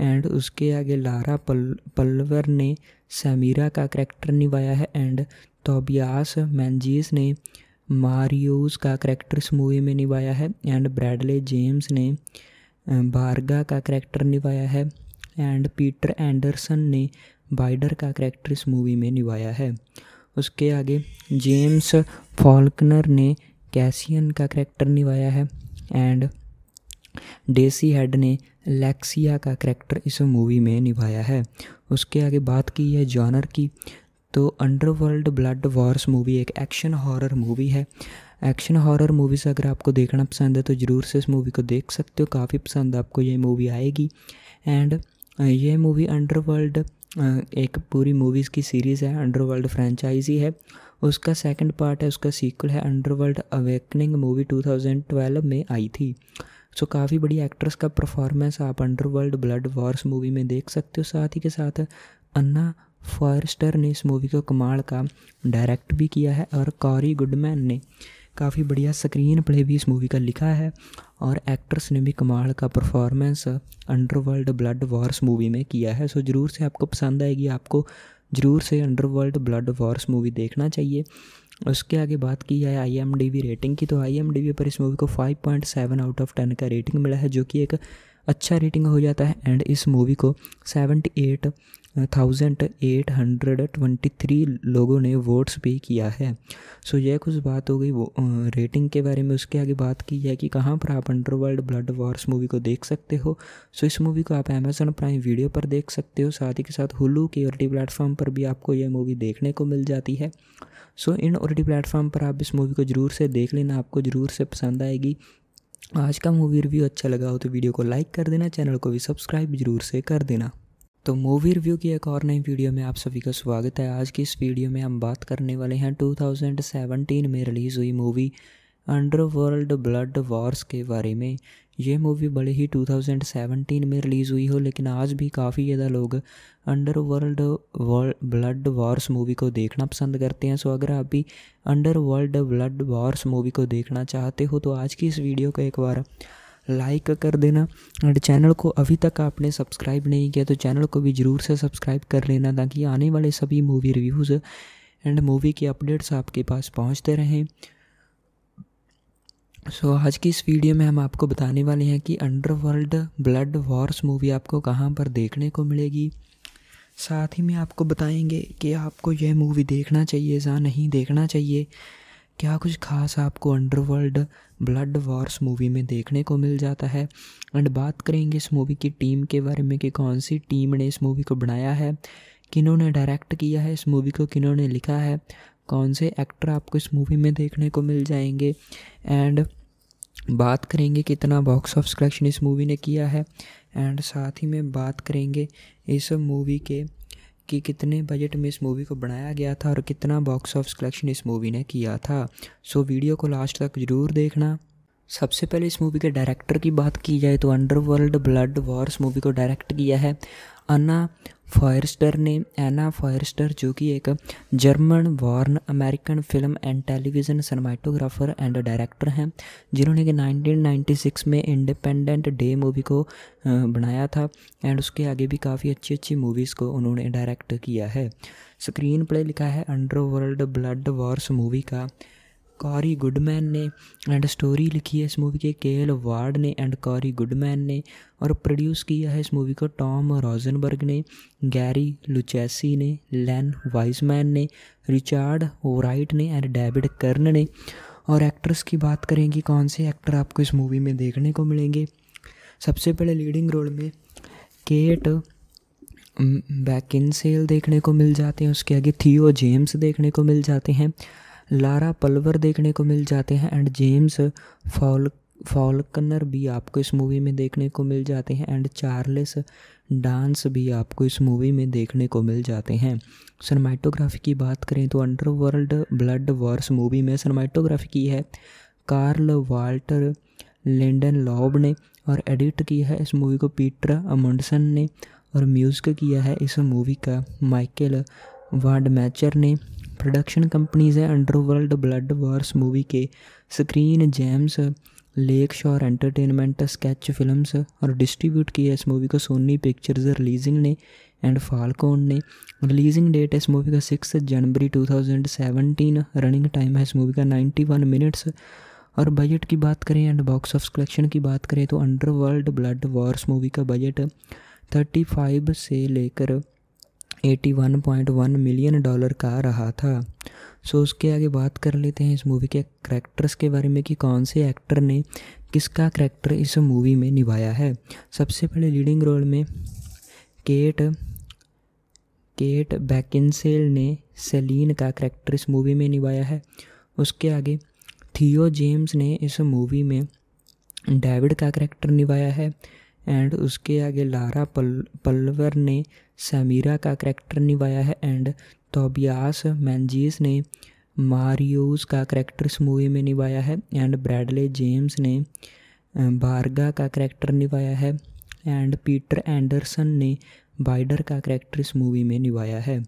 एंड उसके आगे लारा पल पल्वर ने समीरा का करैक्टर निभाया है एंड तोबियास मैंजीस ने मारियोस का करैक्टर इस मूवी में निभाया है एंड ब्रैडले जेम्स ने बारगा का करैक्टर निभाया है एंड पीटर एंडरसन ने बाइडर का करैक्टर इस मूवी में निभाया है उसके आगे जेम्स फॉल्कनर ने कैसियन का करैक्टर निभाया है एंड डेसी हेड ने लेक्सिया का करैक्टर इस मूवी में निभाया है उसके आगे बात की है जॉनर की तो अंडरवर्ल्ड ब्लड वॉर्स मूवी एक एक्शन हॉरर मूवी है एक्शन हॉरर मूवीज़ अगर आपको देखना पसंद है तो ज़रूर से इस मूवी को देख सकते हो काफ़ी पसंद आपको ये मूवी आएगी एंड ये मूवी अंडरवर्ल्ड एक पूरी मूवीज़ की सीरीज़ है अंडरवर्ल्ड फ्रेंचाइजी है उसका सेकंड पार्ट है उसका सीक्वल है अंडरवर्ल्ड अवेकनिंग मूवी 2012 में आई थी सो काफ़ी बड़ी एक्ट्रेस का परफॉर्मेंस आप अंडरवर्ल्ड ब्लड वॉर्स मूवी में देख सकते हो साथ ही के साथ अन्ना फॉरस्टर ने इस मूवी को कमाल का डायरेक्ट भी किया है और कॉरी गुडमैन ने काफ़ी बढ़िया स्क्रीन प्ले भी इस मूवी का लिखा है और एक्ट्रेस ने भी कमाल का performance underworld blood Wars movie में किया है सो ज़रूर से आपको पसंद आएगी आपको ज़रूर से अंडरवर्ल्ड ब्लड वॉर्स मूवी देखना चाहिए उसके आगे बात की जाए आई एम डी रेटिंग की तो आई एम डी पर इस मूवी को five point seven out of ten का रेटिंग मिला है जो कि एक अच्छा रेटिंग हो जाता है एंड इस मूवी को seventy eight thousand eight hundred twenty three लोगों ने वोट्स भी किया है सो यह कुछ बात हो गई वो रेटिंग के बारे में उसके आगे बात की जाए कि कहाँ पर आप अंडरवर्ल्ड ब्लड वॉर्स मूवी को देख सकते हो सो इस मूवी को आप अमेज़न प्राइम वीडियो पर देख सकते हो साथ ही के साथ हुलू के ओ प्लेटफॉर्म पर भी आपको यह मूवी देखने को मिल जाती है सो इन ओ प्लेटफॉर्म पर आप इस मूवी को ज़रूर से देख लेना आपको ज़रूर से पसंद आएगी आज का मूवी रिव्यू अच्छा लगा हो तो वीडियो को लाइक कर देना चैनल को भी सब्सक्राइब जरूर से कर देना तो मूवी रिव्यू की एक और नई वीडियो में आप सभी का स्वागत है आज की इस वीडियो में हम बात करने वाले हैं 2017 में रिलीज़ हुई मूवी अंडरवर्ल्ड ब्लड वॉर्स के बारे में ये मूवी बड़े ही 2017 में रिलीज़ हुई हो लेकिन आज भी काफ़ी ज़्यादा लोग under world blood Wars movie को देखना पसंद करते हैं सो अगर आप भी under world blood Wars movie को देखना चाहते हो तो आज की इस वीडियो को एक बार लाइक कर देना और चैनल को अभी तक आपने सब्सक्राइब नहीं किया तो चैनल को भी ज़रूर से सब्सक्राइब कर लेना ताकि आने वाले सभी मूवी रिव्यूज़ एंड मूवी के अपडेट्स आपके पास पहुंचते रहें सो so, आज की इस वीडियो में हम आपको बताने वाले हैं कि अंडरवर्ल्ड ब्लड वॉर्स मूवी आपको कहाँ पर देखने को मिलेगी साथ ही में आपको बताएंगे कि आपको यह मूवी देखना चाहिए या नहीं देखना चाहिए क्या कुछ खास आपको अंडरवर्ल्ड ब्लड वॉर्स मूवी में देखने को मिल जाता है एंड बात करेंगे इस मूवी की टीम के बारे में कि कौन सी टीम ने इस मूवी को बनाया है किन्होंने डायरेक्ट किया है इस मूवी को किन्होंने लिखा है कौन से एक्टर आपको इस मूवी में देखने को मिल जाएंगे एंड बात करेंगे कितना बॉक्स ऑफ कलेक्शन इस मूवी ने किया है एंड साथ ही में बात करेंगे इस मूवी के कि कितने बजट में इस मूवी को बनाया गया था और कितना बॉक्स ऑफ कलेक्शन इस मूवी ने किया था सो so, वीडियो को लास्ट तक ज़रूर देखना सबसे पहले इस मूवी के डायरेक्टर की बात की जाए तो अंडरवर्ल्ड ब्लड वॉर्स मूवी को डायरेक्ट किया है अन्ना फायरस्टर ने एना फायरस्टर जो कि एक German born American film and television cinematographer and director हैं जिन्होंने कि 1996 में इंडिपेंडेंट डे मूवी को बनाया था एंड उसके आगे भी काफ़ी अच्छी अच्छी मूवीज़ को उन्होंने डायरेक्ट किया है स्क्रीन प्ले लिखा है अंडरवर्ल्ड ब्लड वॉर्स मूवी का कॉरी गुडमैन ने एंड स्टोरी लिखी है इस मूवी के के एल वार्ड ने एंड कॉरी गुडमैन ने और प्रोड्यूस किया है इस मूवी को टॉम रॉजनबर्ग ने गैरी लुचेसी ने लैन वाइजमैन ने रिचार्ड ओराइट ने एंड डेविड कर्न ने और एक्ट्रेस की बात करें कि कौन से एक्टर आपको इस मूवी में देखने को मिलेंगे सबसे पहले लीडिंग रोल में केट बैकिन सेल देखने को मिल जाते हैं उसके आगे थियो जेम्स देखने को मिल जाते हैं लारा पलवर देखने को मिल जाते हैं एंड जेम्स फॉल फॉलकनर भी आपको इस मूवी में देखने को मिल जाते हैं एंड चार्लेस डांस भी आपको इस मूवी में देखने को मिल जाते हैं सनमाइटोग्राफी की बात करें तो अंडरवर्ल्ड ब्लड वॉर्स मूवी में सनमाइटोग्राफी की है कार्ल वाल्टर लेंडन लॉब ने और एडिट किया है इस मूवी को पीटर अमंडसन ने और म्यूज़िक किया है इस मूवी का माइकल वाडमैचर ने प्रोडक्शन कंपनीज़ हैं अंडरवर्ल्ड ब्लड वार्स मूवी के screen jams Lakeshore entertainment sketch films और डिस्ट्रीब्यूट किया इस मूवी को सोनी पिक्चर्स रिलीजिंग ने एंड फालकोन ने रिलीजिंग डेट है इस मूवी का सिक्स जनवरी 2017 रनिंग टाइम है इस मूवी का 91 मिनट्स और बजट की बात करें एंड बॉक्स ऑफ कलेक्शन की बात करें तो अंडरवर्ल्ड ब्लड वॉर्स मूवी का बजट 35 से लेकर 81.1 मिलियन डॉलर का रहा था सो so, उसके आगे बात कर लेते हैं इस मूवी के करैक्टर्स के बारे में कि कौन से एक्टर ने किसका करैक्टर इस मूवी में निभाया है सबसे पहले लीडिंग रोल में केट केट बैकिनसेल ने सेलिन का करैक्टर इस मूवी में निभाया है उसके आगे थियो जेम्स ने इस मूवी में डेविड का करैक्टर निभाया है एंड उसके आगे लारा पल पल्वर ने समीरा का करैक्टर निभाया है एंड तोबियास मैंजीस ने मारियोस का करैक्टर इस मूवी में निभाया है एंड ब्रैडले जेम्स ने बारगा का करैक्टर निभाया है एंड पीटर एंडरसन ने बाइडर का करैक्टर इस मूवी में निभाया है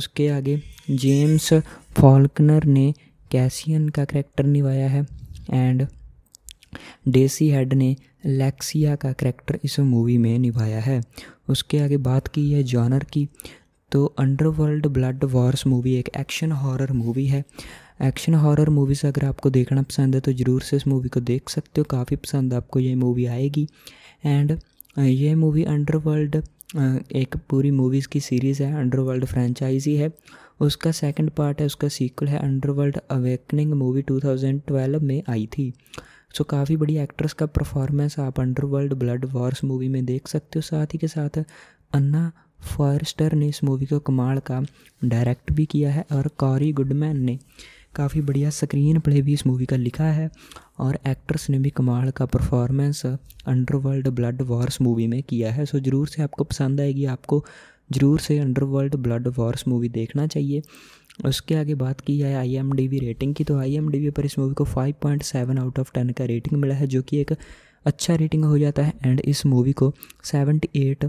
उसके आगे जेम्स फॉल्कनर ने कैसियन का करैक्टर निभाया है एंड डेसी हेड ने लेक्सिया का करैक्टर इस मूवी में निभाया है उसके आगे बात की है जॉनर की तो अंडरवर्ल्ड ब्लड वॉर्स मूवी एक एक्शन हॉरर मूवी है एक्शन हॉरर मूवीज़ अगर आपको देखना पसंद है तो ज़रूर से इस मूवी को देख सकते हो काफ़ी पसंद आपको ये मूवी आएगी एंड ये मूवी अंडरवर्ल्ड एक पूरी मूवीज़ की सीरीज़ है अंडरवर्ल्ड फ्रेंचाइजी है उसका सेकंड पार्ट है उसका सीक्वल है अंडरवर्ल्ड अवेकनिंग मूवी 2012 में आई थी सो काफ़ी बड़ी एक्ट्रेस का परफॉर्मेंस आप अंडरवर्ल्ड ब्लड वॉर्स मूवी में देख सकते हो साथ ही के साथ अन्ना फॉरस्टर ने इस मूवी को कमाल का डायरेक्ट भी किया है और कॉरी गुडमैन ने काफ़ी बढ़िया स्क्रीन प्ले भी इस मूवी का लिखा है और एक्ट्रेस ने भी कमाल का performance underworld blood Wars movie में किया है सो ज़रूर से आपको पसंद आएगी आपको ज़रूर से अंडरवर्ल्ड ब्लड वॉर्स मूवी देखना चाहिए उसके आगे बात की जाए I M D B rating की तो आई एम डी वी पर इस मूवी को five point seven out of ten का रेटिंग मिला है जो कि एक अच्छा रेटिंग हो जाता है एंड इस मूवी को seventy eight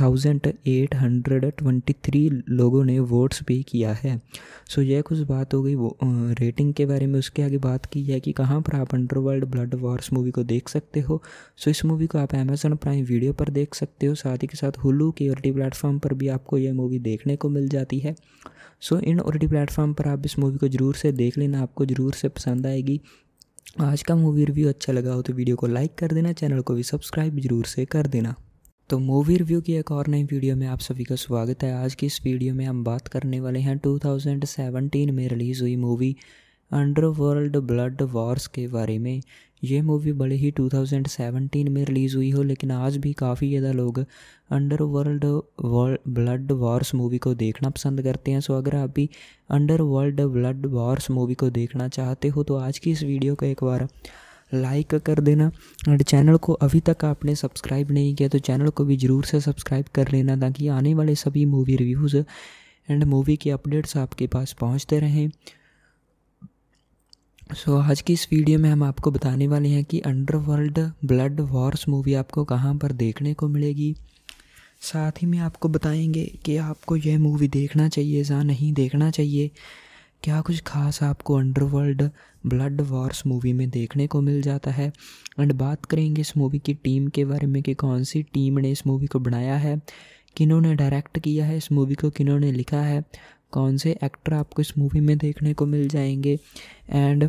thousand eight hundred twenty three लोगों ने वोट्स भी किया है सो यह कुछ बात हो गई वो रेटिंग के बारे में उसके आगे बात की जाए कि कहाँ पर आप अंडरवर्ल्ड ब्लड वॉर्स मूवी को देख सकते हो सो इस मूवी को आप अमेज़न प्राइम वीडियो पर देख सकते हो साथ ही के साथ हुलू के टी प्लेटफॉर्म पर भी आपको यह मूवी देखने को मिल जाती है सो इन ओ टी प्लेटफॉर्म पर आप इस मूवी को ज़रूर से देख लेना आपको ज़रूर से पसंद आएगी आज का मूवी रिव्यू अच्छा लगा हो तो वीडियो को लाइक कर देना चैनल को भी सब्सक्राइब जरूर से कर देना तो मूवी रिव्यू की एक और नई वीडियो में आप सभी का स्वागत है आज की इस वीडियो में हम बात करने वाले हैं 2017 में रिलीज़ हुई मूवी अंडरवर्ल्ड ब्लड वॉर्स के बारे में ये मूवी बड़े ही 2017 में रिलीज़ हुई हो लेकिन आज भी काफ़ी ज़्यादा लोग under world blood Wars movie को देखना पसंद करते हैं सो अगर आप भी under world blood Wars movie को देखना चाहते हो तो आज की इस वीडियो को एक बार लाइक कर देना और चैनल को अभी तक आपने सब्सक्राइब नहीं किया तो चैनल को भी ज़रूर से सब्सक्राइब कर लेना ताकि आने वाले सभी मूवी रिव्यूज़ एंड मूवी के अपडेट्स आपके पास पहुंचते रहें सो so, आज की इस वीडियो में हम आपको बताने वाले हैं कि अंडरवर्ल्ड ब्लड वॉर्स मूवी आपको कहाँ पर देखने को मिलेगी साथ ही में आपको बताएंगे कि आपको यह मूवी देखना चाहिए या नहीं देखना चाहिए क्या कुछ खास आपको अंडरवर्ल्ड ब्लड वॉर्स मूवी में देखने को मिल जाता है एंड बात करेंगे इस मूवी की टीम के बारे में कि कौन सी टीम ने इस मूवी को बनाया है किन्होंने डायरेक्ट किया है इस मूवी को किन्होंने लिखा है कौन से एक्टर आपको इस मूवी में देखने को मिल जाएंगे एंड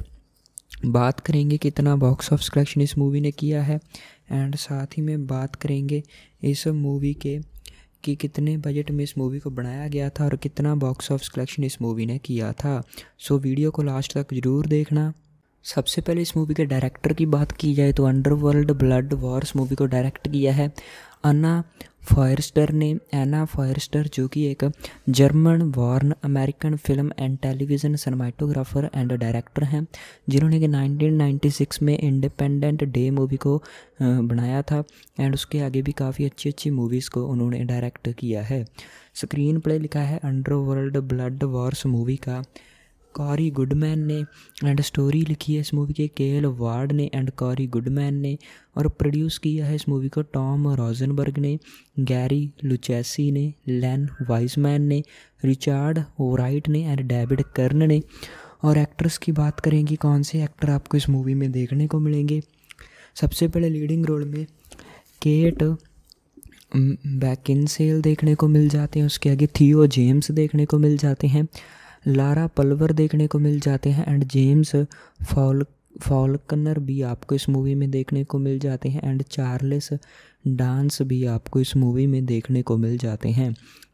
बात करेंगे कितना बॉक्स ऑफ कलेक्शन इस मूवी ने किया है एंड साथ ही में बात करेंगे इस मूवी के कि कितने बजट में इस मूवी को बनाया गया था और कितना बॉक्स ऑफ कलेक्शन इस मूवी ने किया था सो so, वीडियो को लास्ट तक ज़रूर देखना सबसे पहले इस मूवी के डायरेक्टर की बात की जाए तो अंडरवर्ल्ड ब्लड वॉर्स मूवी को डायरेक्ट किया है अन्ना फायरस्टर ने एना फायरस्टर जो कि एक German born American film and television cinematographer and director हैं जिन्होंने कि 1996 में इंडिपेंडेंट डे मूवी को बनाया था एंड उसके आगे भी काफ़ी अच्छी अच्छी मूवीज़ को उन्होंने डायरेक्ट किया है स्क्रीन प्ले लिखा है अंडरवर्ल्ड ब्लड वॉर्स मूवी का कॉरी गुडमैन ने एंड स्टोरी लिखी है इस मूवी के के एल वार्ड ने एंड कॉरी गुडमैन ने और प्रोड्यूस किया है इस मूवी को टॉम रॉजनबर्ग ने गैरी लुचेसी ने लैन वाइजमैन ने रिचार्ड ओराइट ने एंड डेविड कर्न ने और एक्ट्रेस की बात करें कि कौन से एक्टर आपको इस मूवी में देखने को मिलेंगे सबसे पहले लीडिंग रोल में केट बैकिन सेल देखने को मिल जाते हैं उसके आगे थियो जेम्स देखने को मिल जाते हैं लारा पल्वर देखने को मिल जाते हैं एंड जेम्स फॉल फॉलकनर भी आपको इस मूवी में देखने को मिल जाते हैं एंड चार्लेस डांस भी आपको इस मूवी में देखने को मिल जाते हैं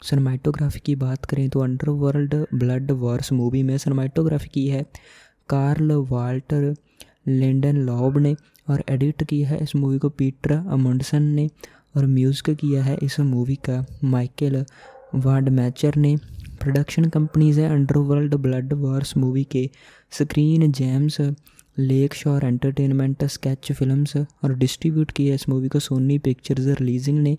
सनमाइटोग्राफी की बात करें तो अंडरवर्ल्ड ब्लड वॉर्स मूवी में सनमाइटोग्राफी की है कार्ल वाल्टर लेंडन लॉब ने और एडिट किया है इस मूवी को पीटर अमुंडसन ने और म्यूज़िक किया है इस मूवी का माइकल वाडमैचर ने प्रोडक्शन कंपनीज़ है अंडरवर्ल्ड ब्लड वार्स मूवी के screen James Lakeshore entertainment sketch films और डिस्ट्रीब्यूट किया इस मूवी को सोनी पिक्चर्स रिलीजिंग ने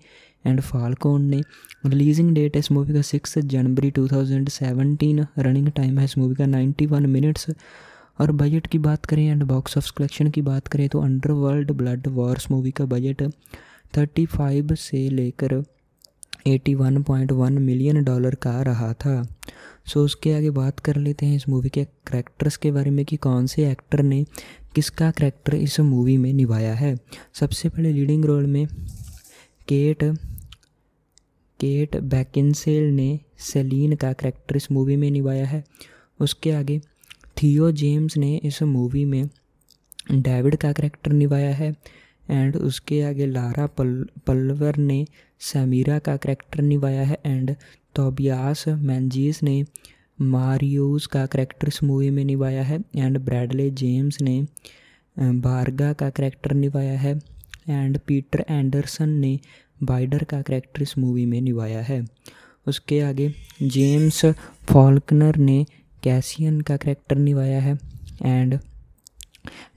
एंड फालकोन ने रिलीजिंग डेट है इस मूवी का सिक्स जनवरी 2017 रनिंग टाइम है इस मूवी का 91 मिनट्स और बजट की बात करें एंड बॉक्स ऑफ कलेक्शन की बात करें तो अंडरवर्ल्ड ब्लड वॉर्स मूवी का बजट 35 से लेकर 81.1 मिलियन डॉलर का रहा था सो उसके आगे बात कर लेते हैं इस मूवी के करैक्टर्स के बारे में कि कौन से एक्टर ने किसका करैक्टर इस मूवी में निभाया है सबसे पहले लीडिंग रोल में केट केट बैकिनसेल ने सेलिन का करैक्टर इस मूवी में निभाया है उसके आगे थियो जेम्स ने इस मूवी में डेविड का करैक्टर निभाया है एंड उसके आगे लारा पल पल्वर ने सैमीरा का करैक्टर निभाया है एंड तोबियास मैनजीस ने मारियोस का करैक्टर इस मूवी में निभाया है एंड ब्रैडले जेम्स ने बारगा का करैक्टर निभाया है एंड पीटर एंडरसन ने बाइडर का करैक्टर इस मूवी में निभाया है उसके आगे जेम्स फॉल्कनर ने कैसियन का करैक्टर निभाया है एंड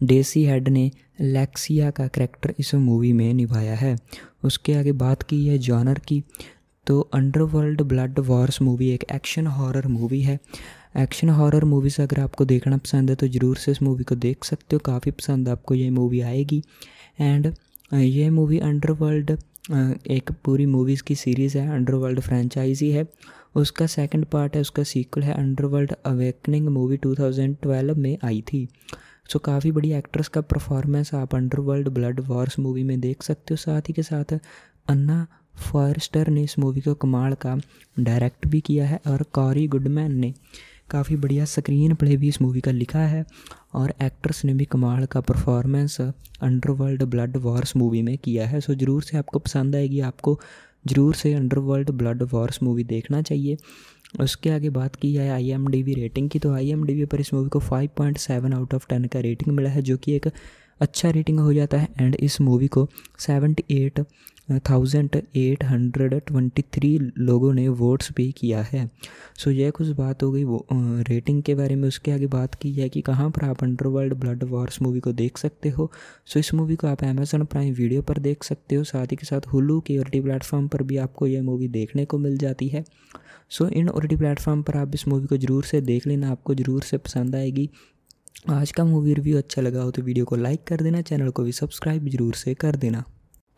डेसी हेड ने लेक्सिया का करैक्टर इस मूवी में निभाया है उसके आगे बात की है जॉनर की तो अंडरवर्ल्ड ब्लड वॉर्स मूवी एक एक्शन हॉरर मूवी है एक्शन हॉरर मूवीज़ अगर आपको देखना पसंद है तो ज़रूर से इस मूवी को देख सकते हो काफ़ी पसंद आपको ये मूवी आएगी एंड ये मूवी अंडरवर्ल्ड एक पूरी मूवीज़ की सीरीज़ है अंडरवर्ल्ड फ्रेंचाइजी है उसका सेकंड पार्ट है उसका सीक्वल है अंडरवर्ल्ड अवेकनिंग मूवी 2012 में आई थी सो so, काफ़ी बड़ी एक्ट्रेस का परफॉर्मेंस आप अंडरवर्ल्ड ब्लड वॉर्स मूवी में देख सकते हो साथ ही के साथ अन्ना फॉरेस्टर ने इस मूवी को कमाल का डायरेक्ट भी किया है और कॉरी गुडमैन ने काफ़ी बढ़िया स्क्रीन प्ले भी इस मूवी का लिखा है और एक्ट्रेस ने भी कमाल का performance underworld blood Wars movie में किया है सो ज़रूर से आपको पसंद आएगी आपको ज़रूर से अंडरवर्ल्ड ब्लड वॉर्स मूवी देखना चाहिए उसके आगे बात की जाए आई एम डी रेटिंग की तो आई एम डी पर इस मूवी को five point seven out of ten का रेटिंग मिला है जो कि एक अच्छा रेटिंग हो जाता है एंड इस मूवी को eight thousand eight hundred twenty three लोगों ने वोट्स भी किया है सो यह कुछ बात हो गई वो रेटिंग के बारे में उसके आगे बात की जाए कि कहाँ पर आप अंडरवर्ल्ड ब्लड वॉर्स मूवी को देख सकते हो सो इस मूवी को आप अमेजोन प्राइम वीडियो पर देख सकते हो साथ ही के साथ हुलू के टी प्लेटफॉर्म पर भी आपको यह मूवी देखने को मिल जाती है सो इन ओर टी प्लेटफॉर्म पर आप इस मूवी को ज़रूर से देख लेना आपको ज़रूर से पसंद आएगी आज का मूवी रिव्यू अच्छा लगा हो तो वीडियो को लाइक कर देना चैनल को भी सब्सक्राइब जरूर से कर देना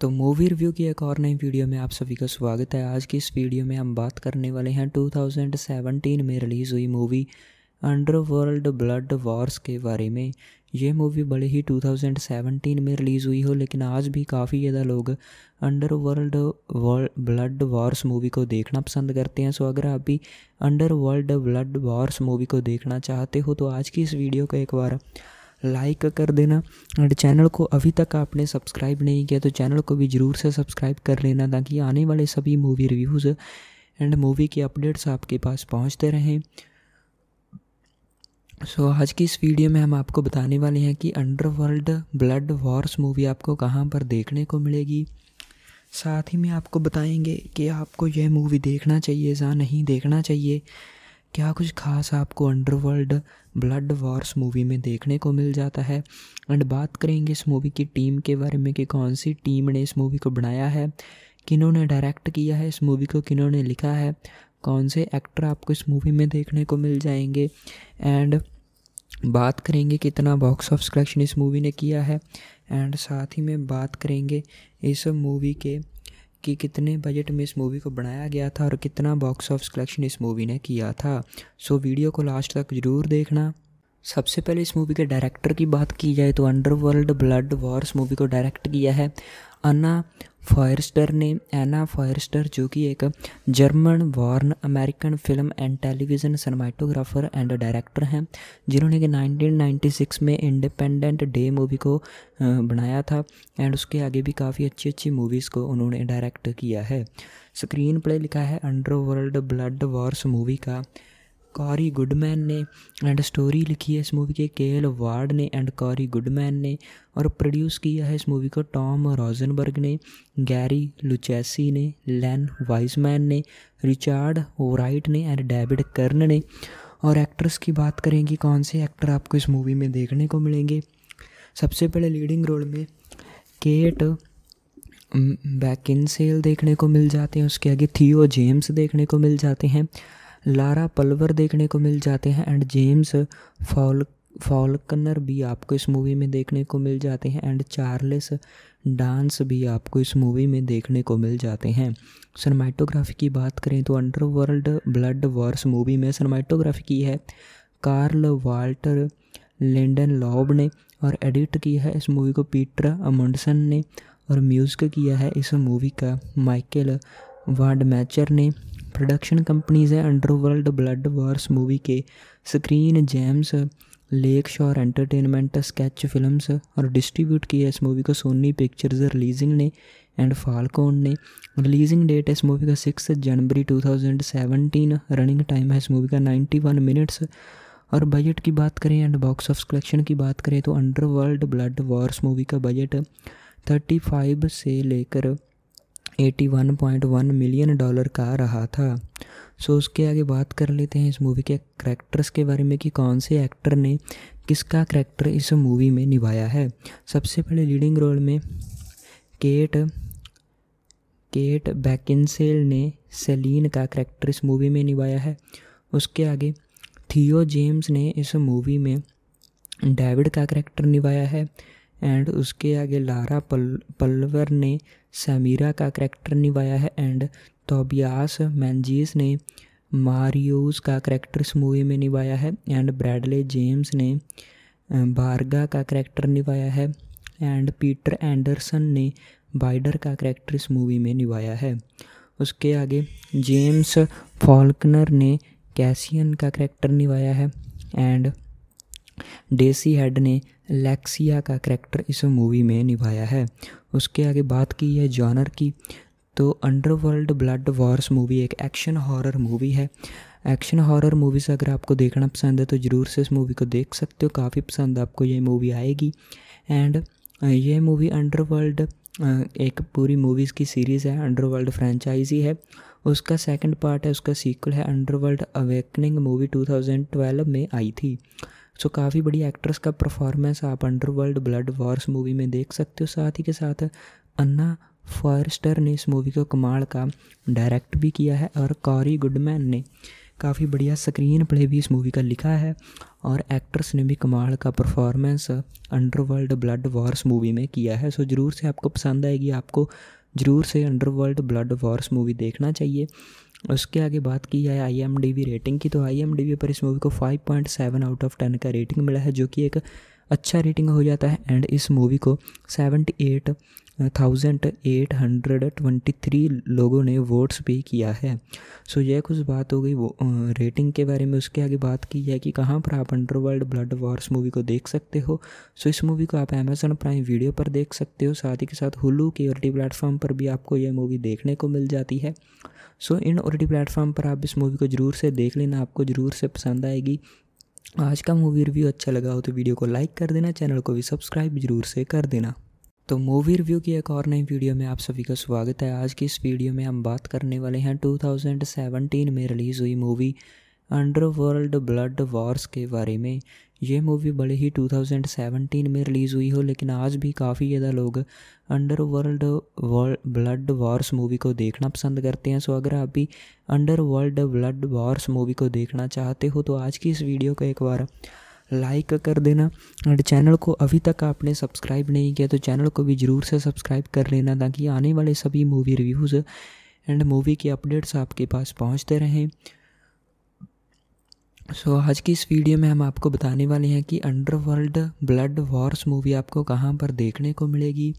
तो मूवी रिव्यू की एक और नई वीडियो में आप सभी का स्वागत है आज की इस वीडियो में हम बात करने वाले हैं 2017 में रिलीज़ हुई मूवी अंडरवर्ल्ड ब्लड वॉर्स के बारे में ये मूवी बड़े ही 2017 में रिलीज़ हुई हो लेकिन आज भी काफ़ी ज़्यादा लोग अंडरवर्ल्ड ब्लड वॉर्स मूवी को देखना पसंद करते हैं सो अगर आप भी अंडरवर्ल्ड ब्लड वॉर्स मूवी को देखना चाहते हो तो आज की इस वीडियो को एक बार लाइक कर देना एंड चैनल को अभी तक आपने सब्सक्राइब नहीं किया तो चैनल को भी ज़रूर से सब्सक्राइब कर लेना ताकि आने वाले सभी मूवी रिव्यूज़ एंड मूवी के अपडेट्स आपके पास पहुंचते रहें सो so, आज की इस वीडियो में हम आपको बताने वाले हैं कि अंडरवर्ल्ड ब्लड वॉर्स मूवी आपको कहाँ पर देखने को मिलेगी साथ ही में आपको बताएंगे कि आपको यह मूवी देखना चाहिए या नहीं देखना चाहिए क्या कुछ खास आपको अंडरवर्ल्ड ब्लड वॉर्स मूवी में देखने को मिल जाता है एंड बात करेंगे इस मूवी की टीम के बारे में कि कौन सी टीम ने इस मूवी को बनाया है किन्होंने डायरेक्ट किया है इस मूवी को किन्होंने लिखा है कौन से एक्टर आपको इस मूवी में देखने को मिल जाएंगे एंड बात करेंगे कितना बॉक्स ऑफ कलेक्शन इस मूवी ने किया है एंड साथ ही में बात करेंगे इस मूवी के कि कितने बजट में इस मूवी को बनाया गया था और कितना बॉक्स ऑफिस कलेक्शन इस मूवी ने किया था सो वीडियो को लास्ट तक ज़रूर देखना सबसे पहले इस मूवी के डायरेक्टर की बात की जाए तो अंडरवर्ल्ड ब्लड वॉर्स मूवी को डायरेक्ट किया है अन्ना फायरस्टर ने एना फायरस्टर जो कि एक German born American film and television cinematographer and director हैं जिन्होंने कि 1996 में इंडिपेंडेंट डे मूवी को बनाया था एंड उसके आगे भी काफ़ी अच्छी अच्छी मूवीज़ को उन्होंने डायरेक्ट किया है स्क्रीन प्ले लिखा है अंडरवर्ल्ड ब्लड वॉर्स मूवी का कॉरी गुडमैन ने एंड स्टोरी लिखी है इस मूवी के के एल वार्ड ने एंड कॉरी गुडमैन ने और प्रोड्यूस किया है इस मूवी को टॉम रॉजनबर्ग ने गैरी लुचेसी ने लैन वाइजमैन ने रिचार्ड ओराइट ने एंड डेविड कर्न ने और एक्ट्रेस की बात करेंगे कौन से एक्टर आपको इस मूवी में देखने को मिलेंगे सबसे पहले लीडिंग रोल में केट बैकिन सेल देखने को मिल जाते हैं उसके आगे थियो जेम्स देखने को मिल जाते हैं लारा पल्वर देखने को मिल जाते हैं एंड जेम्स फॉल फॉलकनर भी आपको इस मूवी में देखने को मिल जाते हैं एंड चार्लेस डांस भी आपको इस मूवी में देखने को मिल जाते हैं सनमैटोग्राफी की बात करें तो अंडरवर्ल्ड ब्लड वॉर्स मूवी में सनमैटोग्राफी की है कार्ल वाल्टर लेंडन लॉब ने और एडिट किया है इस मूवी को पीटर अमंडसन ने और म्यूज़िक किया है इस मूवी का माइकल वाडमैचर ने प्रोडक्शन कंपनीज़ है अंडरवर्ल्ड ब्लड वार्स मूवी के screen James Lakeshore entertainment sketch films और डिस्ट्रीब्यूट किया इस मूवी को सोनी पिक्चर्स रिलीजिंग ने एंड फालकोन ने रिलीजिंग डेट है इस मूवी का सिक्स जनवरी 2017 रनिंग टाइम है इस मूवी का 91 मिनट्स और बजट की बात करें एंड बॉक्स ऑफ कलेक्शन की बात करें तो अंडरवर्ल्ड ब्लड वॉर्स मूवी का बजट 35 से लेकर 81.1 मिलियन डॉलर का रहा था सो उसके आगे बात कर लेते हैं इस मूवी के करैक्टर्स के बारे में कि कौन से एक्टर ने किसका करैक्टर इस मूवी में निभाया है सबसे पहले लीडिंग रोल में केट केट बैकिनसेल ने सेलिन का करैक्टर इस मूवी में निभाया है उसके आगे थियो जेम्स ने इस मूवी में डेविड का करैक्टर निभाया है एंड उसके आगे लारा पल पल्लवर ने समीरा का करैक्टर निभाया है एंड तोबियास मैंजीस ने मारियोस का करैक्टर इस मूवी में निभाया है एंड ब्रैडले जेम्स ने बारगा का करैक्टर निभाया है एंड पीटर एंडरसन ने बाइडर का करैक्टर इस मूवी में निभाया है उसके आगे जेम्स फॉल्कनर ने कैसियन का करैक्टर निभाया है एंड डेसी हेड ने लेक्सिया का करैक्टर इस मूवी में निभाया है उसके आगे बात की है जॉनर की तो अंडरवर्ल्ड ब्लड वॉर्स मूवी एक एक्शन हॉरर मूवी है एक्शन हॉरर मूवीज़ अगर आपको देखना पसंद है तो ज़रूर से इस मूवी को देख सकते हो काफ़ी पसंद आपको ये मूवी आएगी एंड ये मूवी अंडरवर्ल्ड एक पूरी मूवीज़ की सीरीज़ है अंडरवर्ल्ड फ्रेंचाइजी है उसका सेकंड पार्ट है उसका सीक्वल है अंडरवर्ल्ड अवेकनिंग मूवी 2012 में आई थी सो so, काफ़ी बड़ी एक्ट्रेस का परफॉर्मेंस आप अंडरवर्ल्ड ब्लड वॉर्स मूवी में देख सकते हो साथ ही के साथ अन्ना फॉरस्टर ने इस मूवी को कमाल का डायरेक्ट भी किया है और कॉरी गुडमैन ने काफ़ी बढ़िया स्क्रीन प्ले भी इस मूवी का लिखा है और एक्ट्रेस ने भी कमाल का performance underworld blood Wars movie में किया है सो ज़रूर से आपको पसंद आएगी आपको ज़रूर से अंडरवर्ल्ड ब्लड वॉर्स मूवी देखना चाहिए उसके आगे बात की जाए आई एम डी रेटिंग की तो आई एम डी पर इस मूवी को 5.7 आउट ऑफ 10 का रेटिंग मिला है जो कि एक अच्छा रेटिंग हो जाता है एंड इस मूवी को 78 thousand eight hundred twenty three लोगों ने वोट्स भी किया है सो so, यह कुछ बात हो गई वो रेटिंग के बारे में उसके आगे बात की है कि कहाँ पर आप अंडरवर्ल्ड ब्लड वॉर्स मूवी को देख सकते हो सो so, इस मूवी को आप अमेजन प्राइम वीडियो पर देख सकते हो साथ ही के साथ हुलू के टी प्लेटफॉर्म पर भी आपको यह मूवी देखने को मिल जाती है सो इन ओर टी प्लेटफॉर्म पर आप इस मूवी को ज़रूर से देख लेना आपको ज़रूर से पसंद आएगी आज का मूवी रिव्यू अच्छा लगा हो तो वीडियो को लाइक कर देना चैनल को भी सब्सक्राइब जरूर से कर देना तो मूवी रिव्यू की एक और नई वीडियो में आप सभी का स्वागत है आज की इस वीडियो में हम बात करने वाले हैं 2017 में रिलीज़ हुई मूवी अंडरवर्ल्ड ब्लड वॉर्स के बारे में ये मूवी बड़े ही 2017 में रिलीज़ हुई हो लेकिन आज भी काफ़ी ज़्यादा लोग अंडरवर्ल्ड ब्लड वॉर्स मूवी को देखना पसंद करते हैं सो अगर आप भी अंडरवर्ल्ड ब्लड वॉर्स मूवी को देखना चाहते हो तो आज की इस वीडियो को एक बार लाइक कर देना एंड चैनल को अभी तक आपने सब्सक्राइब नहीं किया तो चैनल को भी ज़रूर से सब्सक्राइब कर लेना ताकि आने वाले सभी मूवी रिव्यूज़ एंड मूवी के अपडेट्स आपके पास पहुंचते रहें सो so, आज की इस वीडियो में हम आपको बताने वाले हैं कि अंडरवर्ल्ड ब्लड वॉर्स मूवी आपको कहाँ पर देखने को मिलेगी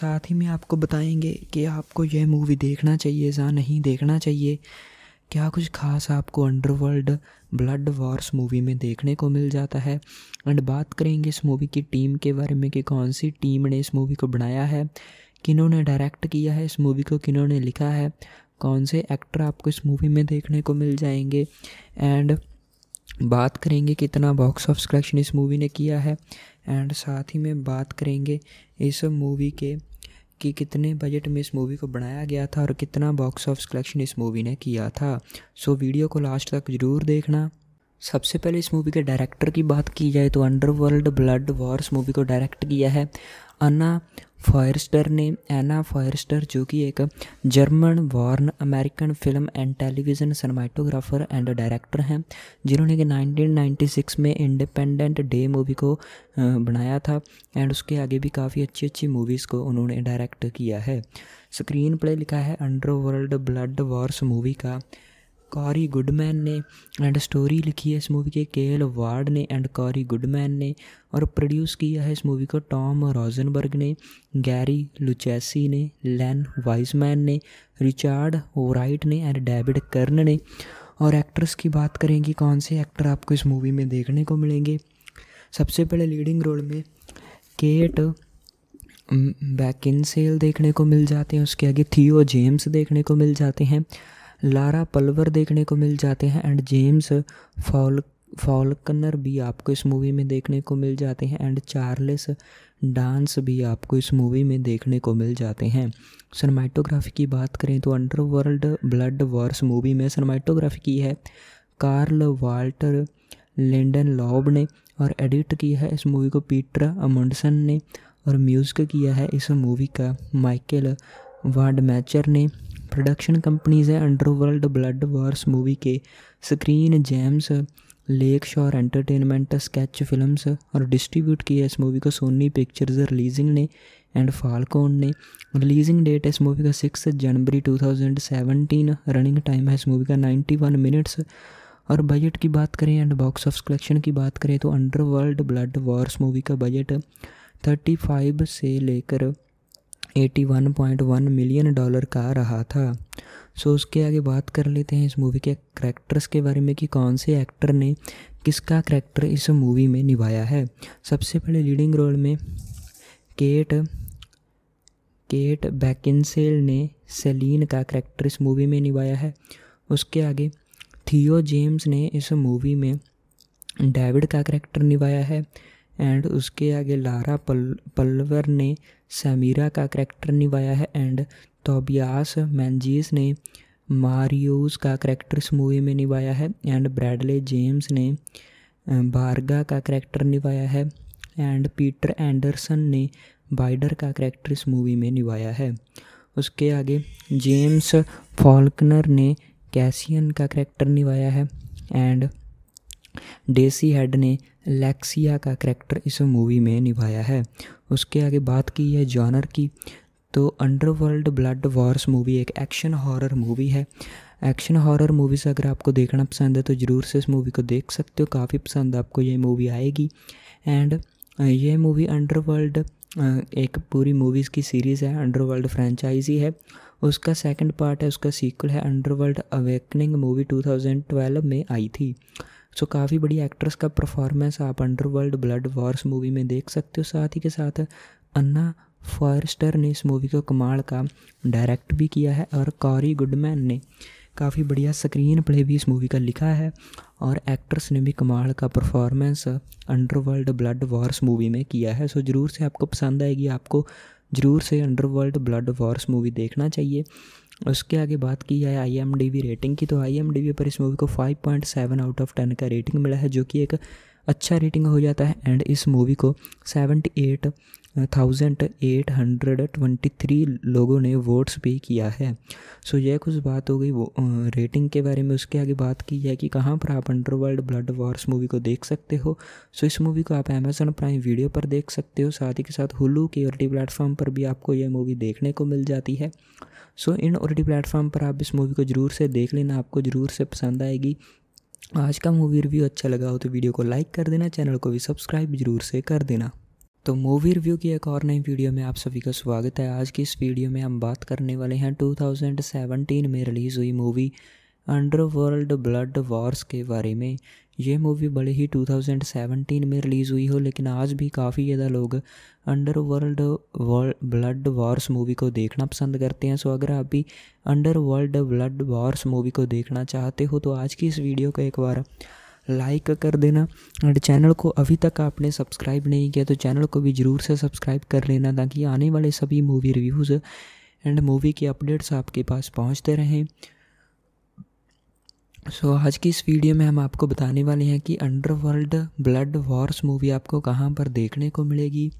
साथ ही में आपको बताएंगे कि आपको यह मूवी देखना चाहिए या नहीं देखना चाहिए क्या कुछ खास आपको अंडरवर्ल्ड ब्लड वॉर्स मूवी में देखने को मिल जाता है एंड बात करेंगे इस मूवी की टीम के बारे में कि कौन सी टीम ने इस मूवी को बनाया है किन्होंने डायरेक्ट किया है इस मूवी को किन्होंने लिखा है कौन से एक्टर आपको इस मूवी में देखने को मिल जाएंगे एंड बात करेंगे कितना बॉक्स ऑफ कलेक्शन इस मूवी ने किया है एंड साथ ही में बात करेंगे इस मूवी के कि कितने बजट में इस मूवी को बनाया गया था और कितना बॉक्स ऑफिस कलेक्शन इस मूवी ने किया था सो वीडियो को लास्ट तक ज़रूर देखना सबसे पहले इस मूवी के डायरेक्टर की बात की जाए तो अंडरवर्ल्ड ब्लड वॉर्स मूवी को डायरेक्ट किया है अना फॉयरस्टर ने एना फॉयरस्टर जो कि एक German born American film and television cinematographer and director हैं जिन्होंने कि 1996 में इंडिपेंडेंट डे मूवी को बनाया था एंड उसके आगे भी काफ़ी अच्छी अच्छी मूवीज़ को उन्होंने डायरेक्ट किया है स्क्रीन प्ले लिखा है अंडरवर्ल्ड ब्लड वॉर्स मूवी का कॉरी गुडमैन ने एंड स्टोरी लिखी है इस मूवी के के एल वार्ड ने एंड कॉरी गुडमैन ने और प्रोड्यूस किया है इस मूवी को टॉम रॉजनबर्ग ने गैरी लुचेसी ने लैन वाइजमैन ने रिचार्ड ओराइट ने एंड डेविड कर्न ने और एक्ट्रेस की बात करें कि कौन से एक्टर आपको इस मूवी में देखने को मिलेंगे सबसे पहले लीडिंग रोल में केट बैकिन सेल देखने को मिल जाते हैं उसके आगे थियो जेम्स देखने को मिल जाते हैं लारा पल्वर देखने को मिल जाते हैं एंड जेम्स फॉल फॉलकनर भी आपको इस मूवी में देखने को मिल जाते हैं एंड चार्लेस डांस भी आपको इस मूवी में देखने को मिल जाते हैं सनमाइटोग्राफी की बात करें तो अंडरवर्ल्ड ब्लड वॉर्स मूवी में सनमाइटोग्राफी की है कार्ल वाल्टर लेंडन लॉब ने और एडिट किया है इस मूवी को पीटर अमुंडसन ने और म्यूज़िक किया है इस मूवी का माइकल वाडमैचर ने प्रोडक्शन कंपनीज़ है अंडरवर्ल्ड ब्लड वार्स मूवी के screen James Lakeshore entertainment sketch films और डिस्ट्रीब्यूट किया इस मूवी को सोनी पिक्चर्स रिलीजिंग ने एंड फालकोन ने रिलीजिंग डेट है इस मूवी का सिक्स जनवरी 2017 रनिंग टाइम है इस मूवी का 91 मिनट्स और बजट की बात करें एंड बॉक्स ऑफ कलेक्शन की बात करें तो अंडरवर्ल्ड ब्लड वॉर्स मूवी का बजट 35 से लेकर 81.1 मिलियन डॉलर का रहा था सो so, उसके आगे बात कर लेते हैं इस मूवी के करेक्टर्स के बारे में कि कौन से एक्टर ने किसका करेक्टर इस मूवी में निभाया है सबसे पहले लीडिंग रोल में केट केट बैकिनसेल ने सेलिन का करेक्टर इस मूवी में निभाया है उसके आगे थियो जेम्स ने इस मूवी में डेविड का करेक्टर निभाया है एंड उसके आगे लारा पल पल्वर ने समीरा का करैक्टर निभाया है एंड तोबियास मैनजीस ने मारियोस का करैक्टर इस मूवी में निभाया है एंड ब्रैडले जेम्स ने बारगा का करैक्टर निभाया है एंड पीटर एंडरसन ने बाइडर का करैक्टर इस मूवी में निभाया है उसके आगे जेम्स फॉल्कनर ने कैसियन का करैक्टर निभाया है एंड डेसी हेड ने लेक्सिया का करैक्टर इस मूवी में निभाया है उसके आगे बात की है जॉनर की तो अंडरवर्ल्ड ब्लड वॉर्स मूवी एक एक्शन हॉरर मूवी है एक्शन हॉरर मूवीज़ अगर आपको देखना पसंद है तो ज़रूर से इस मूवी को देख सकते हो काफ़ी पसंद आपको ये मूवी आएगी एंड ये मूवी अंडरवर्ल्ड एक पूरी मूवीज़ की सीरीज़ है अंडरवर्ल्ड फ्रेंचाइजी है उसका सेकंड पार्ट है उसका सीक्वल है अंडरवर्ल्ड अवेकनिंग मूवी 2012 में आई थी सो so, काफ़ी बड़ी एक्ट्रेस का परफॉर्मेंस आप अंडरवर्ल्ड ब्लड वॉर्स मूवी में देख सकते हो साथ ही के साथ अन्ना फॉरस्टर ने इस मूवी को कमाल का डायरेक्ट भी किया है और कॉरी गुडमैन ने काफ़ी बढ़िया स्क्रीन प्ले भी इस मूवी का लिखा है और एक्ट्रेस ने भी कमाल का performance underworld blood Wars movie में किया है सो ज़रूर से आपको पसंद आएगी आपको ज़रूर से अंडरवर्ल्ड ब्लड वॉर्स मूवी देखना चाहिए उसके आगे बात की जाए आई एम रेटिंग की तो आई पर इस मूवी को 5.7 आउट ऑफ 10 का रेटिंग मिला है जो कि एक अच्छा रेटिंग हो जाता है एंड इस मूवी को seventy eight thousand eight hundred twenty three लोगों ने वोट्स भी किया है सो so, यह कुछ बात हो गई वो रेटिंग के बारे में उसके आगे बात की जाए कि कहाँ पर आप अंडरवर्ल्ड ब्लड वॉर्स मूवी को देख सकते हो सो so, इस मूवी को आप अमेज़न प्राइम वीडियो पर देख सकते हो साथ ही के साथ हुलू के ओ प्लेटफॉर्म पर भी आपको यह मूवी देखने को मिल जाती है सो इन ओ टी प्लेटफॉर्म पर आप इस मूवी को ज़रूर से देख लेना आपको ज़रूर से पसंद आएगी आज का मूवी रिव्यू अच्छा लगा हो तो वीडियो को लाइक कर देना चैनल को भी सब्सक्राइब जरूर से कर देना तो मूवी रिव्यू की एक और नई वीडियो में आप सभी का स्वागत है आज की इस वीडियो में हम बात करने वाले हैं 2017 में रिलीज़ हुई मूवी अंडरवर्ल्ड ब्लड वॉर्स के बारे में ये मूवी बड़े ही 2017 में रिलीज़ हुई हो लेकिन आज भी काफ़ी ज़्यादा लोग under world blood Wars movie को देखना पसंद करते हैं सो अगर आप भी under world blood Wars movie को देखना चाहते हो तो आज की इस वीडियो को एक बार लाइक कर देना और चैनल को अभी तक आपने सब्सक्राइब नहीं किया तो चैनल को भी ज़रूर से सब्सक्राइब कर लेना ताकि आने वाले सभी मूवी रिव्यूज़ एंड मूवी के अपडेट्स आपके पास पहुँचते रहें सो so, आज की इस वीडियो में हम आपको बताने वाले हैं कि अंडरवर्ल्ड ब्लड वॉर्स मूवी आपको कहाँ पर देखने को मिलेगी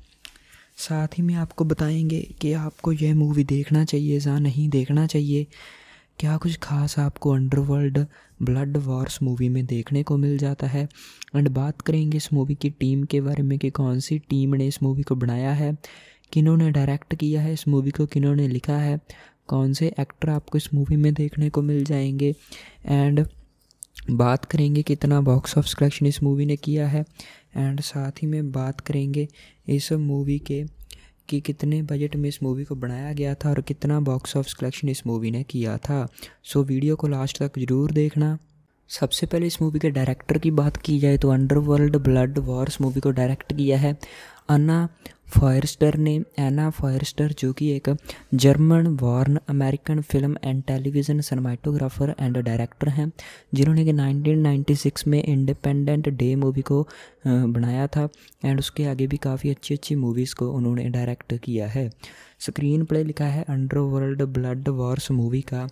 साथ ही में आपको बताएंगे कि आपको यह मूवी देखना चाहिए या नहीं देखना चाहिए क्या कुछ खास आपको अंडरवर्ल्ड ब्लड वॉर्स मूवी में देखने को मिल जाता है एंड बात करेंगे इस मूवी की टीम के बारे में कि कौन सी टीम ने इस मूवी को बनाया है किन्होंने डायरेक्ट किया है इस मूवी को किन्होंने लिखा है कौन से एक्टर आपको इस मूवी में देखने को मिल जाएंगे एंड बात करेंगे कितना बॉक्स ऑफ कलेक्शन इस मूवी ने किया है एंड साथ ही में बात करेंगे इस मूवी के कि कितने बजट में इस मूवी को बनाया गया था और कितना बॉक्स ऑफ कलेक्शन इस मूवी ने किया था सो so, वीडियो को लास्ट तक ज़रूर देखना सबसे पहले इस मूवी के डायरेक्टर की बात की जाए तो अंडरवर्ल्ड ब्लड वॉर्स मूवी को डायरेक्ट किया है अन्ना फायरस्टर ने एना फायरस्टर जो कि एक German born American film and television cinematographer and director हैं जिन्होंने कि 1996 में इंडिपेंडेंट डे मूवी को बनाया था एंड उसके आगे भी काफ़ी अच्छी अच्छी मूवीज़ को उन्होंने डायरेक्ट किया है स्क्रीन प्ले लिखा है अंडरवर्ल्ड ब्लड वॉर्स मूवी का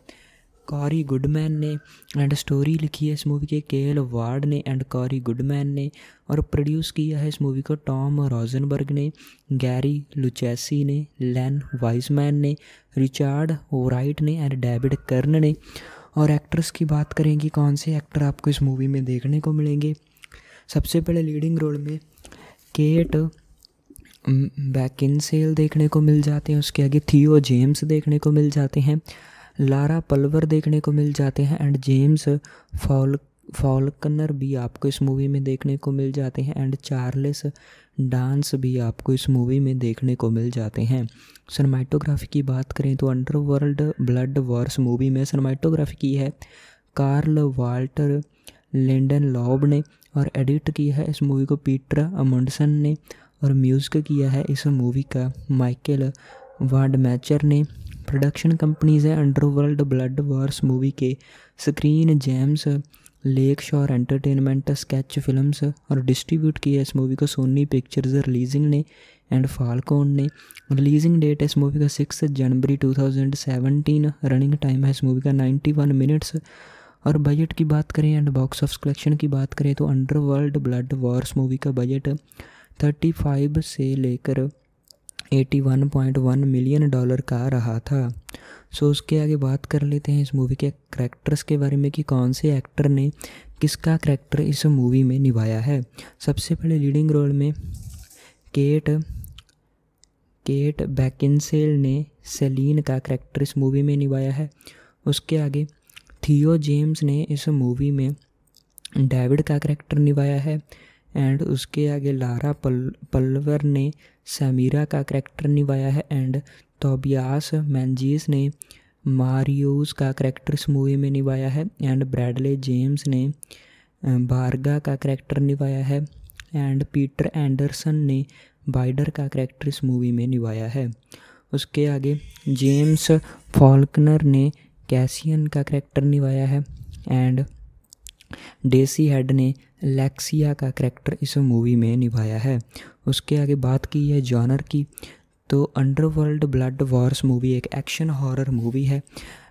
कॉरी गुडमैन ने एंड स्टोरी लिखी है इस मूवी के के एल वार्ड ने एंड कॉरी गुडमैन ने और प्रोड्यूस किया है इस मूवी को टॉम रॉजनबर्ग ने गैरी लुचेसी ने लैन वाइजमैन ने रिचार्ड ओराइट ने एंड डेविड कर्न ने और एक्ट्रेस की बात करेंगे कौन से एक्टर आपको इस मूवी में देखने को मिलेंगे सबसे पहले लीडिंग रोल में केट बैकिन सेल देखने को मिल जाते हैं उसके आगे थियो जेम्स देखने को मिल जाते हैं लारा पल्वर देखने को मिल जाते हैं एंड जेम्स फॉल फॉलकनर भी आपको इस मूवी में देखने को मिल जाते हैं एंड चार्लेस डांस भी आपको इस मूवी में देखने को मिल जाते हैं सनमाइटोग्राफी की बात करें तो अंडरवर्ल्ड ब्लड वॉर्स मूवी में सनमाइटोग्राफी की है कार्ल वाल्टर लेंडन लॉब ने और एडिट किया है इस मूवी को पीटर अमंडसन ने और म्यूज़िक किया है इस मूवी का माइकल वाडमैचर ने प्रोडक्शन कंपनीज है अंडरवर्ल्ड ब्लड वार्स मूवी के screen James Lakeshore entertainment sketch films और डिस्ट्रीब्यूट किया इस मूवी को सोनी पिक्चर्स रिलीजिंग ने एंड फालकोन ने रिलीजिंग डेट है इस मूवी का सिक्स जनवरी 2017 रनिंग टाइम है इस मूवी का 91 मिनट्स और बजट की बात करें एंड बॉक्स ऑफ कलेक्शन की बात करें तो अंडरवर्ल्ड ब्लड वॉर्स मूवी का बजट 35 से लेकर 81.1 मिलियन डॉलर का रहा था सो उसके आगे बात कर लेते हैं इस मूवी के करैक्टर्स के बारे में कि कौन से एक्टर ने किसका करैक्टर इस मूवी में निभाया है सबसे पहले लीडिंग रोल में केट केट बैकिनसेल ने सेलिन का करैक्टर इस मूवी में निभाया है उसके आगे थियो जेम्स ने इस मूवी में डेविड का करैक्टर निभाया है एंड उसके आगे लारा पल पल्वर ने समीरा का करैक्टर निभाया है एंड तोबियास मैंजीस ने मारियोस का करैक्टर इस मूवी में निभाया है एंड ब्रैडले जेम्स ने बारगा का करैक्टर निभाया है एंड पीटर एंडरसन ने बाइडर का करैक्टर इस मूवी में निभाया है उसके आगे जेम्स फॉल्कनर ने कैसियन का करैक्टर निभाया है एंड डेसी हेड ने लेक्सिया का करैक्टर इस मूवी में निभाया है उसके आगे बात की है जॉनर की तो अंडरवर्ल्ड ब्लड वॉर्स मूवी एक एक्शन हॉरर मूवी है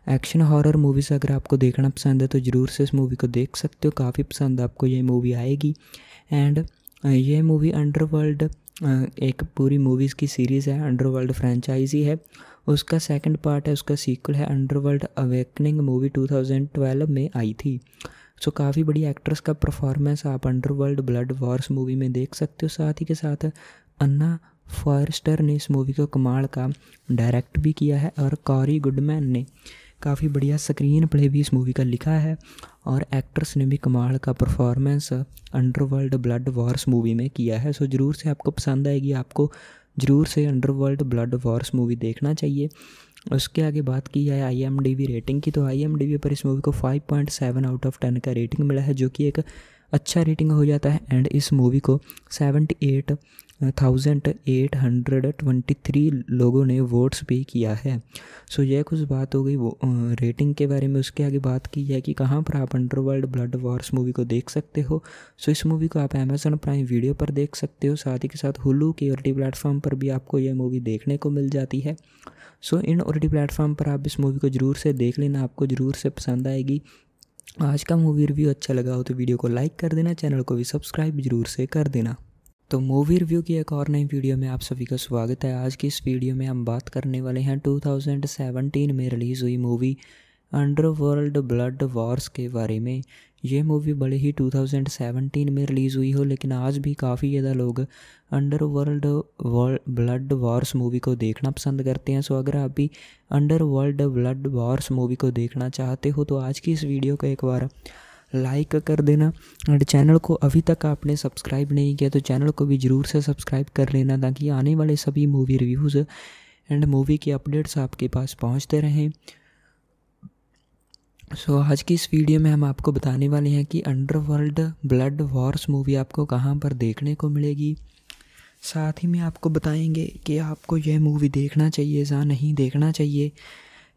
एक्शन हॉरर मूवीज़ अगर आपको देखना पसंद है तो ज़रूर से इस मूवी को देख सकते हो काफ़ी पसंद आपको ये मूवी आएगी एंड ये मूवी अंडरवर्ल्ड एक पूरी मूवीज़ की सीरीज़ है अंडरवर्ल्ड फ्रेंचाइजी है उसका सेकंड पार्ट है उसका सीक्वल है अंडरवर्ल्ड अवेकनिंग मूवी 2012 में आई थी सो काफ़ी बड़ी एक्ट्रेस का परफॉर्मेंस आप अंडरवर्ल्ड ब्लड वॉर्स मूवी में देख सकते हो साथ ही के साथ अन्ना फॉरस्टर ने इस मूवी को कमाल का डायरेक्ट भी किया है और कॉरी गुडमैन ने काफ़ी बढ़िया स्क्रीन प्ले भी इस मूवी का लिखा है और एक्ट्रेस ने भी कमाल का performance underworld blood Wars movie में किया है सो ज़रूर से आपको पसंद आएगी आपको ज़रूर से अंडरवर्ल्ड ब्लड वॉर्स मूवी देखना चाहिए उसके आगे बात की जाए आई एम डी रेटिंग की तो आई एम डी पर इस मूवी को five point seven out of ten का रेटिंग मिला है जो कि एक अच्छा रेटिंग हो जाता है एंड इस मूवी को seventy eight thousand eight hundred twenty three लोगों ने वोट्स भी किया है सो यह कुछ बात हो गई वो रेटिंग के बारे में उसके आगे बात की जाए कि कहाँ पर आप अंडरवर्ल्ड ब्लड वॉर्स मूवी को देख सकते हो सो इस मूवी को आप अमेज़न प्राइम वीडियो पर देख सकते हो साथ ही के साथ हुलू के ओर टी प्लेटफॉर्म पर भी आपको यह मूवी देखने को मिल जाती है सो इन ओ प्लेटफॉर्म पर आप इस मूवी को ज़रूर से देख लेना आपको ज़रूर से पसंद आएगी आज का मूवी रिव्यू अच्छा लगा हो तो वीडियो को लाइक कर देना चैनल को भी सब्सक्राइब जरूर से कर देना तो मूवी रिव्यू की एक और नई वीडियो में आप सभी का स्वागत है आज की इस वीडियो में हम बात करने वाले हैं 2017 में रिलीज़ हुई मूवी अंडरवर्ल्ड ब्लड वॉर्स के बारे में ये मूवी बड़े ही 2017 में रिलीज़ हुई हो लेकिन आज भी काफ़ी ज़्यादा लोग under world blood Wars movie को देखना पसंद करते हैं सो अगर आप भी under world blood Wars movie को देखना चाहते हो तो आज की इस वीडियो को एक बार लाइक कर देना और चैनल को अभी तक आपने सब्सक्राइब नहीं किया तो चैनल को भी ज़रूर से सब्सक्राइब कर लेना ताकि आने वाले सभी मूवी रिव्यूज़ एंड मूवी के अपडेट्स आपके पास पहुँचते रहें सो so, आज की इस वीडियो में हम आपको बताने वाले हैं कि अंडरवर्ल्ड ब्लड वॉर्स मूवी आपको कहाँ पर देखने को मिलेगी साथ ही में आपको बताएंगे कि आपको यह मूवी देखना चाहिए या नहीं देखना चाहिए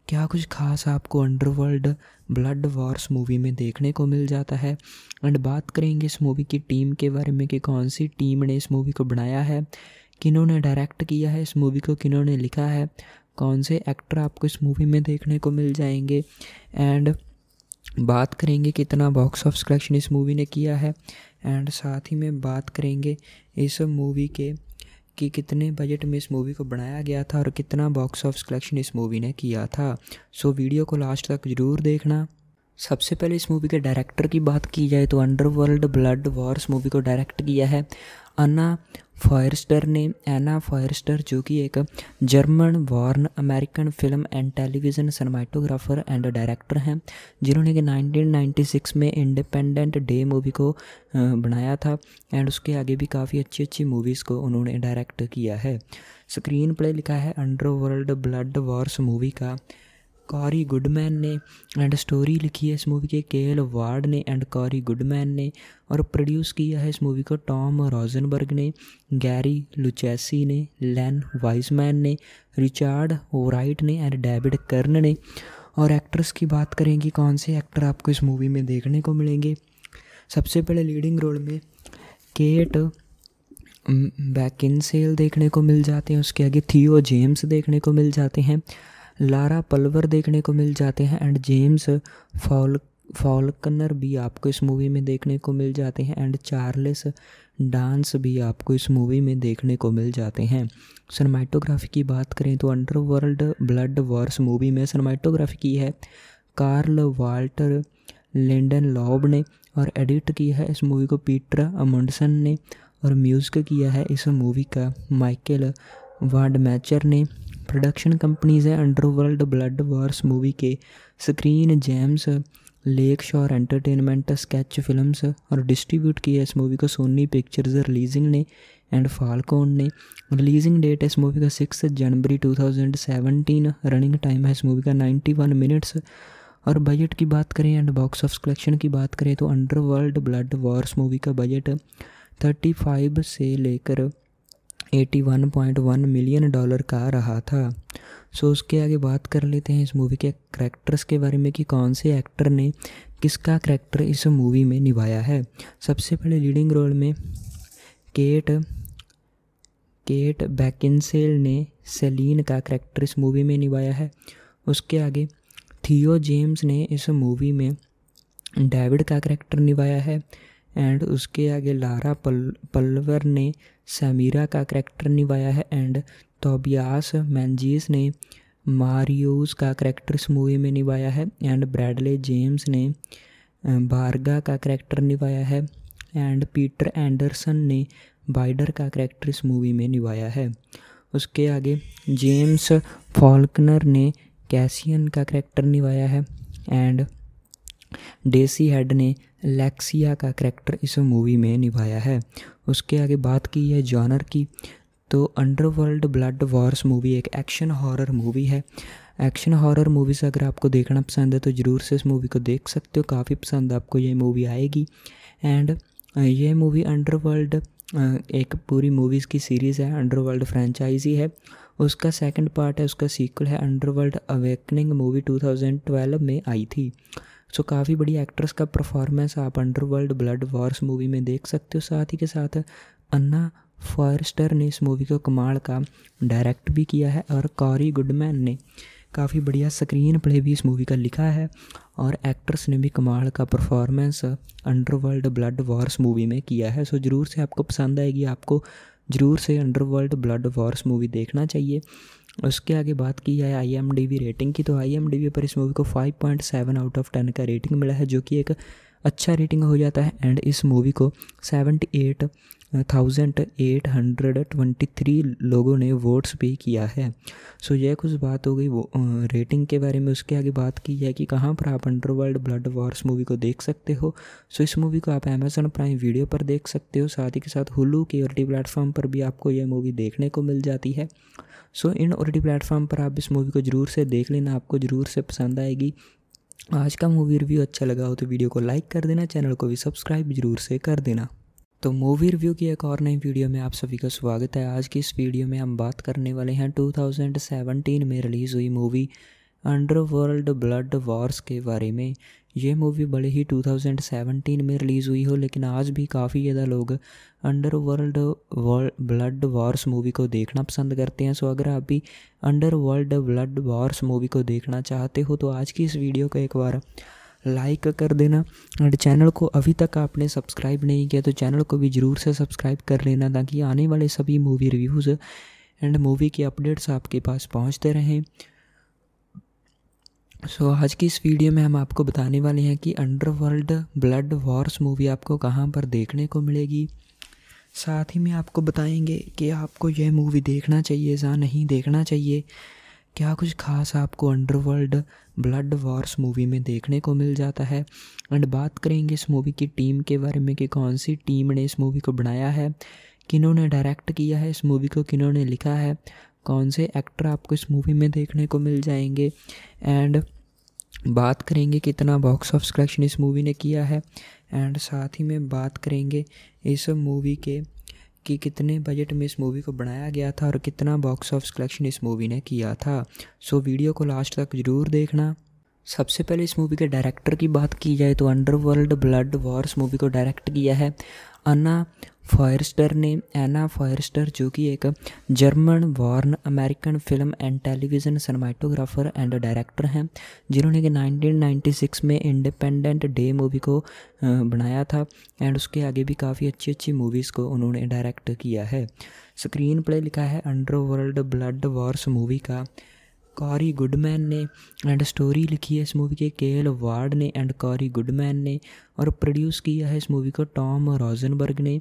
क्या कुछ खास आपको अंडरवर्ल्ड ब्लड वॉर्स मूवी में देखने को मिल जाता है एंड बात करेंगे इस मूवी की टीम के बारे में कि कौन सी टीम ने इस मूवी को बनाया है किन्होंने डायरेक्ट किया है इस मूवी को किन्होंने लिखा है कौन से एक्टर आपको इस मूवी में देखने को मिल जाएंगे एंड बात करेंगे कितना बॉक्स ऑफ कलेक्शन इस मूवी ने किया है एंड साथ ही में बात करेंगे इस मूवी के कि कितने बजट में इस मूवी को बनाया गया था और कितना बॉक्स ऑफ कलेक्शन इस मूवी ने किया था सो so, वीडियो को लास्ट तक ज़रूर देखना सबसे पहले इस मूवी के डायरेक्टर की बात की जाए तो अंडरवर्ल्ड ब्लड वॉर्स मूवी को डायरेक्ट किया है अन्ना फायरस्टर ने एना फायरस्टर जो कि एक German born American film and television cinematographer and director हैं जिन्होंने कि 1996 में इंडिपेंडेंट डे मूवी को बनाया था एंड उसके आगे भी काफ़ी अच्छी अच्छी मूवीज़ को उन्होंने डायरेक्ट किया है स्क्रीन प्ले लिखा है अंडरवर्ल्ड ब्लड वॉर्स मूवी का कॉरी गुडमैन ने एंड स्टोरी लिखी है इस मूवी के के एल वार्ड ने एंड कॉरी गुडमैन ने और प्रोड्यूस किया है इस मूवी को टॉम रॉजनबर्ग ने गैरी लुचेसी ने लैन वाइजमैन ने रिचार्ड ओराइट ने एंड डेविड कर्न ने और एक्ट्रेस की बात करें कि कौन से एक्टर आपको इस मूवी में देखने को मिलेंगे सबसे पहले लीडिंग रोल में केट बैकिन सेल देखने को मिल जाते हैं उसके आगे थियो जेम्स देखने को मिल जाते हैं लारा पल्वर देखने को मिल जाते हैं एंड जेम्स फॉल फॉलकनर भी आपको इस मूवी में देखने को मिल जाते हैं एंड चार्लिस डांस भी आपको इस मूवी में देखने को मिल जाते हैं सनमाइटोग्राफी की बात करें तो अंडरवर्ल्ड ब्लड वॉर्स मूवी में सनमाइटोग्राफी की है कार्ल वाल्टर लेंडन लॉब ने और एडिट किया है इस मूवी को पीटर अमुंडसन ने और म्यूज़िक किया है इस मूवी का माइकल वाडमैचर ने प्रोडक्शन कंपनीज़ हैं अंडरवर्ल्ड ब्लड वार्स मूवी के screen jams Lakeshore entertainment sketch films और डिस्ट्रीब्यूट किया इस मूवी को सोनी पिक्चर्स रिलीजिंग ने एंड फालकोन ने रिलीजिंग डेट है इस मूवी का सिक्स जनवरी 2017 रनिंग टाइम है इस मूवी का 91 मिनट्स और बजट की बात करें एंड बॉक्स ऑफ कलेक्शन की बात करें तो अंडरवर्ल्ड ब्लड वॉर्स मूवी का बजट 35 से लेकर 81.1 मिलियन डॉलर का रहा था सो उसके आगे बात कर लेते हैं इस मूवी के करैक्टर्स के बारे में कि कौन से एक्टर ने किसका करैक्टर इस मूवी में निभाया है सबसे पहले लीडिंग रोल में केट केट बैकिनसेल ने सेलिन का करैक्टर इस मूवी में निभाया है उसके आगे थियो जेम्स ने इस मूवी में डेविड का करैक्टर निभाया है एंड उसके आगे लारा पल पल्वर ने समीरा का करैक्टर निभाया है एंड तोबियास मैंजीस ने मारियोस का करैक्टर इस मूवी में निभाया है एंड ब्रैडले जेम्स ने बारगा का करैक्टर निभाया है एंड पीटर एंडरसन ने बाइडर का करैक्टर इस मूवी में निभाया है उसके आगे जेम्स फॉल्कनर ने कैसियन का करैक्टर निभाया है एंड डेसी हेड ने लैक्सिया का करैक्टर इस मूवी में निभाया है उसके आगे बात की है जॉनर की तो अंडरवर्ल्ड ब्लड वॉर्स मूवी एक एक्शन हॉरर मूवी है एक्शन हॉरर मूवीज़ अगर आपको देखना पसंद है तो ज़रूर से इस मूवी को देख सकते हो काफ़ी पसंद आपको ये मूवी आएगी एंड ये मूवी अंडरवर्ल्ड एक पूरी मूवीज़ की सीरीज़ है अंडरवर्ल्ड फ्रेंचाइजी है उसका सेकंड पार्ट है उसका सीक्वल है अंडरवर्ल्ड अवेकनिंग मूवी 2012 में आई थी सो काफ़ी बड़ी एक्ट्रेस का परफॉर्मेंस आप अंडरवर्ल्ड ब्लड वॉर्स मूवी में देख सकते हो साथ ही के साथ अन्ना फॉरस्टर ने इस मूवी को कमाल का डायरेक्ट भी किया है और कॉरी गुडमैन ने काफ़ी बढ़िया स्क्रीन प्ले भी इस मूवी का लिखा है और एक्ट्रेस ने भी कमाल का performance underworld blood Wars movie में किया है सो ज़रूर से आपको पसंद आएगी आपको ज़रूर से अंडरवर्ल्ड ब्लड वॉर्स मूवी देखना चाहिए उसके आगे बात की जाए I M D B rating की तो आई एम डी वी पर इस मूवी को five point seven out of ten का रेटिंग मिला है जो कि एक अच्छा रेटिंग हो जाता है एंड इस मूवी को seventy eight thousand eight hundred twenty three लोगों ने वोट्स पे किया है सो यह कुछ बात हो गई वो रेटिंग के बारे में उसके आगे बात की है कि कहाँ पर आप अंडरवर्ल्ड ब्लड वॉर्स मूवी को देख सकते हो सो इस मूवी को आप अमेजन प्राइम वीडियो पर देख सकते हो साथ ही के साथ हुलू के टी प्लेटफॉर्म पर भी आपको यह मूवी देखने को मिल जाती है सो so, इन टी प्लेटफॉर्म पर आप इस मूवी को ज़रूर से देख लेना आपको ज़रूर से पसंद आएगी आज का मूवी रिव्यू अच्छा लगा हो तो वीडियो को लाइक कर देना चैनल को भी सब्सक्राइब जरूर से कर देना तो मूवी रिव्यू की एक और नई वीडियो में आप सभी का स्वागत है आज की इस वीडियो में हम बात करने वाले हैं 2017 में रिलीज़ हुई मूवी अंडरवर्ल्ड ब्लड वॉर्स के बारे में ये मूवी बड़े ही 2017 में रिलीज़ हुई हो लेकिन आज भी काफ़ी ज़्यादा लोग अंडरवर्ल्ड ब्लड वॉर्स मूवी को देखना पसंद करते हैं सो अगर आप भी अंडरवर्ल्ड ब्लड वॉर्स मूवी को देखना चाहते हो तो आज की इस वीडियो को एक बार लाइक कर देना एंड चैनल को अभी तक आपने सब्सक्राइब नहीं किया तो चैनल को भी ज़रूर से सब्सक्राइब कर लेना ताकि आने वाले सभी मूवी रिव्यूज़ एंड मूवी के अपडेट्स आपके पास पहुंचते रहें सो so, आज की इस वीडियो में हम आपको बताने वाले हैं कि अंडरवर्ल्ड ब्लड वॉर्स मूवी आपको कहाँ पर देखने को मिलेगी साथ ही में आपको बताएंगे कि आपको यह मूवी देखना चाहिए या नहीं देखना चाहिए क्या कुछ खास आपको अंडरवर्ल्ड ब्लड वॉर्स मूवी में देखने को मिल जाता है एंड बात करेंगे इस मूवी की टीम के बारे में कि कौन सी टीम ने इस मूवी को बनाया है किन्होंने डायरेक्ट किया है इस मूवी को किन्होंने लिखा है कौन से एक्टर आपको इस मूवी में देखने को मिल जाएंगे एंड बात करेंगे कितना बॉक्स ऑफ कलेक्शन इस मूवी ने किया है एंड साथ ही में बात करेंगे इस मूवी के कि कितने बजट में इस मूवी को बनाया गया था और कितना बॉक्स ऑफिस कलेक्शन इस मूवी ने किया था सो वीडियो को लास्ट तक ज़रूर देखना सबसे पहले इस मूवी के डायरेक्टर की बात की जाए तो अंडरवर्ल्ड ब्लड वॉर्स मूवी को डायरेक्ट किया है अन्ना फायरस्टर ने एना फायरस्टर जो कि एक German born American film and television cinematographer and director हैं जिन्होंने कि 1996 में इंडिपेंडेंट डे मूवी को बनाया था एंड उसके आगे भी काफ़ी अच्छी अच्छी मूवीज़ को उन्होंने डायरेक्ट किया है स्क्रीन प्ले लिखा है अंडरवर्ल्ड ब्लड वॉर्स मूवी का कॉरी गुडमैन ने एंड स्टोरी लिखी है इस मूवी के के एल वार्ड ने एंड कॉरी गुडमैन ने और प्रोड्यूस किया है इस मूवी को टॉम रॉजनबर्ग ने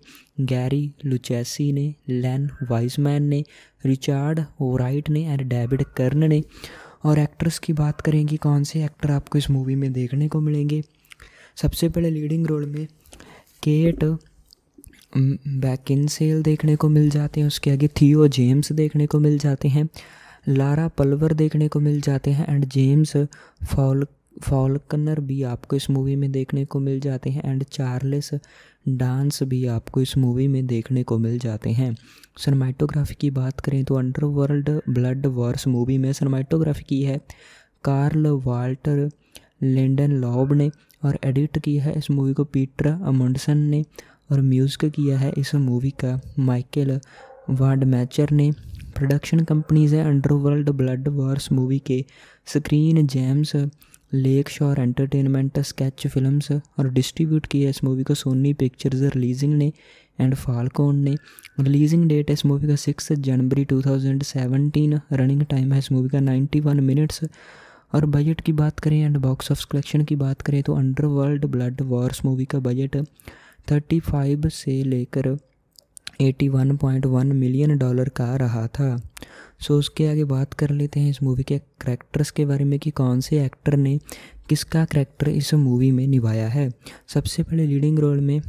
गैरी लुचेसी ने लैन वाइजमैन ने रिचार्ड ओराइट ने एंड डेविड कर्न ने और एक्ट्रेस की बात करें कि कौन से एक्टर आपको इस मूवी में देखने को मिलेंगे सबसे पहले लीडिंग रोल में केट बैकिन सेल देखने को मिल जाते हैं उसके आगे थियो जेम्स देखने को मिल जाते हैं लारा पल्वर देखने को मिल जाते हैं एंड जेम्स फॉल फॉलकनर भी आपको इस मूवी में देखने को मिल जाते हैं एंड चार्लेस डांस भी आपको इस मूवी में देखने को मिल जाते हैं सनमाइटोग्राफी की बात करें तो अंडरवर्ल्ड ब्लड वॉर्स मूवी में सनमाइटोग्राफी की है कार्ल वाल्टर लेंडन लॉब ने और एडिट किया है इस मूवी को पीटर अमुंडसन ने और म्यूज़िक किया है इस मूवी का माइकल वाडमैचर ने प्रोडक्शन कंपनीज़ हैं अंडरवर्ल्ड ब्लड वार्स मूवी के screen James Lakeshore entertainment sketch films और डिस्ट्रीब्यूट किया इस मूवी को सोनी पिक्चर्स रिलीजिंग ने एंड फालकोन ने रिलीजिंग डेट है इस मूवी का सिक्स जनवरी 2017 रनिंग टाइम है इस मूवी का 91 मिनट्स और बजट की बात करें एंड बॉक्स ऑफ कलेक्शन की बात करें तो अंडरवर्ल्ड ब्लड वॉर्स मूवी का बजट 35 से लेकर 81.1 मिलियन डॉलर का रहा था सो उसके आगे बात कर लेते हैं इस मूवी के करैक्टर्स के बारे में कि कौन से एक्टर ने किसका करैक्टर इस मूवी में निभाया है सबसे पहले लीडिंग रोल में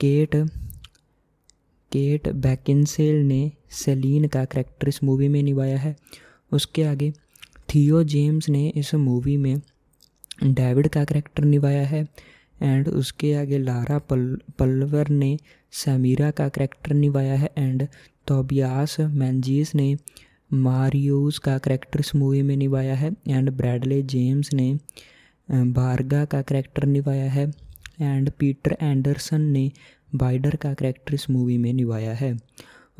केट केट बैकिनसेल ने सेलिन का करैक्टर इस मूवी में निभाया है उसके आगे थियो जेम्स ने इस मूवी में डेविड का करैक्टर निभाया है एंड उसके आगे लारा पल पल्वर ने समीरा का करैक्टर निभाया है एंड तोबियास मैंजीस ने मारियोस का करैक्टर इस मूवी में निभाया है एंड ब्रैडले जेम्स ने बारगा का करैक्टर निभाया है एंड पीटर एंडरसन ने बाइडर का करैक्टर इस मूवी में निभाया है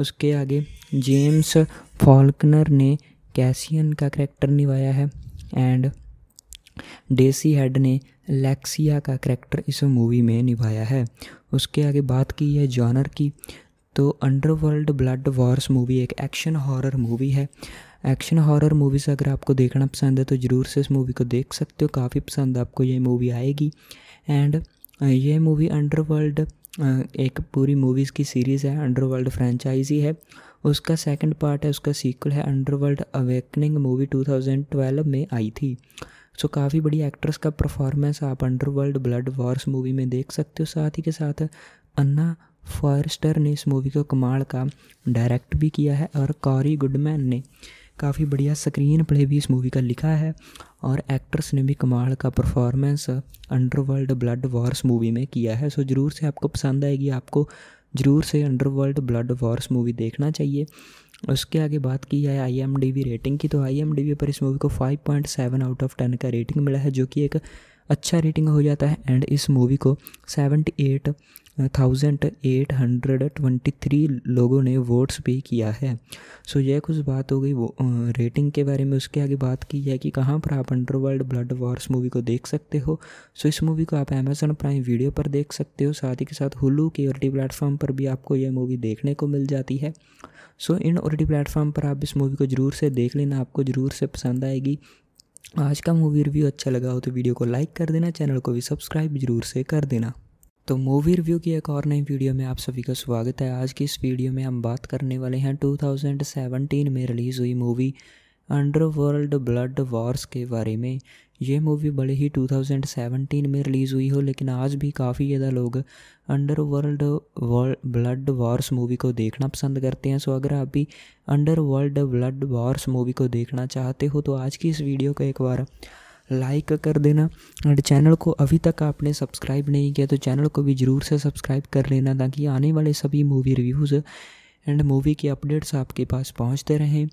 उसके आगे जेम्स फॉल्कनर ने कैसियन का करैक्टर निभाया है एंड डेसी हेड ने लेक्सिया का करैक्टर इस मूवी में निभाया है उसके आगे बात की है जॉनर की तो अंडरवर्ल्ड ब्लड वॉर्स मूवी एक एक्शन हॉरर मूवी है एक्शन हॉरर मूवीज़ अगर आपको देखना पसंद है तो ज़रूर से इस मूवी को देख सकते हो काफ़ी पसंद आपको ये मूवी आएगी एंड ये मूवी अंडरवर्ल्ड एक पूरी मूवीज़ की सीरीज़ है अंडरवर्ल्ड फ्रेंचाइजी है उसका सेकंड पार्ट है उसका सीक्वल है अंडरवर्ल्ड अवेकनिंग मूवी 2012 में आई थी सो so, काफ़ी बड़ी एक्ट्रेस का परफॉर्मेंस आप अंडरवर्ल्ड ब्लड वॉर्स मूवी में देख सकते हो साथ ही के साथ अन्ना फॉरेस्टर ने इस मूवी को कमाल का डायरेक्ट भी किया है और कॉरी गुडमैन ने काफ़ी बढ़िया स्क्रीन प्ले भी इस मूवी का लिखा है और एक्ट्रेस ने भी कमाल का performance underworld blood Wars movie में किया है सो ज़रूर से आपको पसंद आएगी आपको ज़रूर से अंडरवर्ल्ड ब्लड वॉर्स मूवी देखना चाहिए उसके आगे बात की जाए आई एम डी रेटिंग की तो आई एम डी पर इस मूवी को five point seven out of ten का रेटिंग मिला है जो कि एक अच्छा रेटिंग हो जाता है एंड इस मूवी को eight thousand eight hundred twenty three लोगों ने वोट्स भी किया है सो यह कुछ बात हो गई वो रेटिंग के बारे में उसके आगे बात की जाए कि कहाँ पर आप अंडरवर्ल्ड ब्लड वॉर्स मूवी को देख सकते हो सो इस मूवी को आप अमेजोन प्राइम वीडियो पर देख सकते हो साथ ही के साथ हुलू के टी प्लेटफॉर्म पर भी आपको यह मूवी देखने को मिल जाती है सो so, इन टी प्लेटफॉर्म पर आप इस मूवी को ज़रूर से देख लेना आपको ज़रूर से पसंद आएगी आज का मूवी रिव्यू अच्छा लगा हो तो वीडियो को लाइक कर देना चैनल को भी सब्सक्राइब जरूर से कर देना तो मूवी रिव्यू की एक और नई वीडियो में आप सभी का स्वागत है आज की इस वीडियो में हम बात करने वाले हैं 2017 में रिलीज़ हुई मूवी अंडरवर्ल्ड ब्लड वॉर्स के बारे में ये मूवी बड़े ही 2017 में रिलीज़ हुई हो लेकिन आज भी काफ़ी ज़्यादा लोग अंडरवर्ल्ड ब्लड वॉर्स मूवी को देखना पसंद करते हैं सो अगर आप भी अंडरवर्ल्ड ब्लड वॉर्स मूवी को देखना चाहते हो तो आज की इस वीडियो को एक बार लाइक कर देना एंड चैनल को अभी तक आपने सब्सक्राइब नहीं किया तो चैनल को भी ज़रूर से सब्सक्राइब कर लेना ताकि आने वाले सभी मूवी रिव्यूज़ एंड मूवी के अपडेट्स आपके पास पहुंचते रहें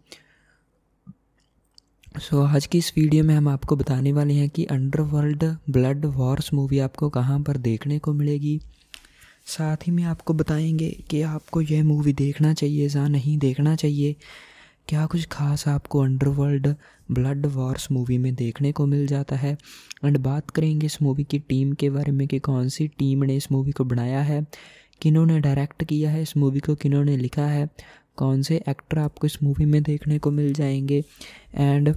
सो so, आज की इस वीडियो में हम आपको बताने वाले हैं कि अंडरवर्ल्ड ब्लड वॉर्स मूवी आपको कहाँ पर देखने को मिलेगी साथ ही में आपको बताएंगे कि आपको यह मूवी देखना चाहिए या नहीं देखना चाहिए क्या कुछ खास आपको अंडरवर्ल्ड ब्लड वॉर्स मूवी में देखने को मिल जाता है एंड बात करेंगे इस मूवी की टीम के बारे में कि कौन सी टीम ने इस मूवी को बनाया है किन्होंने डायरेक्ट किया है इस मूवी को किन्होंने लिखा है कौन से एक्टर आपको इस मूवी में देखने को मिल जाएंगे एंड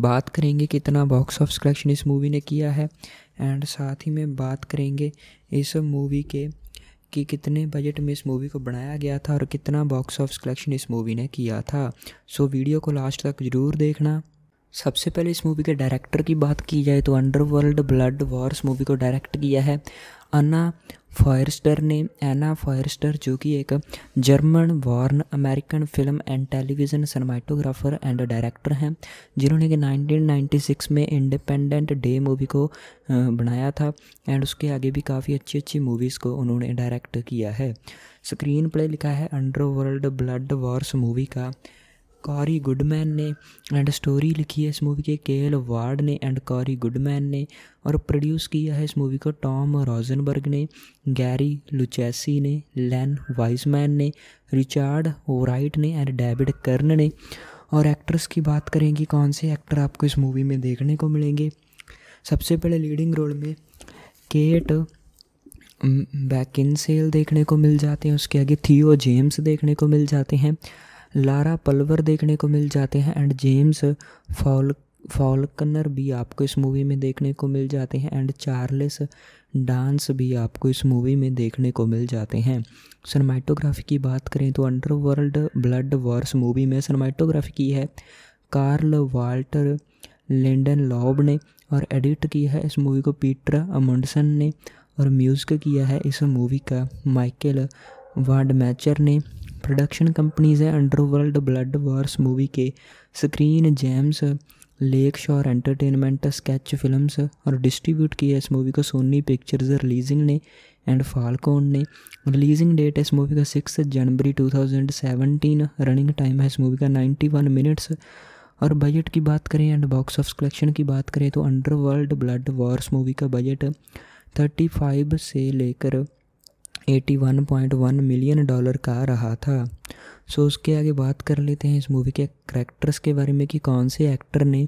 बात करेंगे कितना बॉक्स ऑफ कलेक्शन इस मूवी ने किया है एंड साथ ही में बात करेंगे इस मूवी के कि कितने बजट में इस मूवी को बनाया गया था और कितना बॉक्स ऑफिस कलेक्शन इस मूवी ने किया था सो वीडियो को लास्ट तक ज़रूर देखना सबसे पहले इस मूवी के डायरेक्टर की बात की जाए तो अंडरवर्ल्ड ब्लड वॉर्स मूवी को डायरेक्ट किया है अना फॉयरस्टर ने एना फॉयरस्टर जो कि एक German born American film and television cinematographer and director हैं जिन्होंने कि 1996 में इंडिपेंडेंट डे मूवी को बनाया था एंड उसके आगे भी काफ़ी अच्छी अच्छी मूवीज़ को उन्होंने डायरेक्ट किया है स्क्रीन प्ले लिखा है अंडरवर्ल्ड ब्लड वॉर्स मूवी का कॉरी गुडमैन ने एंड स्टोरी लिखी है इस मूवी के के एल वार्ड ने एंड कॉरी गुडमैन ने और प्रोड्यूस किया है इस मूवी को टॉम रॉजनबर्ग ने गैरी लुचेसी ने लैन वाइजमैन ने रिचार्ड ओराइट ने एंड डेविड कर्न ने और एक्ट्रेस की बात करेंगे कौन से एक्टर आपको इस मूवी में देखने को मिलेंगे सबसे पहले लीडिंग रोल में केट बैकिन सेल देखने को मिल जाते हैं उसके आगे थियो जेम्स देखने को मिल जाते हैं लारा पल्वर देखने को मिल जाते हैं एंड जेम्स फॉल फॉलकनर भी आपको इस मूवी में देखने को मिल जाते हैं एंड चार्लेस डांस भी आपको इस मूवी में देखने को मिल जाते हैं सनमाइटोग्राफी की बात करें तो अंडरवर्ल्ड ब्लड वॉर्स मूवी में सनमाइटोग्राफी की है कार्ल वाल्टर लेंडन लॉब ने और एडिट किया है इस मूवी को पीटर अमंडसन ने और म्यूज़िक किया है इस मूवी का माइकल वाडमैचर ने production companies under Underworld blood wars movie के screen James Lakeshore entertainment sketch films और डिस्ट्रीब्यूट किया इस मूवी को सोनी पिक्चर्स रिलीजिंग ने एंड फालकोन ने रिलीजिंग डेट है इस मूवी का सिक्स जनवरी 2017 रनिंग टाइम है इस मूवी का 91 मिनट्स और बजट की बात करें एंड बॉक्स ऑफ कलेक्शन की बात करें तो अंडरवर्ल्ड ब्लड वॉर्स मूवी का बजट 35 से लेकर 81.1 मिलियन डॉलर का रहा था सो उसके आगे बात कर लेते हैं इस मूवी के करेक्टर्स के बारे में कि कौन से एक्टर ने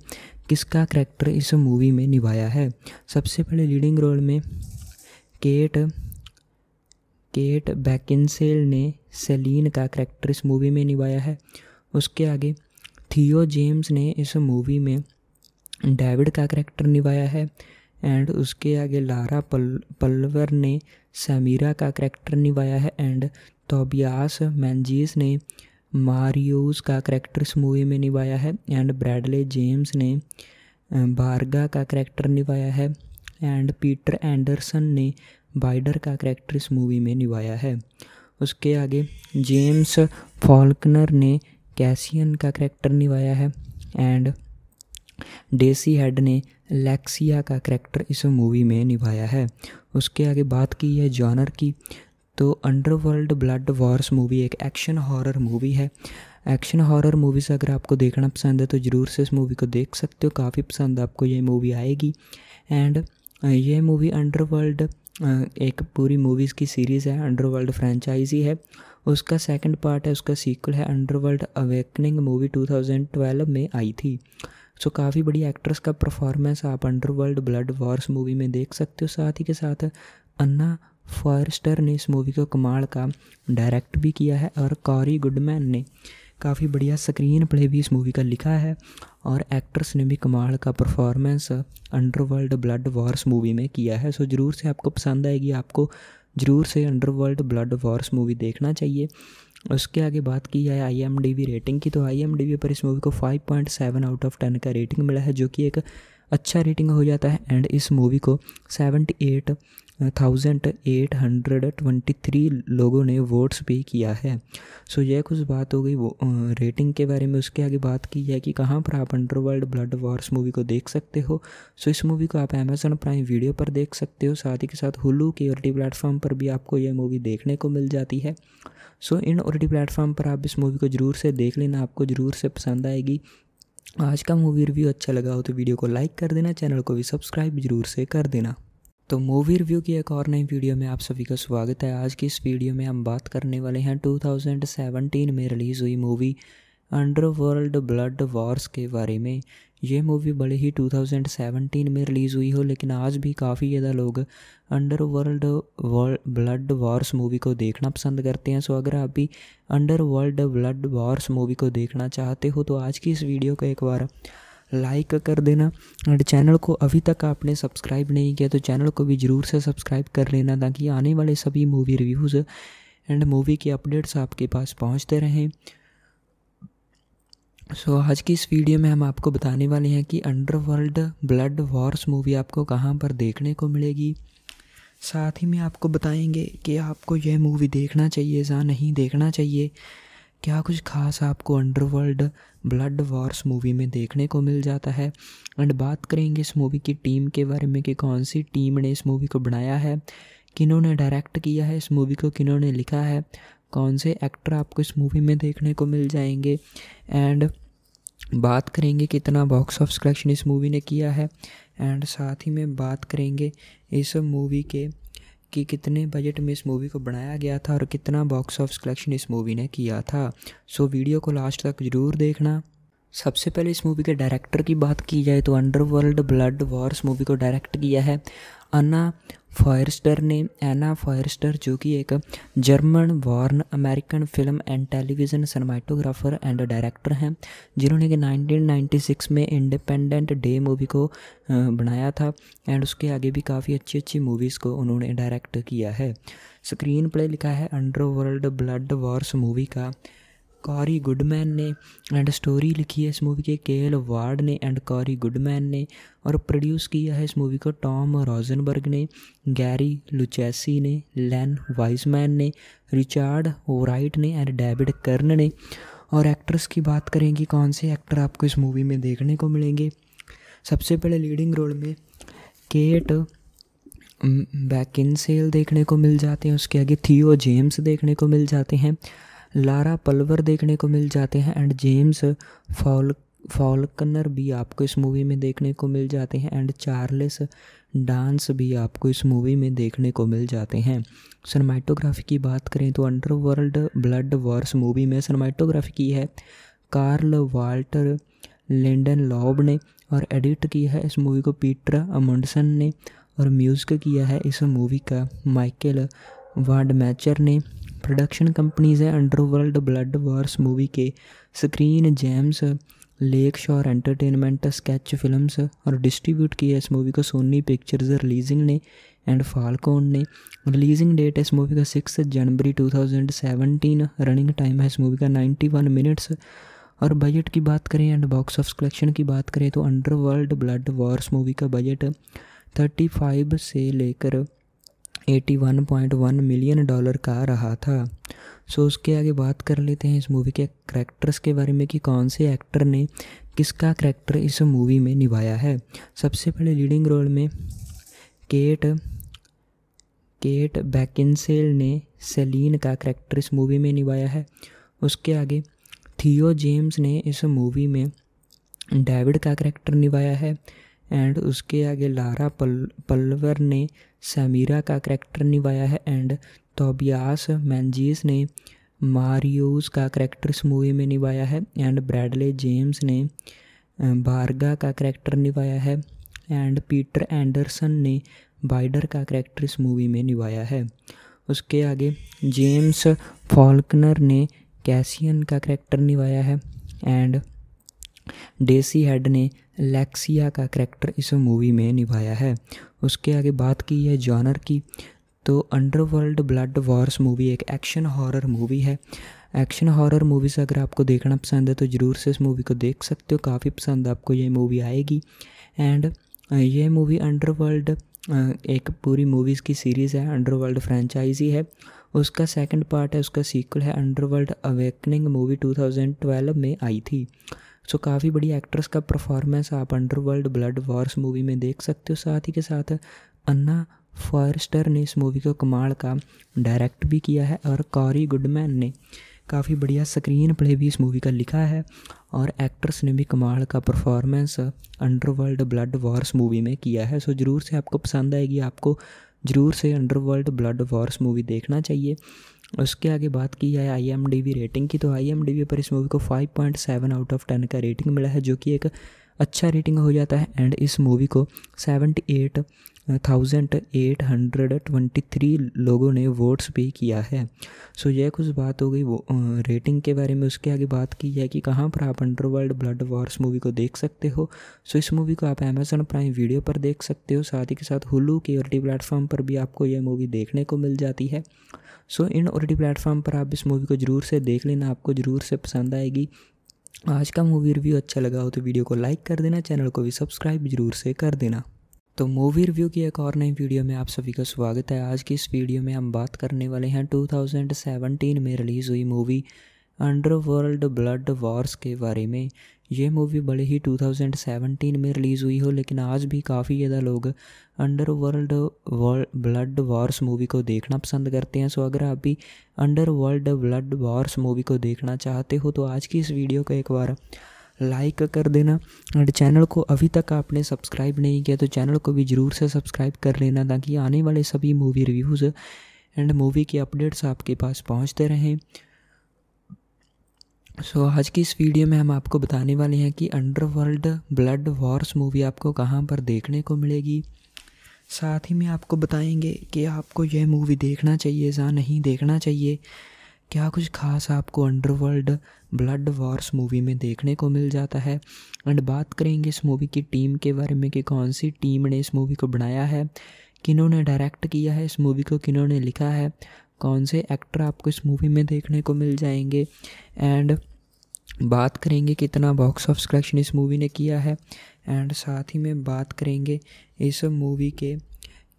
किसका करेक्टर इस मूवी में निभाया है सबसे पहले लीडिंग रोल में केट केट बैकिनसेल ने सेलिन का करेक्टर इस मूवी में निभाया है उसके आगे थियो जेम्स ने इस मूवी में डेविड का करेक्टर निभाया है एंड उसके आगे लारा पल पल्वर ने समीरा का करैक्टर निभाया है एंड तोबियास मैंजीस ने मारियोस का करैक्टर इस मूवी में निभाया है एंड ब्रैडले जेम्स ने बारगा का करैक्टर निभाया है एंड पीटर एंडरसन ने बाइडर का करैक्टर इस मूवी में निभाया है उसके आगे जेम्स फॉल्कनर ने कैसियन का करैक्टर निभाया है एंड डेसी हेड ने लेक्सिया का करैक्टर इस मूवी में निभाया है उसके आगे बात की है जॉनर की तो अंडरवर्ल्ड ब्लड वॉर्स मूवी एक एक्शन हॉरर मूवी है एक्शन हॉरर मूवीज़ अगर आपको देखना पसंद है तो ज़रूर से इस मूवी को देख सकते हो काफ़ी पसंद आपको ये मूवी आएगी एंड ये मूवी अंडरवर्ल्ड एक पूरी मूवीज़ की सीरीज़ है अंडरवर्ल्ड फ्रेंचाइजी है उसका सेकंड पार्ट है उसका सीक्वल है अंडरवर्ल्ड अवेकनिंग मूवी 2012 में आई थी सो so, काफ़ी बड़ी एक्ट्रेस का परफॉर्मेंस आप अंडरवर्ल्ड ब्लड वॉर्स मूवी में देख सकते हो साथ ही के साथ अन्ना फॉरस्टर ने इस मूवी को कमाल का डायरेक्ट भी किया है और कॉरी गुडमैन ने काफ़ी बढ़िया स्क्रीन प्ले भी इस मूवी का लिखा है और एक्ट्रेस ने भी कमाल का performance underworld blood Wars movie में किया है सो ज़रूर से आपको पसंद आएगी आपको ज़रूर से अंडरवर्ल्ड ब्लड वॉर्स मूवी देखना चाहिए उसके आगे बात की जाए आई एम डी रेटिंग की तो आई एम डी पर इस मूवी को 5.7 आउट ऑफ 10 का रेटिंग मिला है जो कि एक अच्छा रेटिंग हो जाता है एंड इस मूवी को seventy eight thousand eight hundred twenty three लोगों ने वोट्स भी किया है सो so, यह कुछ बात हो गई वो रेटिंग के बारे में उसके आगे बात की जाए कि कहाँ पर आप अंडरवर्ल्ड ब्लड वॉर्स मूवी को देख सकते हो सो so, इस मूवी को आप अमेज़न प्राइम वीडियो पर देख सकते हो साथ ही के साथ हुलू के टी प्लेटफॉर्म पर भी आपको यह मूवी देखने को मिल जाती है सो इन ओ टी प्लेटफॉर्म पर आप इस मूवी को ज़रूर से देख लेना आपको ज़रूर से पसंद आएगी आज का मूवी रिव्यू अच्छा लगा हो तो वीडियो को लाइक कर देना चैनल को भी सब्सक्राइब जरूर से कर देना तो मूवी रिव्यू की एक और नई वीडियो में आप सभी का स्वागत है आज की इस वीडियो में हम बात करने वाले हैं 2017 में रिलीज़ हुई मूवी अंडरवर्ल्ड ब्लड वॉर्स के बारे में ये मूवी बड़े ही 2017 में रिलीज़ हुई हो लेकिन आज भी काफ़ी ज़्यादा लोग under world blood Wars movie को देखना पसंद करते हैं सो अगर आप भी under world blood Wars movie को देखना चाहते हो तो आज की इस वीडियो को एक बार लाइक कर देना एंड चैनल को अभी तक आपने सब्सक्राइब नहीं किया तो चैनल को भी ज़रूर से सब्सक्राइब कर लेना ताकि आने वाले सभी मूवी रिव्यूज़ एंड मूवी के अपडेट्स आपके पास पहुंचते रहें सो so, आज की इस वीडियो में हम आपको बताने वाले हैं कि अंडरवर्ल्ड ब्लड वॉर्स मूवी आपको कहाँ पर देखने को मिलेगी साथ ही में आपको बताएंगे कि आपको यह मूवी देखना चाहिए या नहीं देखना चाहिए क्या कुछ खास आपको अंडरवर्ल्ड ब्लड वॉर्स मूवी में देखने को मिल जाता है एंड बात करेंगे इस मूवी की टीम के बारे में कि कौन सी टीम ने इस मूवी को बनाया है किन्होंने डायरेक्ट किया है इस मूवी को किन्होंने लिखा है कौन से एक्टर आपको इस मूवी में देखने को मिल जाएंगे एंड बात करेंगे कितना बॉक्स ऑफ कलेक्शन इस मूवी ने किया है एंड साथ ही में बात करेंगे इस मूवी के कि कितने बजट में इस मूवी को बनाया गया था और कितना बॉक्स ऑफ कलेक्शन इस मूवी ने किया था सो वीडियो को लास्ट तक ज़रूर देखना सबसे पहले इस मूवी के डायरेक्टर की बात की जाए तो अंडरवर्ल्ड ब्लड वॉर्स मूवी को डायरेक्ट किया है अन्ना फायरस्टर ने एना फायरस्टर जो कि एक German born American film and television cinematographer and director हैं जिन्होंने कि 1996 में इंडिपेंडेंट डे मूवी को बनाया था एंड उसके आगे भी काफ़ी अच्छी अच्छी मूवीज़ को उन्होंने डायरेक्ट किया है स्क्रीन प्ले लिखा है अंडरवर्ल्ड ब्लड वॉर्स मूवी का कॉरी गुडमैन ने एंड स्टोरी लिखी है इस मूवी के के एल वार्ड ने एंड कॉरी गुडमैन ने और प्रोड्यूस किया है इस मूवी को टॉम रॉजनबर्ग ने गैरी लुचेसी ने लैन वाइजमैन ने रिचार्ड ओराइट ने एंड डेविड कर्न ने और एक्ट्रेस की बात करें कि कौन से एक्टर आपको इस मूवी में देखने को मिलेंगे सबसे पहले लीडिंग रोल में केट बैकिन सेल देखने को मिल जाते हैं उसके आगे थियो जेम्स देखने को मिल जाते हैं लारा पल्वर देखने को मिल जाते हैं एंड जेम्स फॉल फॉलकनर भी आपको इस मूवी में देखने को मिल जाते हैं एंड चार्लेस डांस भी आपको इस मूवी में देखने को मिल जाते हैं सनमाइटोग्राफी की बात करें तो अंडरवर्ल्ड ब्लड वॉर्स मूवी में सनमाइटोग्राफी की है कार्ल वाल्टर लेंडन लॉब ने और एडिट किया है इस मूवी को पीटर अमुंडसन ने और म्यूज़िक किया है इस मूवी का माइकल वाडमैचर ने प्रोडक्शन कंपनीज़ है अंडरवर्ल्ड ब्लड वार्स मूवी के screen James Lakeshore entertainment sketch films और डिस्ट्रीब्यूट किया इस मूवी को सोनी पिक्चर्स रिलीजिंग ने एंड फालकोन ने रिलीजिंग डेट है इस मूवी का सिक्स जनवरी 2017 रनिंग टाइम है इस मूवी का 91 मिनट्स और बजट की बात करें एंड बॉक्स ऑफ कलेक्शन की बात करें तो अंडरवर्ल्ड ब्लड वॉर्स मूवी का बजट 35 से लेकर 81.1 मिलियन डॉलर का रहा था सो so, उसके आगे बात कर लेते हैं इस मूवी के करेक्टर्स के बारे में कि कौन से एक्टर ने किसका करेक्टर इस मूवी में निभाया है सबसे पहले लीडिंग रोल में केट केट बैकिनसेल ने सेलिन का करेक्टर इस मूवी में निभाया है उसके आगे थियो जेम्स ने इस मूवी में डेविड का करेक्टर निभाया है एंड उसके आगे लारा पल पल्वर ने समीरा का करैक्टर निभाया है एंड तोबियास मैंजीस ने मारियोस का करैक्टर इस मूवी में निभाया है एंड ब्रैडले जेम्स ने बारगा का करैक्टर निभाया है एंड पीटर एंडरसन ने बाइडर का करैक्टर इस मूवी में निभाया है उसके आगे जेम्स फॉल्कनर ने कैसियन का करैक्टर निभाया है एंड डेसी हेड ने लेक्सिया का करैक्टर इस मूवी में निभाया है उसके आगे बात की है जॉनर की तो अंडरवर्ल्ड ब्लड वॉर्स मूवी एक एक्शन हॉरर मूवी है एक्शन हॉरर मूवीज़ अगर आपको देखना पसंद है तो ज़रूर से इस मूवी को देख सकते हो काफ़ी पसंद आपको ये मूवी आएगी एंड ये मूवी अंडरवर्ल्ड एक पूरी मूवीज़ की सीरीज़ है अंडरवर्ल्ड फ्रेंचाइजी है उसका सेकंड पार्ट है उसका सीक्वल है अंडरवर्ल्ड अवेकनिंग मूवी 2012 में आई थी सो so, काफ़ी बड़ी एक्ट्रेस का परफॉर्मेंस आप अंडरवर्ल्ड ब्लड वॉर्स मूवी में देख सकते हो साथ ही के साथ अन्ना फॉरस्टर ने इस मूवी को कमाल का डायरेक्ट भी किया है और कॉरी गुडमैन ने काफ़ी बढ़िया स्क्रीन प्ले भी इस मूवी का लिखा है और एक्ट्रेस ने भी कमाल का performance underworld blood Wars movie में किया है सो ज़रूर से आपको पसंद आएगी आपको ज़रूर से अंडरवर्ल्ड ब्लड वॉर्स मूवी देखना चाहिए उसके आगे बात की जाए आई एम डी रेटिंग की तो आई एम डी पर इस मूवी को five point seven out of ten का रेटिंग मिला है जो कि एक अच्छा रेटिंग हो जाता है एंड इस मूवी को seventy eight thousand eight hundred twenty three लोगों ने वोट्स भी किया है सो so, यह कुछ बात हो गई वो रेटिंग के बारे में उसके आगे बात की जाए कि कहाँ पर आप अंडरवर्ल्ड ब्लड वॉर्स मूवी को देख सकते हो सो so, इस मूवी को आप अमेज़न प्राइम वीडियो पर देख सकते हो साथ ही के साथ हुलू के ओ प्लेटफॉर्म पर भी आपको यह मूवी देखने को मिल जाती है सो इन ओ टी प्लेटफॉर्म पर आप इस मूवी को ज़रूर से देख लेना आपको ज़रूर से पसंद आएगी आज का मूवी रिव्यू अच्छा लगा हो तो वीडियो को लाइक कर देना चैनल को भी सब्सक्राइब जरूर से कर देना तो मूवी रिव्यू की एक और नई वीडियो में आप सभी का स्वागत है आज की इस वीडियो में हम बात करने वाले हैं 2017 में रिलीज़ हुई मूवी अंडरवर्ल्ड ब्लड वॉर्स के बारे में ये मूवी बड़े ही 2017 में रिलीज़ हुई हो लेकिन आज भी काफ़ी ज़्यादा लोग under world blood Wars movie को देखना पसंद करते हैं सो अगर आप भी under world blood Wars movie को देखना चाहते हो तो आज की इस वीडियो को एक बार लाइक कर देना और चैनल को अभी तक आपने सब्सक्राइब नहीं किया तो चैनल को भी ज़रूर से सब्सक्राइब कर लेना ताकि आने वाले सभी मूवी रिव्यूज़ एंड मूवी के अपडेट्स आपके पास पहुंचते रहें सो so, आज की इस वीडियो में हम आपको बताने वाले हैं कि अंडरवर्ल्ड ब्लड वॉर्स मूवी आपको कहाँ पर देखने को मिलेगी साथ ही में आपको बताएंगे कि आपको यह मूवी देखना चाहिए या नहीं देखना चाहिए क्या कुछ खास आपको अंडरवर्ल्ड ब्लड वॉर्स मूवी में देखने को मिल जाता है एंड बात करेंगे इस मूवी की टीम के बारे में कि कौन सी टीम ने इस मूवी को बनाया है किन्होंने डायरेक्ट किया है इस मूवी को किन्होंने लिखा है कौन से एक्टर आपको इस मूवी में देखने को मिल जाएंगे एंड बात करेंगे कितना बॉक्स ऑफ कलेक्शन इस मूवी ने किया है एंड साथ ही में बात करेंगे इस मूवी के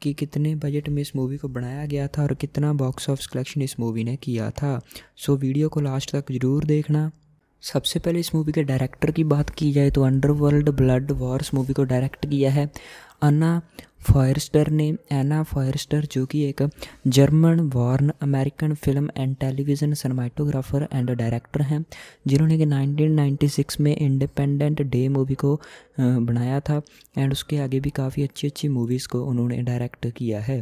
कि कितने बजट में इस मूवी को बनाया गया था और कितना बॉक्स ऑफ कलेक्शन इस मूवी ने किया था सो वीडियो को लास्ट तक ज़रूर देखना सबसे पहले इस मूवी के डायरेक्टर की बात की जाए तो अंडरवर्ल्ड ब्लड वॉर्स मूवी को डायरेक्ट किया है अन्ना फायरस्टर ने एना फायरस्टर जो कि एक German born American film and television cinematographer and director हैं जिन्होंने कि 1996 में इंडिपेंडेंट डे मूवी को बनाया था एंड उसके आगे भी काफ़ी अच्छी अच्छी मूवीज़ को उन्होंने डायरेक्ट किया है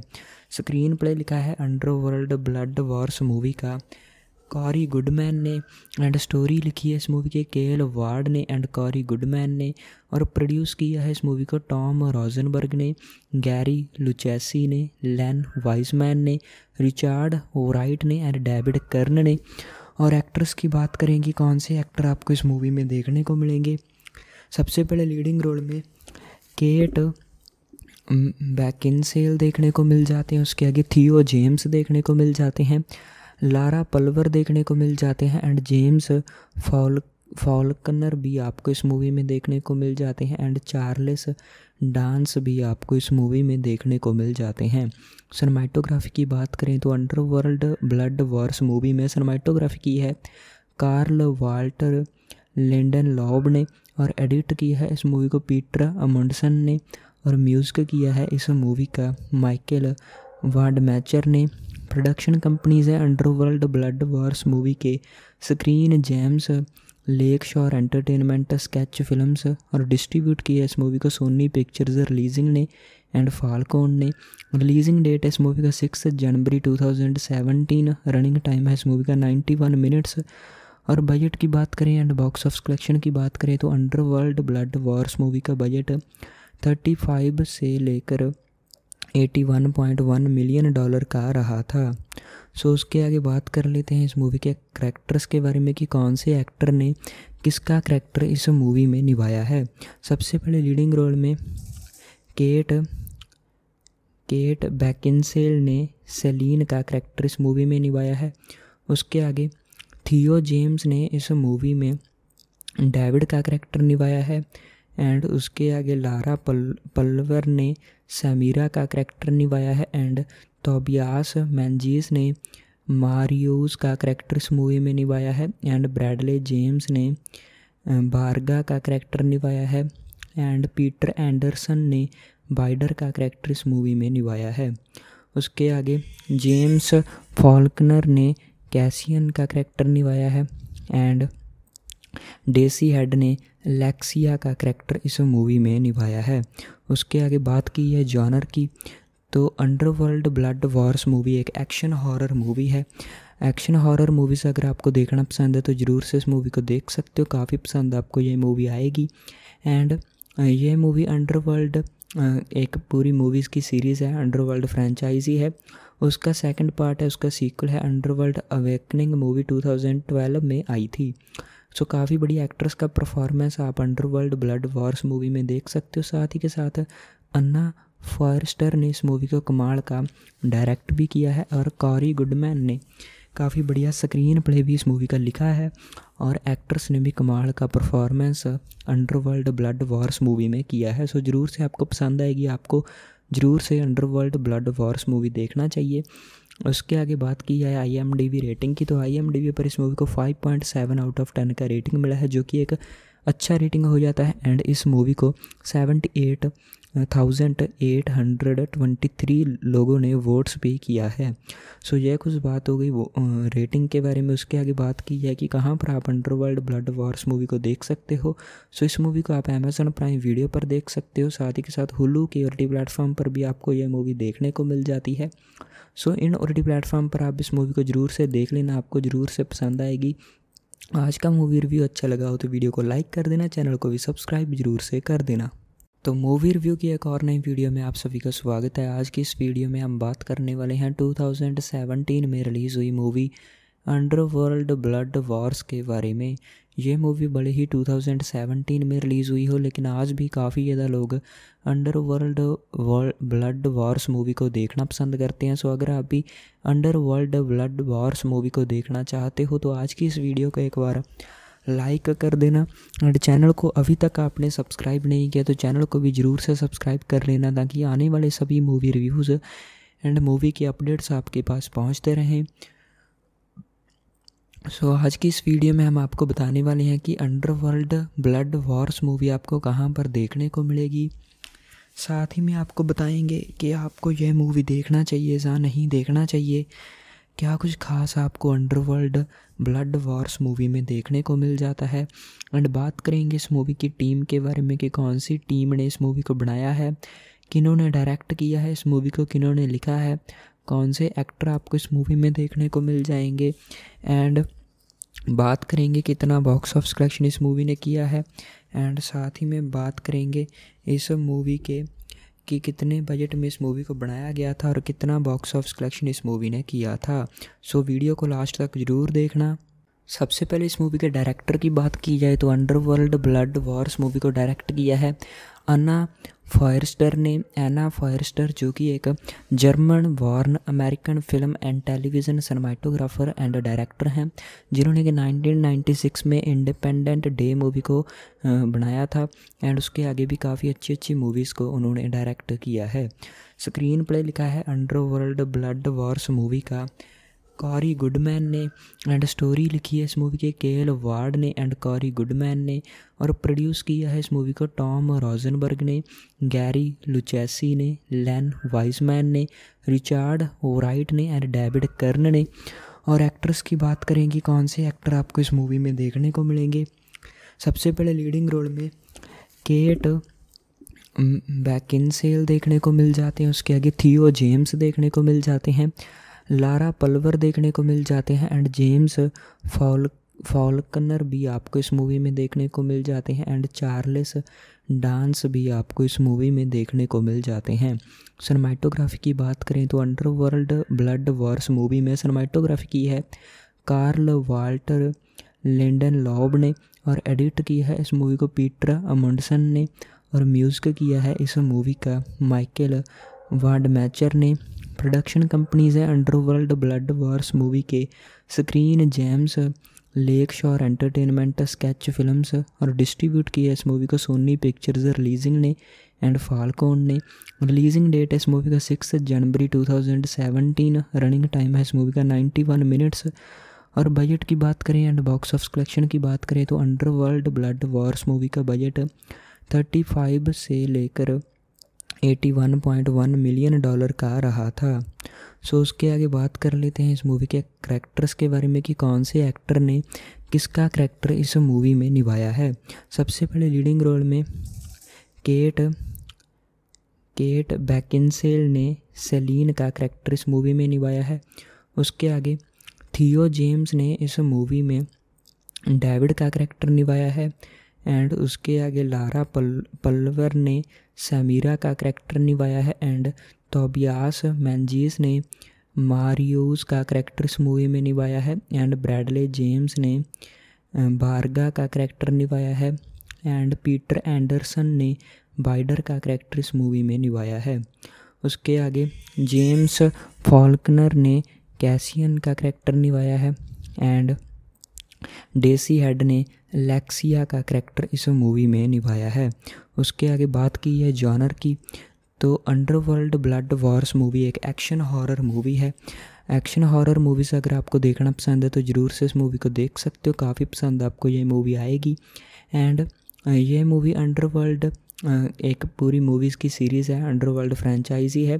स्क्रीन प्ले लिखा है अंडरवर्ल्ड ब्लड वॉर्स मूवी का कॉरी गुडमैन ने एंड स्टोरी लिखी है इस मूवी के के एल वार्ड ने एंड कॉरी गुडमैन ने और प्रोड्यूस किया है इस मूवी को टॉम रॉजनबर्ग ने गैरी लुचेसी ने लैन वाइजमैन ने रिचार्ड ओराइट ने एंड डेविड कर्न ने और एक्ट्रेस की बात करेंगे कौन से एक्टर आपको इस मूवी में देखने को मिलेंगे सबसे पहले लीडिंग रोल में केट बैकिन सेल देखने को मिल जाते हैं उसके आगे थियो जेम्स देखने को मिल जाते हैं लारा पल्वर देखने को मिल जाते हैं एंड जेम्स फॉल फॉलकनर भी आपको इस मूवी में देखने को मिल जाते हैं एंड चार्लेस डांस भी आपको इस मूवी में देखने को मिल जाते हैं सनमाइटोग्राफी की बात करें तो अंडरवर्ल्ड ब्लड वॉर्स मूवी में सनमाइटोग्राफी की है कार्ल वाल्टर लेंडन लॉब ने और एडिट किया है इस मूवी को पीटर अमंडसन ने और म्यूज़िक किया है इस मूवी का माइकल वाडमैचर ने प्रोडक्शन कंपनीज है अंडरवर्ल्ड ब्लड वार्स मूवी के screen James Lakeshore entertainment sketch films और डिस्ट्रीब्यूट किया इस मूवी को सोनी पिक्चर्स रिलीजिंग ने एंड फालकोन ने रिलीजिंग डेट है इस मूवी का सिक्स जनवरी 2017 रनिंग टाइम है इस मूवी का 91 मिनट्स और बजट की बात करें एंड बॉक्स ऑफ कलेक्शन की बात करें तो अंडरवर्ल्ड ब्लड वॉर्स मूवी का बजट 35 से लेकर 81.1 मिलियन डॉलर का रहा था सो उसके आगे बात कर लेते हैं इस मूवी के करैक्टर्स के बारे में कि कौन से एक्टर ने किसका करैक्टर इस मूवी में निभाया है सबसे पहले लीडिंग रोल में केट केट बैकिनसेल ने सेलिन का करैक्टर इस मूवी में निभाया है उसके आगे थियो जेम्स ने इस मूवी में डेविड का करैक्टर निभाया है एंड उसके आगे लारा पल पल्वर ने समीरा का करैक्टर निभाया है एंड तोबियास मैंजीस ने मारियोस का करैक्टर इस मूवी में निभाया है एंड ब्रैडले जेम्स ने बारगा का करैक्टर निभाया है एंड पीटर एंडरसन ने बाइडर का करैक्टर इस मूवी में निभाया है उसके आगे जेम्स फॉल्कनर ने कैसियन का करैक्टर निभाया है एंड डेसी हेड ने लेक्सिया का करैक्टर इस मूवी में निभाया है उसके आगे बात की है जॉनर की तो अंडरवर्ल्ड ब्लड वॉर्स मूवी एक एक्शन हॉरर मूवी है एक्शन हॉरर मूवीज़ अगर आपको देखना पसंद है तो ज़रूर से इस मूवी को देख सकते हो काफ़ी पसंद आपको ये मूवी आएगी एंड ये मूवी अंडरवर्ल्ड एक पूरी मूवीज़ की सीरीज़ है अंडरवर्ल्ड फ्रेंचाइजी है उसका सेकंड पार्ट है उसका सीक्वल है अंडरवर्ल्ड अवेकनिंग मूवी 2012 में आई थी सो काफ़ी बड़ी एक्ट्रेस का परफॉर्मेंस आप अंडरवर्ल्ड ब्लड वॉर्स मूवी में देख सकते हो साथ ही के साथ अन्ना फॉरस्टर ने इस मूवी को कमाल का डायरेक्ट भी किया है और कॉरी गुडमैन ने काफ़ी बढ़िया स्क्रीन प्ले भी इस मूवी का लिखा है और एक्ट्रेस ने भी कमाल का performance underworld blood Wars movie में किया है सो ज़रूर से आपको पसंद आएगी आपको ज़रूर से अंडरवर्ल्ड ब्लड वॉर्स मूवी देखना चाहिए उसके आगे बात की जाए आई एम डी रेटिंग की तो आई एम डी पर इस मूवी को five point seven out of ten का रेटिंग मिला है जो कि एक अच्छा रेटिंग हो जाता है एंड इस मूवी को seventy eight thousand eight hundred twenty three लोगों ने वोट्स भी किया है सो यह कुछ बात हो गई वो रेटिंग के बारे में उसके आगे बात की है कि कहाँ पर आप अंडरवर्ल्ड ब्लड वॉर्स मूवी को देख सकते हो सो इस मूवी को आप अमेज़न प्राइम वीडियो पर देख सकते हो साथ ही के साथ हुलू के ओर प्लेटफॉर्म पर भी आपको यह मूवी देखने को मिल जाती है सो so, इन ओ प्लेटफॉर्म पर आप इस मूवी को ज़रूर से देख लेना आपको ज़रूर से पसंद आएगी आज का मूवी रिव्यू अच्छा लगा हो तो वीडियो को लाइक कर देना चैनल को भी सब्सक्राइब जरूर से कर देना तो मूवी रिव्यू की एक और नई वीडियो में आप सभी का स्वागत है आज की इस वीडियो में हम बात करने वाले हैं 2017 में रिलीज़ हुई मूवी अंडरवर्ल्ड ब्लड वॉर्स के बारे में ये मूवी बड़े ही 2017 में रिलीज़ हुई हो लेकिन आज भी काफ़ी ज़्यादा लोग अंडरवर्ल्ड ब्लड वॉर्स मूवी को देखना पसंद करते हैं सो अगर आप भी अंडरवर्ल्ड ब्लड वॉर्स मूवी को देखना चाहते हो तो आज की इस वीडियो को एक बार लाइक कर देना और चैनल को अभी तक आपने सब्सक्राइब नहीं किया तो चैनल को भी ज़रूर से सब्सक्राइब कर लेना ताकि आने वाले सभी मूवी रिव्यूज़ एंड मूवी के अपडेट्स आपके पास पहुंचते रहें सो so, आज की इस वीडियो में हम आपको बताने वाले हैं कि अंडरवर्ल्ड ब्लड वॉर्स मूवी आपको कहाँ पर देखने को मिलेगी साथ ही में आपको बताएंगे कि आपको यह मूवी देखना चाहिए या नहीं देखना चाहिए क्या कुछ खास आपको अंडरवर्ल्ड ब्लड वॉर्स मूवी में देखने को मिल जाता है एंड बात करेंगे इस मूवी की टीम के बारे में कि कौन सी टीम ने इस मूवी को बनाया है किन्होंने डायरेक्ट किया है इस मूवी को किन्होंने लिखा है कौन से एक्टर आपको इस मूवी में देखने को मिल जाएंगे एंड बात करेंगे कितना बॉक्स ऑफ कलेक्शन इस मूवी ने किया है एंड साथ ही में बात करेंगे इस मूवी के कि कितने बजट में इस मूवी को बनाया गया था और कितना बॉक्स ऑफिस कलेक्शन इस मूवी ने किया था सो वीडियो को लास्ट तक ज़रूर देखना सबसे पहले इस मूवी के डायरेक्टर की बात की जाए तो अंडरवर्ल्ड ब्लड वॉर्स मूवी को डायरेक्ट किया है अन्ना फायरस्टर ने एना फायरस्टर जो कि एक German born American film and television cinematographer and director हैं जिन्होंने कि 1996 में इंडिपेंडेंट डे मूवी को बनाया था एंड उसके आगे भी काफ़ी अच्छी अच्छी मूवीज़ को उन्होंने डायरेक्ट किया है स्क्रीन प्ले लिखा है अंडरवर्ल्ड ब्लड वॉर्स मूवी का कॉरी गुडमैन ने एंड स्टोरी लिखी है इस मूवी के के एल वार्ड ने एंड कॉरी गुडमैन ने और प्रोड्यूस किया है इस मूवी को टॉम रॉजनबर्ग ने गैरी लुचेसी ने लैन वाइजमैन ने रिचार्ड ओराइट ने एंड डेविड कर्न ने और एक्ट्रेस की बात करें कि कौन से एक्टर आपको इस मूवी में देखने को मिलेंगे सबसे पहले लीडिंग रोल में केट बैकिन सेल देखने को मिल जाते हैं उसके आगे थियो जेम्स देखने को मिल जाते हैं लारा पल्वर देखने को मिल जाते हैं एंड जेम्स फॉल फॉलकनर भी आपको इस मूवी में देखने को मिल जाते हैं एंड चार्लिस डांस भी आपको इस मूवी में देखने को मिल जाते हैं सनमाइटोग्राफी की बात करें तो अंडरवर्ल्ड ब्लड वॉर्स मूवी में सनमाइटोग्राफी की है कार्ल वाल्टर लेंडन लॉब ने और एडिट किया है इस मूवी को पीटर अमुंडसन ने और म्यूज़िक किया है इस मूवी का माइकल वाडमैचर ने प्रोडक्शन कंपनीज़ हैं अंडरवर्ल्ड ब्लड वार्स मूवी के screen jams Lakeshore entertainment sketch films और डिस्ट्रीब्यूट किया इस मूवी को सोनी पिक्चर्स रिलीजिंग ने एंड फालकोन ने रिलीजिंग डेट है इस मूवी का सिक्स जनवरी 2017 रनिंग टाइम है इस मूवी का 91 मिनट्स और बजट की बात करें एंड बॉक्स ऑफ कलेक्शन की बात करें तो अंडरवर्ल्ड ब्लड वॉर्स मूवी का बजट 35 से लेकर 81.1 मिलियन डॉलर का रहा था सो so, उसके आगे बात कर लेते हैं इस मूवी के करैक्टर्स के बारे में कि कौन से एक्टर ने किसका करैक्टर इस मूवी में निभाया है सबसे पहले लीडिंग रोल में केट केट बैकिनसेल ने सेलिन का करैक्टर इस मूवी में निभाया है उसके आगे थियो जेम्स ने इस मूवी में डेविड का करैक्टर निभाया है एंड उसके आगे लारा पल पल्वर ने समीरा का करैक्टर निभाया है एंड तोबियास मैंजीस ने मारियोस का करैक्टर इस मूवी में निभाया है एंड ब्रैडले जेम्स ने बारगा का करैक्टर निभाया है एंड पीटर एंडरसन ने बाइडर का करैक्टर इस मूवी में निभाया है उसके आगे जेम्स फॉल्कनर ने कैसियन का करैक्टर निभाया है एंड डेसी हेड ने लैक्सिया का करैक्टर इस मूवी में निभाया है उसके आगे बात की है जॉनर की तो अंडरवर्ल्ड ब्लड वॉर्स मूवी एक एक्शन हॉरर मूवी है एक्शन हॉरर मूवीज़ अगर आपको देखना पसंद है तो ज़रूर से इस मूवी को देख सकते हो काफ़ी पसंद आपको ये मूवी आएगी एंड ये मूवी अंडरवर्ल्ड एक पूरी मूवीज़ की सीरीज़ है अंडरवर्ल्ड फ्रेंचाइजी है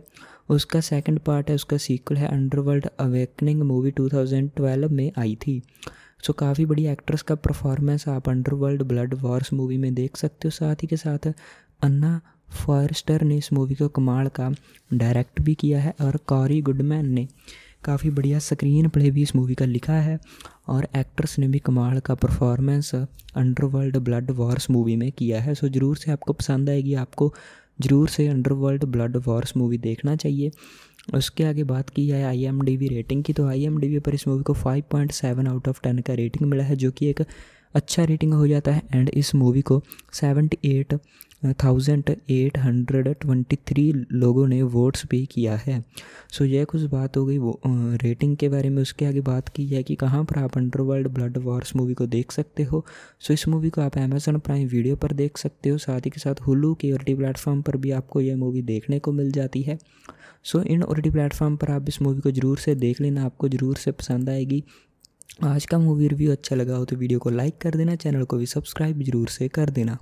उसका सेकंड पार्ट है उसका सीक्वल है अंडरवर्ल्ड अवेकनिंग मूवी 2012 में आई थी सो काफ़ी बड़ी एक्ट्रेस का परफॉर्मेंस आप अंडरवर्ल्ड ब्लड वॉर्स मूवी में देख सकते हो साथ ही के साथ अन्ना फॉरस्टर ने इस मूवी को कमाल का डायरेक्ट भी किया है और कॉरी गुडमैन ने काफ़ी बढ़िया स्क्रीन प्ले भी इस मूवी का लिखा है और एक्ट्रेस ने भी कमाल का performance underworld blood Wars movie में किया है सो ज़रूर से आपको पसंद आएगी आपको ज़रूर से अंडरवर्ल्ड ब्लड वॉर्स मूवी देखना चाहिए उसके आगे बात की जाए I M D B rating की तो आई एम डी वी पर इस मूवी को five point seven out of ten का रेटिंग मिला है जो कि एक अच्छा रेटिंग हो जाता है एंड इस मूवी को seventy eight thousand eight hundred twenty three लोगों ने वोट्स भी किया है सो यह कुछ बात हो गई वो रेटिंग के बारे में उसके आगे बात की है कि कहाँ पर आप अंडरवर्ल्ड ब्लड वॉर्स मूवी को देख सकते हो सो इस मूवी को आप अमेजन प्राइम वीडियो पर देख सकते हो साथ ही के साथ हुलू के टी प्लेटफॉर्म पर भी आपको यह मूवी देखने को मिल जाती है सो so, इन टी प्लेटफॉर्म पर आप इस मूवी को ज़रूर से देख लेना आपको ज़रूर से पसंद आएगी आज का मूवी रिव्यू अच्छा लगा हो तो वीडियो को लाइक कर देना चैनल को भी सब्सक्राइब जरूर से कर देना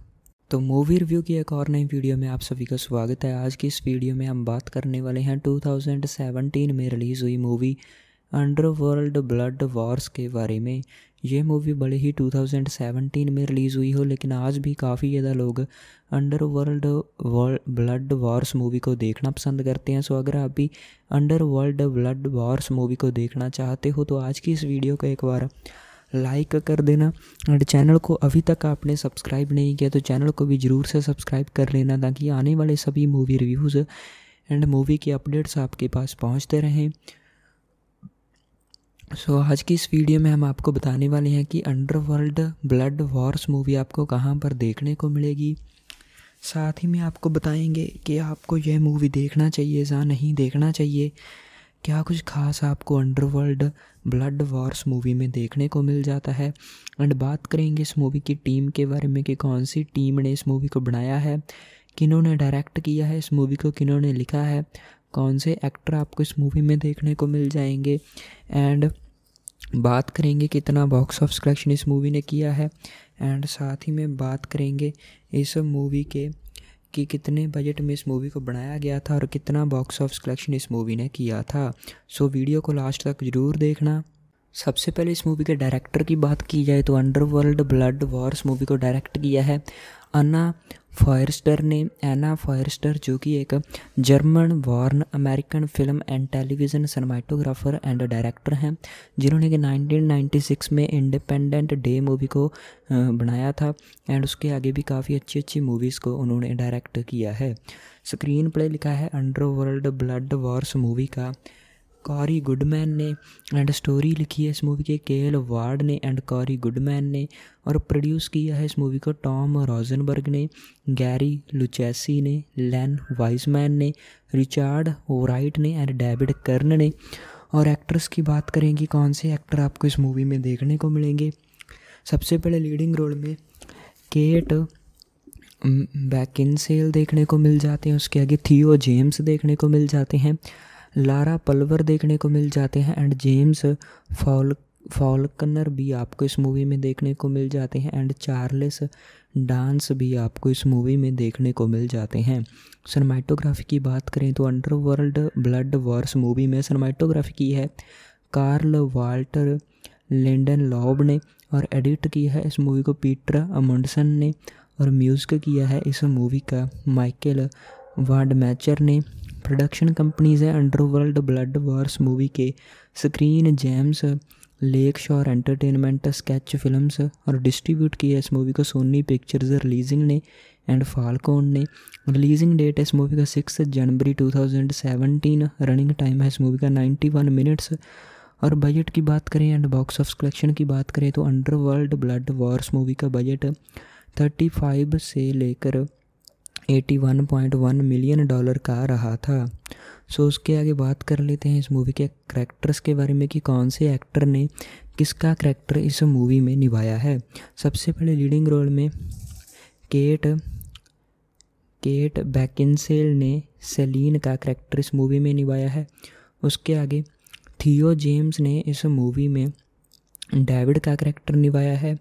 तो मूवी रिव्यू की एक और नई वीडियो में आप सभी का स्वागत है आज की इस वीडियो में हम बात करने वाले हैं 2017 में रिलीज़ हुई मूवी अंडरवर्ल्ड ब्लड वॉर्स के बारे में ये मूवी बड़े ही 2017 में रिलीज़ हुई हो लेकिन आज भी काफ़ी ज़्यादा लोग अंडरवर्ल्ड ब्लड वॉर्स मूवी को देखना पसंद करते हैं सो अगर आप भी अंडरवर्ल्ड ब्लड वॉर्स मूवी को देखना चाहते हो तो आज की इस वीडियो को एक बार लाइक कर देना एंड चैनल को अभी तक आपने सब्सक्राइब नहीं किया तो चैनल को भी ज़रूर से सब्सक्राइब कर लेना ताकि आने वाले सभी मूवी रिव्यूज़ एंड मूवी के अपडेट्स आपके पास पहुंचते रहें सो so, आज की इस वीडियो में हम आपको बताने वाले हैं कि अंडरवर्ल्ड ब्लड वॉर्स मूवी आपको कहाँ पर देखने को मिलेगी साथ ही में आपको बताएंगे कि आपको यह मूवी देखना चाहिए या नहीं देखना चाहिए क्या कुछ खास आपको अंडरवर्ल्ड ब्लड वॉर्स मूवी में देखने को मिल जाता है एंड बात करेंगे इस मूवी की टीम के बारे में कि कौन सी टीम ने इस मूवी को बनाया है किन्होंने डायरेक्ट किया है इस मूवी को किन्होंने लिखा है कौन से एक्टर आपको इस मूवी में देखने को मिल जाएंगे एंड बात करेंगे कितना बॉक्स ऑफ कलेक्शन इस मूवी ने किया है एंड साथ ही में बात करेंगे इस मूवी के कि कितने बजट में इस मूवी को बनाया गया था और कितना बॉक्स ऑफिस कलेक्शन इस मूवी ने किया था सो वीडियो को लास्ट तक ज़रूर देखना सबसे पहले इस मूवी के डायरेक्टर की बात की जाए तो अंडरवर्ल्ड ब्लड वॉर्स मूवी को डायरेक्ट किया है अना फॉयरस्टर ने एना फॉयरस्टर जो कि एक German born American film and television cinematographer and director हैं जिन्होंने कि 1996 में इंडिपेंडेंट डे मूवी को बनाया था एंड उसके आगे भी काफ़ी अच्छी अच्छी मूवीज़ को उन्होंने डायरेक्ट किया है स्क्रीन प्ले लिखा है अंडरवर्ल्ड ब्लड वॉर्स मूवी का कॉरी गुडमैन ने एंड स्टोरी लिखी है इस मूवी के के एल वार्ड ने एंड कॉरी गुडमैन ने और प्रोड्यूस किया है इस मूवी को टॉम रॉजनबर्ग ने गैरी लुचेसी ने लैन वाइजमैन ने रिचार्ड ओराइट ने एंड डेविड कर्न ने और एक्ट्रेस की बात करें कि कौन से एक्टर आपको इस मूवी में देखने को मिलेंगे सबसे पहले लीडिंग रोल में केट बैकिन सेल देखने को मिल जाते हैं उसके आगे थियो जेम्स देखने को मिल जाते हैं लारा पल्वर देखने को मिल जाते हैं एंड जेम्स फॉल फॉलकनर भी आपको इस मूवी में देखने को मिल जाते हैं एंड चार्लेस डांस भी आपको इस मूवी में देखने को मिल जाते हैं सनमाइटोग्राफी की बात करें तो अंडरवर्ल्ड ब्लड वॉर्स मूवी में सनमाइटोग्राफी की है कार्ल वाल्टर लेंडन लॉब ने और एडिट किया है इस मूवी को पीटर अमुंडसन ने और म्यूज़िक किया है इस मूवी का माइकल वाडमैचर ने प्रोडक्शन कंपनीज़ है अंडरवर्ल्ड ब्लड वार्स मूवी के screen James Lakeshore entertainment sketch films और डिस्ट्रीब्यूट किया इस मूवी को सोनी पिक्चर्स रिलीजिंग ने एंड फालकोन ने रिलीजिंग डेट है इस मूवी का सिक्स जनवरी 2017 रनिंग टाइम है इस मूवी का 91 मिनट्स और बजट की बात करें एंड बॉक्स ऑफ कलेक्शन की बात करें तो अंडरवर्ल्ड ब्लड वॉर्स मूवी का बजट 35 से लेकर 81.1 मिलियन डॉलर का रहा था सो उसके आगे बात कर लेते हैं इस मूवी के करैक्टर्स के बारे में कि कौन से एक्टर ने किसका करैक्टर इस मूवी में निभाया है सबसे पहले लीडिंग रोल में केट केट बैकिनसेल ने सेलिन का करैक्टर इस मूवी में निभाया है उसके आगे थियो जेम्स ने इस मूवी में डेविड का करैक्टर निभाया है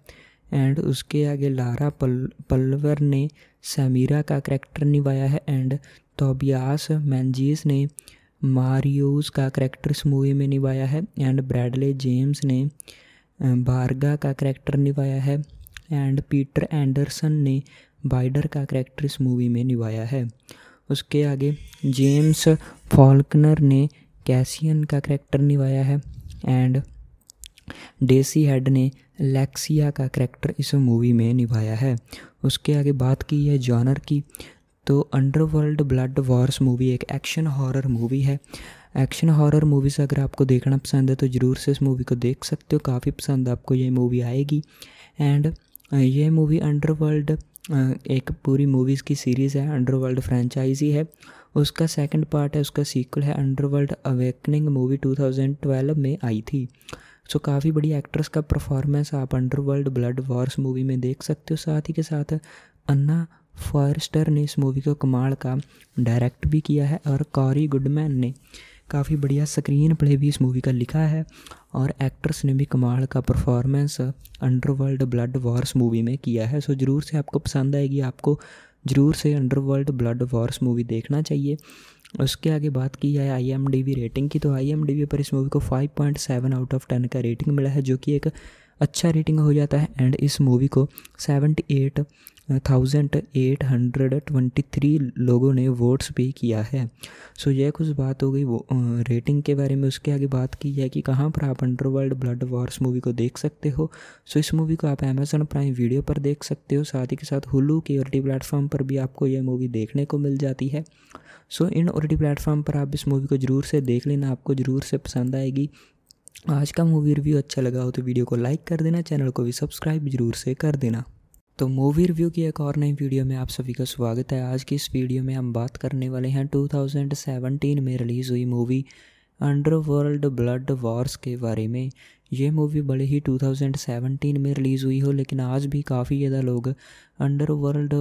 एंड उसके आगे लारा पल पल्वर ने सैमीरा का करैक्टर निभाया है एंड तोबियास मैनजीस ने मारियोस का करैक्टर इस मूवी में निभाया है एंड ब्रैडले जेम्स ने बारगा का करैक्टर निभाया है एंड पीटर एंडरसन ने बाइडर का करैक्टर इस मूवी में निभाया है उसके आगे जेम्स फॉल्कनर ने कैसियन का करैक्टर निभाया है एंड डेसी हेड ने लेक्सिया का करैक्टर इस मूवी में निभाया है उसके आगे बात की है जॉनर की तो अंडरवर्ल्ड ब्लड वॉर्स मूवी एक एक्शन हॉरर मूवी है एक्शन हॉरर मूवीज़ अगर आपको देखना पसंद है तो ज़रूर से इस मूवी को देख सकते हो काफ़ी पसंद आपको ये मूवी आएगी एंड ये मूवी अंडरवर्ल्ड एक पूरी मूवीज़ की सीरीज़ है अंडरवर्ल्ड फ्रेंचाइजी है उसका सेकंड पार्ट है उसका सीक्वल है अंडरवर्ल्ड अवेकनिंग मूवी 2012 में आई थी सो so, काफ़ी बड़ी एक्ट्रेस का परफॉर्मेंस आप अंडरवर्ल्ड ब्लड वॉर्स मूवी में देख सकते हो साथ ही के साथ अन्ना फॉरेस्टर ने इस मूवी को कमाल का डायरेक्ट भी किया है और कॉरी गुडमैन ने काफ़ी बढ़िया स्क्रीन प्ले भी इस मूवी का लिखा है और एक्ट्रेस ने भी कमाल का performance underworld blood Wars movie में किया है सो ज़रूर से आपको पसंद आएगी आपको ज़रूर से अंडरवर्ल्ड ब्लड वॉर्स मूवी देखना चाहिए उसके आगे बात की जाए आई एम डी रेटिंग की तो आई एम डी पर इस मूवी को five point seven out of ten का रेटिंग मिला है जो कि एक अच्छा रेटिंग हो जाता है एंड इस मूवी को seventy eight thousand eight hundred twenty three लोगों ने वोट्स भी किया है सो यह कुछ बात हो गई वो रेटिंग के बारे में उसके आगे बात की जाए कि कहाँ पर आप अंडरवर्ल्ड ब्लड वॉर्स मूवी को देख सकते हो सो इस मूवी को आप अमेज़न प्राइम वीडियो पर देख सकते हो साथ ही के साथ हुलू के टी प्लेटफॉर्म पर भी आपको यह मूवी देखने को मिल जाती है सो इन ओ टी प्लेटफॉर्म पर आप इस मूवी को ज़रूर से देख लेना आपको ज़रूर से पसंद आएगी आज का मूवी रिव्यू अच्छा लगा हो तो वीडियो को लाइक कर देना चैनल को भी सब्सक्राइब जरूर से कर देना तो मूवी रिव्यू की एक और नई वीडियो में आप सभी का स्वागत है आज की इस वीडियो में हम बात करने वाले हैं 2017 में रिलीज़ हुई मूवी अंडरवर्ल्ड ब्लड वॉर्स के बारे में ये मूवी बड़े ही 2017 में रिलीज़ हुई हो लेकिन आज भी काफ़ी ज़्यादा लोग under world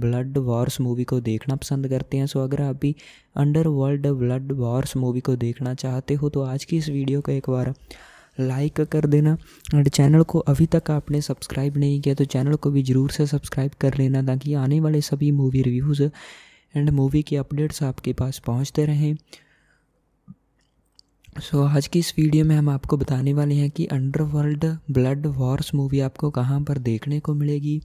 blood Wars movie को देखना पसंद करते हैं सो अगर आप भी under world blood Wars movie को देखना चाहते हो तो आज की इस वीडियो को एक बार लाइक कर देना एंड चैनल को अभी तक आपने सब्सक्राइब नहीं किया तो चैनल को भी ज़रूर से सब्सक्राइब कर लेना ताकि आने वाले सभी मूवी रिव्यूज़ एंड मूवी के अपडेट्स आपके पास पहुंचते रहें सो so, आज की इस वीडियो में हम आपको बताने वाले हैं कि अंडरवर्ल्ड ब्लड वॉर्स मूवी आपको कहाँ पर देखने को मिलेगी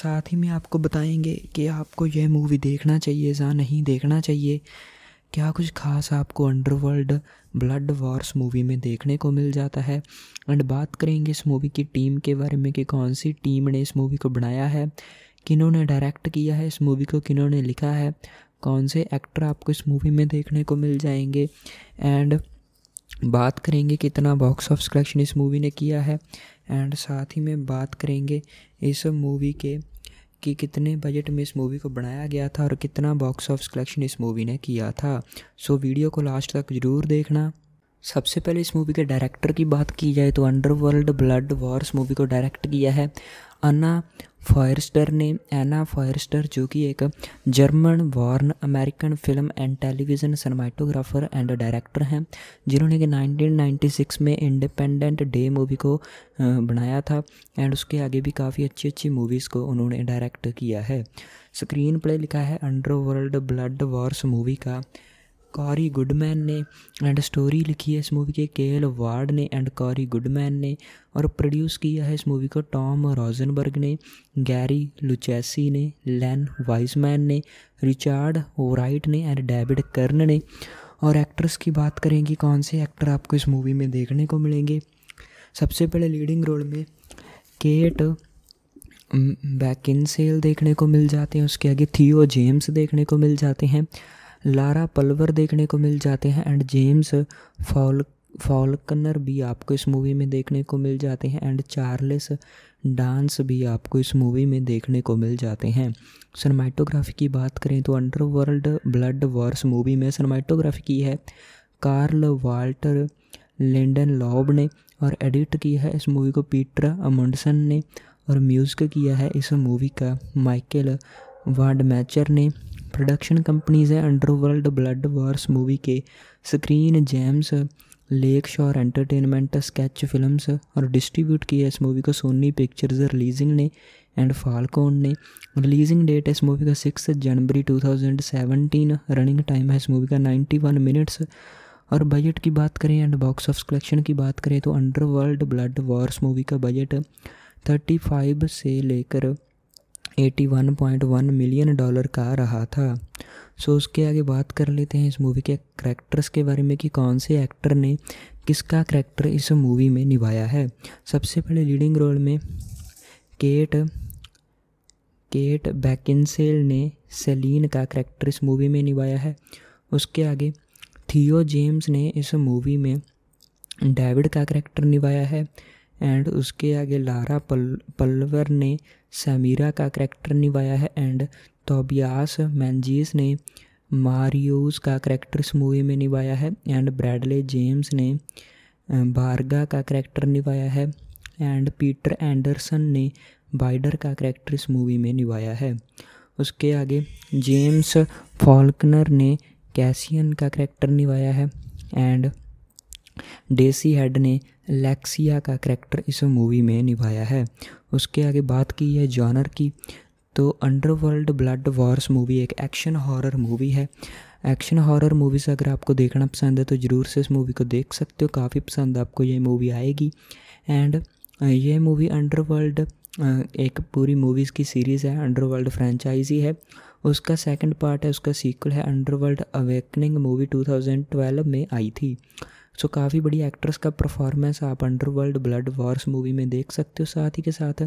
साथ ही में आपको बताएंगे कि आपको यह मूवी देखना चाहिए या नहीं देखना चाहिए क्या कुछ खास आपको अंडरवर्ल्ड ब्लड वॉर्स मूवी में देखने को मिल जाता है एंड बात करेंगे इस मूवी की टीम के बारे में कि कौन सी टीम ने इस मूवी को बनाया है किन्होंने डायरेक्ट किया है इस मूवी को किन्होंने लिखा है कौन से एक्टर आपको इस मूवी में देखने को मिल जाएंगे एंड बात करेंगे कितना बॉक्स ऑफ कलेक्शन इस मूवी ने किया है एंड साथ ही में बात करेंगे इस मूवी के कि कितने बजट में इस मूवी को बनाया गया था और कितना बॉक्स ऑफ कलेक्शन इस मूवी ने किया था सो so, वीडियो को लास्ट तक ज़रूर देखना सबसे पहले इस मूवी के डायरेक्टर की बात की जाए तो अंडरवर्ल्ड ब्लड वॉर्स मूवी को डायरेक्ट किया है अन्ना फायरस्टर ने एना फायरस्टर जो कि एक German born American film and television cinematographer and director हैं जिन्होंने कि 1996 में इंडिपेंडेंट डे मूवी को बनाया था एंड उसके आगे भी काफ़ी अच्छी अच्छी मूवीज़ को उन्होंने डायरेक्ट किया है स्क्रीन प्ले लिखा है अंडरवर्ल्ड ब्लड वॉर्स मूवी का कॉरी गुडमैन ने एंड स्टोरी लिखी है इस मूवी के के एल वार्ड ने एंड कॉरी गुडमैन ने और प्रोड्यूस किया है इस मूवी को टॉम रॉजनबर्ग ने गैरी लुचेसी ने लैन वाइजमैन ने रिचार्ड ओराइट ने एंड डेविड कर्न ने और एक्ट्रेस की बात करें कि कौन से एक्टर आपको इस मूवी में देखने को मिलेंगे सबसे पहले लीडिंग रोल में केट बैकिन सेल देखने को मिल जाते हैं उसके आगे थियो जेम्स देखने को मिल जाते हैं लारा पल्वर देखने को मिल जाते हैं एंड जेम्स फॉल फॉलकनर भी आपको इस मूवी में देखने को मिल जाते हैं एंड चार्लेस डांस भी आपको इस मूवी में देखने को मिल जाते हैं सनमाइटोग्राफी की बात करें तो अंडरवर्ल्ड ब्लड वॉर्स मूवी में सनमाइटोग्राफी की है कार्ल वाल्टर लेंडन लॉब ने और एडिट किया है इस मूवी को पीटर अमंडसन ने और म्यूज़िक किया है इस मूवी का माइकल वाडमैचर ने प्रोडक्शन कंपनीज़ है अंडरवर्ल्ड ब्लड वार्स मूवी के screen James Lakeshore entertainment sketch films और डिस्ट्रीब्यूट किया इस मूवी को सोनी पिक्चर्स रिलीजिंग ने एंड फालकोन ने रिलीजिंग डेट है इस मूवी का सिक्स जनवरी 2017 रनिंग टाइम है इस मूवी का 91 मिनट्स और बजट की बात करें एंड बॉक्स ऑफ कलेक्शन की बात करें तो अंडरवर्ल्ड ब्लड वॉर्स मूवी का बजट 35 से लेकर 81.1 मिलियन डॉलर का रहा था सो उसके आगे बात कर लेते हैं इस मूवी के करेक्टर्स के बारे में कि कौन से एक्टर ने किसका करेक्टर इस मूवी में निभाया है सबसे पहले लीडिंग रोल में केट केट बैकिनसेल ने सेलिन का करेक्टर इस मूवी में निभाया है उसके आगे थियो जेम्स ने इस मूवी में डेविड का करेक्टर निभाया है एंड उसके आगे लारा पल पल्वर ने समीरा का करैक्टर निभाया है एंड तोबियास मैंजीस ने मारियोस का करैक्टर इस मूवी में निभाया है एंड ब्रैडले जेम्स ने बारगा का करैक्टर निभाया है एंड पीटर एंडरसन ने बाइडर का करैक्टर इस मूवी में निभाया है उसके आगे जेम्स फॉल्कनर ने कैसियन का करैक्टर निभाया है एंड डेसी हेड ने लेक्सिया का करैक्टर इस मूवी में निभाया है उसके आगे बात की है जॉनर की तो अंडरवर्ल्ड ब्लड वॉर्स मूवी एक एक्शन हॉरर मूवी है एक्शन हॉरर मूवीज़ अगर आपको देखना पसंद है तो ज़रूर से इस मूवी को देख सकते हो काफ़ी पसंद आपको ये मूवी आएगी एंड ये मूवी अंडरवर्ल्ड एक पूरी मूवीज़ की सीरीज़ है अंडरवर्ल्ड फ्रेंचाइजी है उसका सेकंड पार्ट है उसका सीक्वल है अंडरवर्ल्ड अवेकनिंग मूवी 2012 में आई थी सो so, काफ़ी बड़ी एक्ट्रेस का परफॉर्मेंस आप अंडरवर्ल्ड ब्लड वॉर्स मूवी में देख सकते हो साथ ही के साथ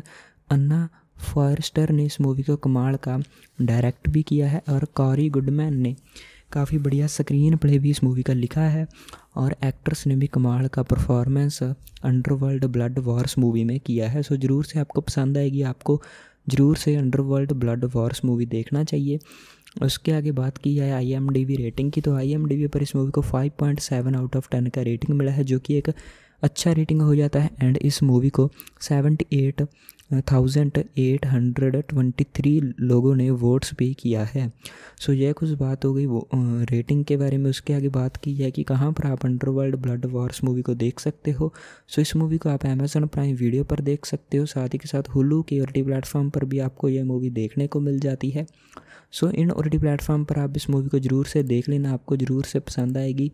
अन्ना फॉरस्टर ने इस मूवी को कमाल का डायरेक्ट भी किया है और कॉरी गुडमैन ने काफ़ी बढ़िया स्क्रीन प्ले भी इस मूवी का लिखा है और एक्ट्रेस ने भी कमाल का performance underworld blood Wars movie में किया है सो ज़रूर से आपको पसंद आएगी आपको ज़रूर से अंडरवर्ल्ड ब्लड वॉर्स मूवी देखना चाहिए उसके आगे बात की जाए I M D B rating की तो आई एम डी वी पर इस मूवी को five point seven out of ten का रेटिंग मिला है जो कि एक अच्छा रेटिंग हो जाता है एंड इस मूवी को seventy eight thousand eight hundred twenty three लोगों ने वोट्स भी किया है सो so, यह कुछ बात हो गई वो रेटिंग के बारे में उसके आगे बात की जाए कि कहाँ पर आप अंडरवर्ल्ड ब्लड वॉर्स मूवी को देख सकते हो सो so, इस मूवी को आप अमेज़न प्राइम वीडियो पर देख सकते हो साथ ही के साथ हुलू के ओ प्लेटफॉर्म पर भी आपको यह मूवी देखने को मिल जाती है सो इन ओ प्लेटफॉर्म पर आप इस मूवी को ज़रूर से देख लेना आपको ज़रूर से पसंद आएगी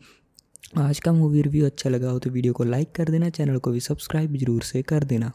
आज का मूवी रिव्यू अच्छा लगा हो तो वीडियो को लाइक कर देना चैनल को भी सब्सक्राइब जरूर से कर देना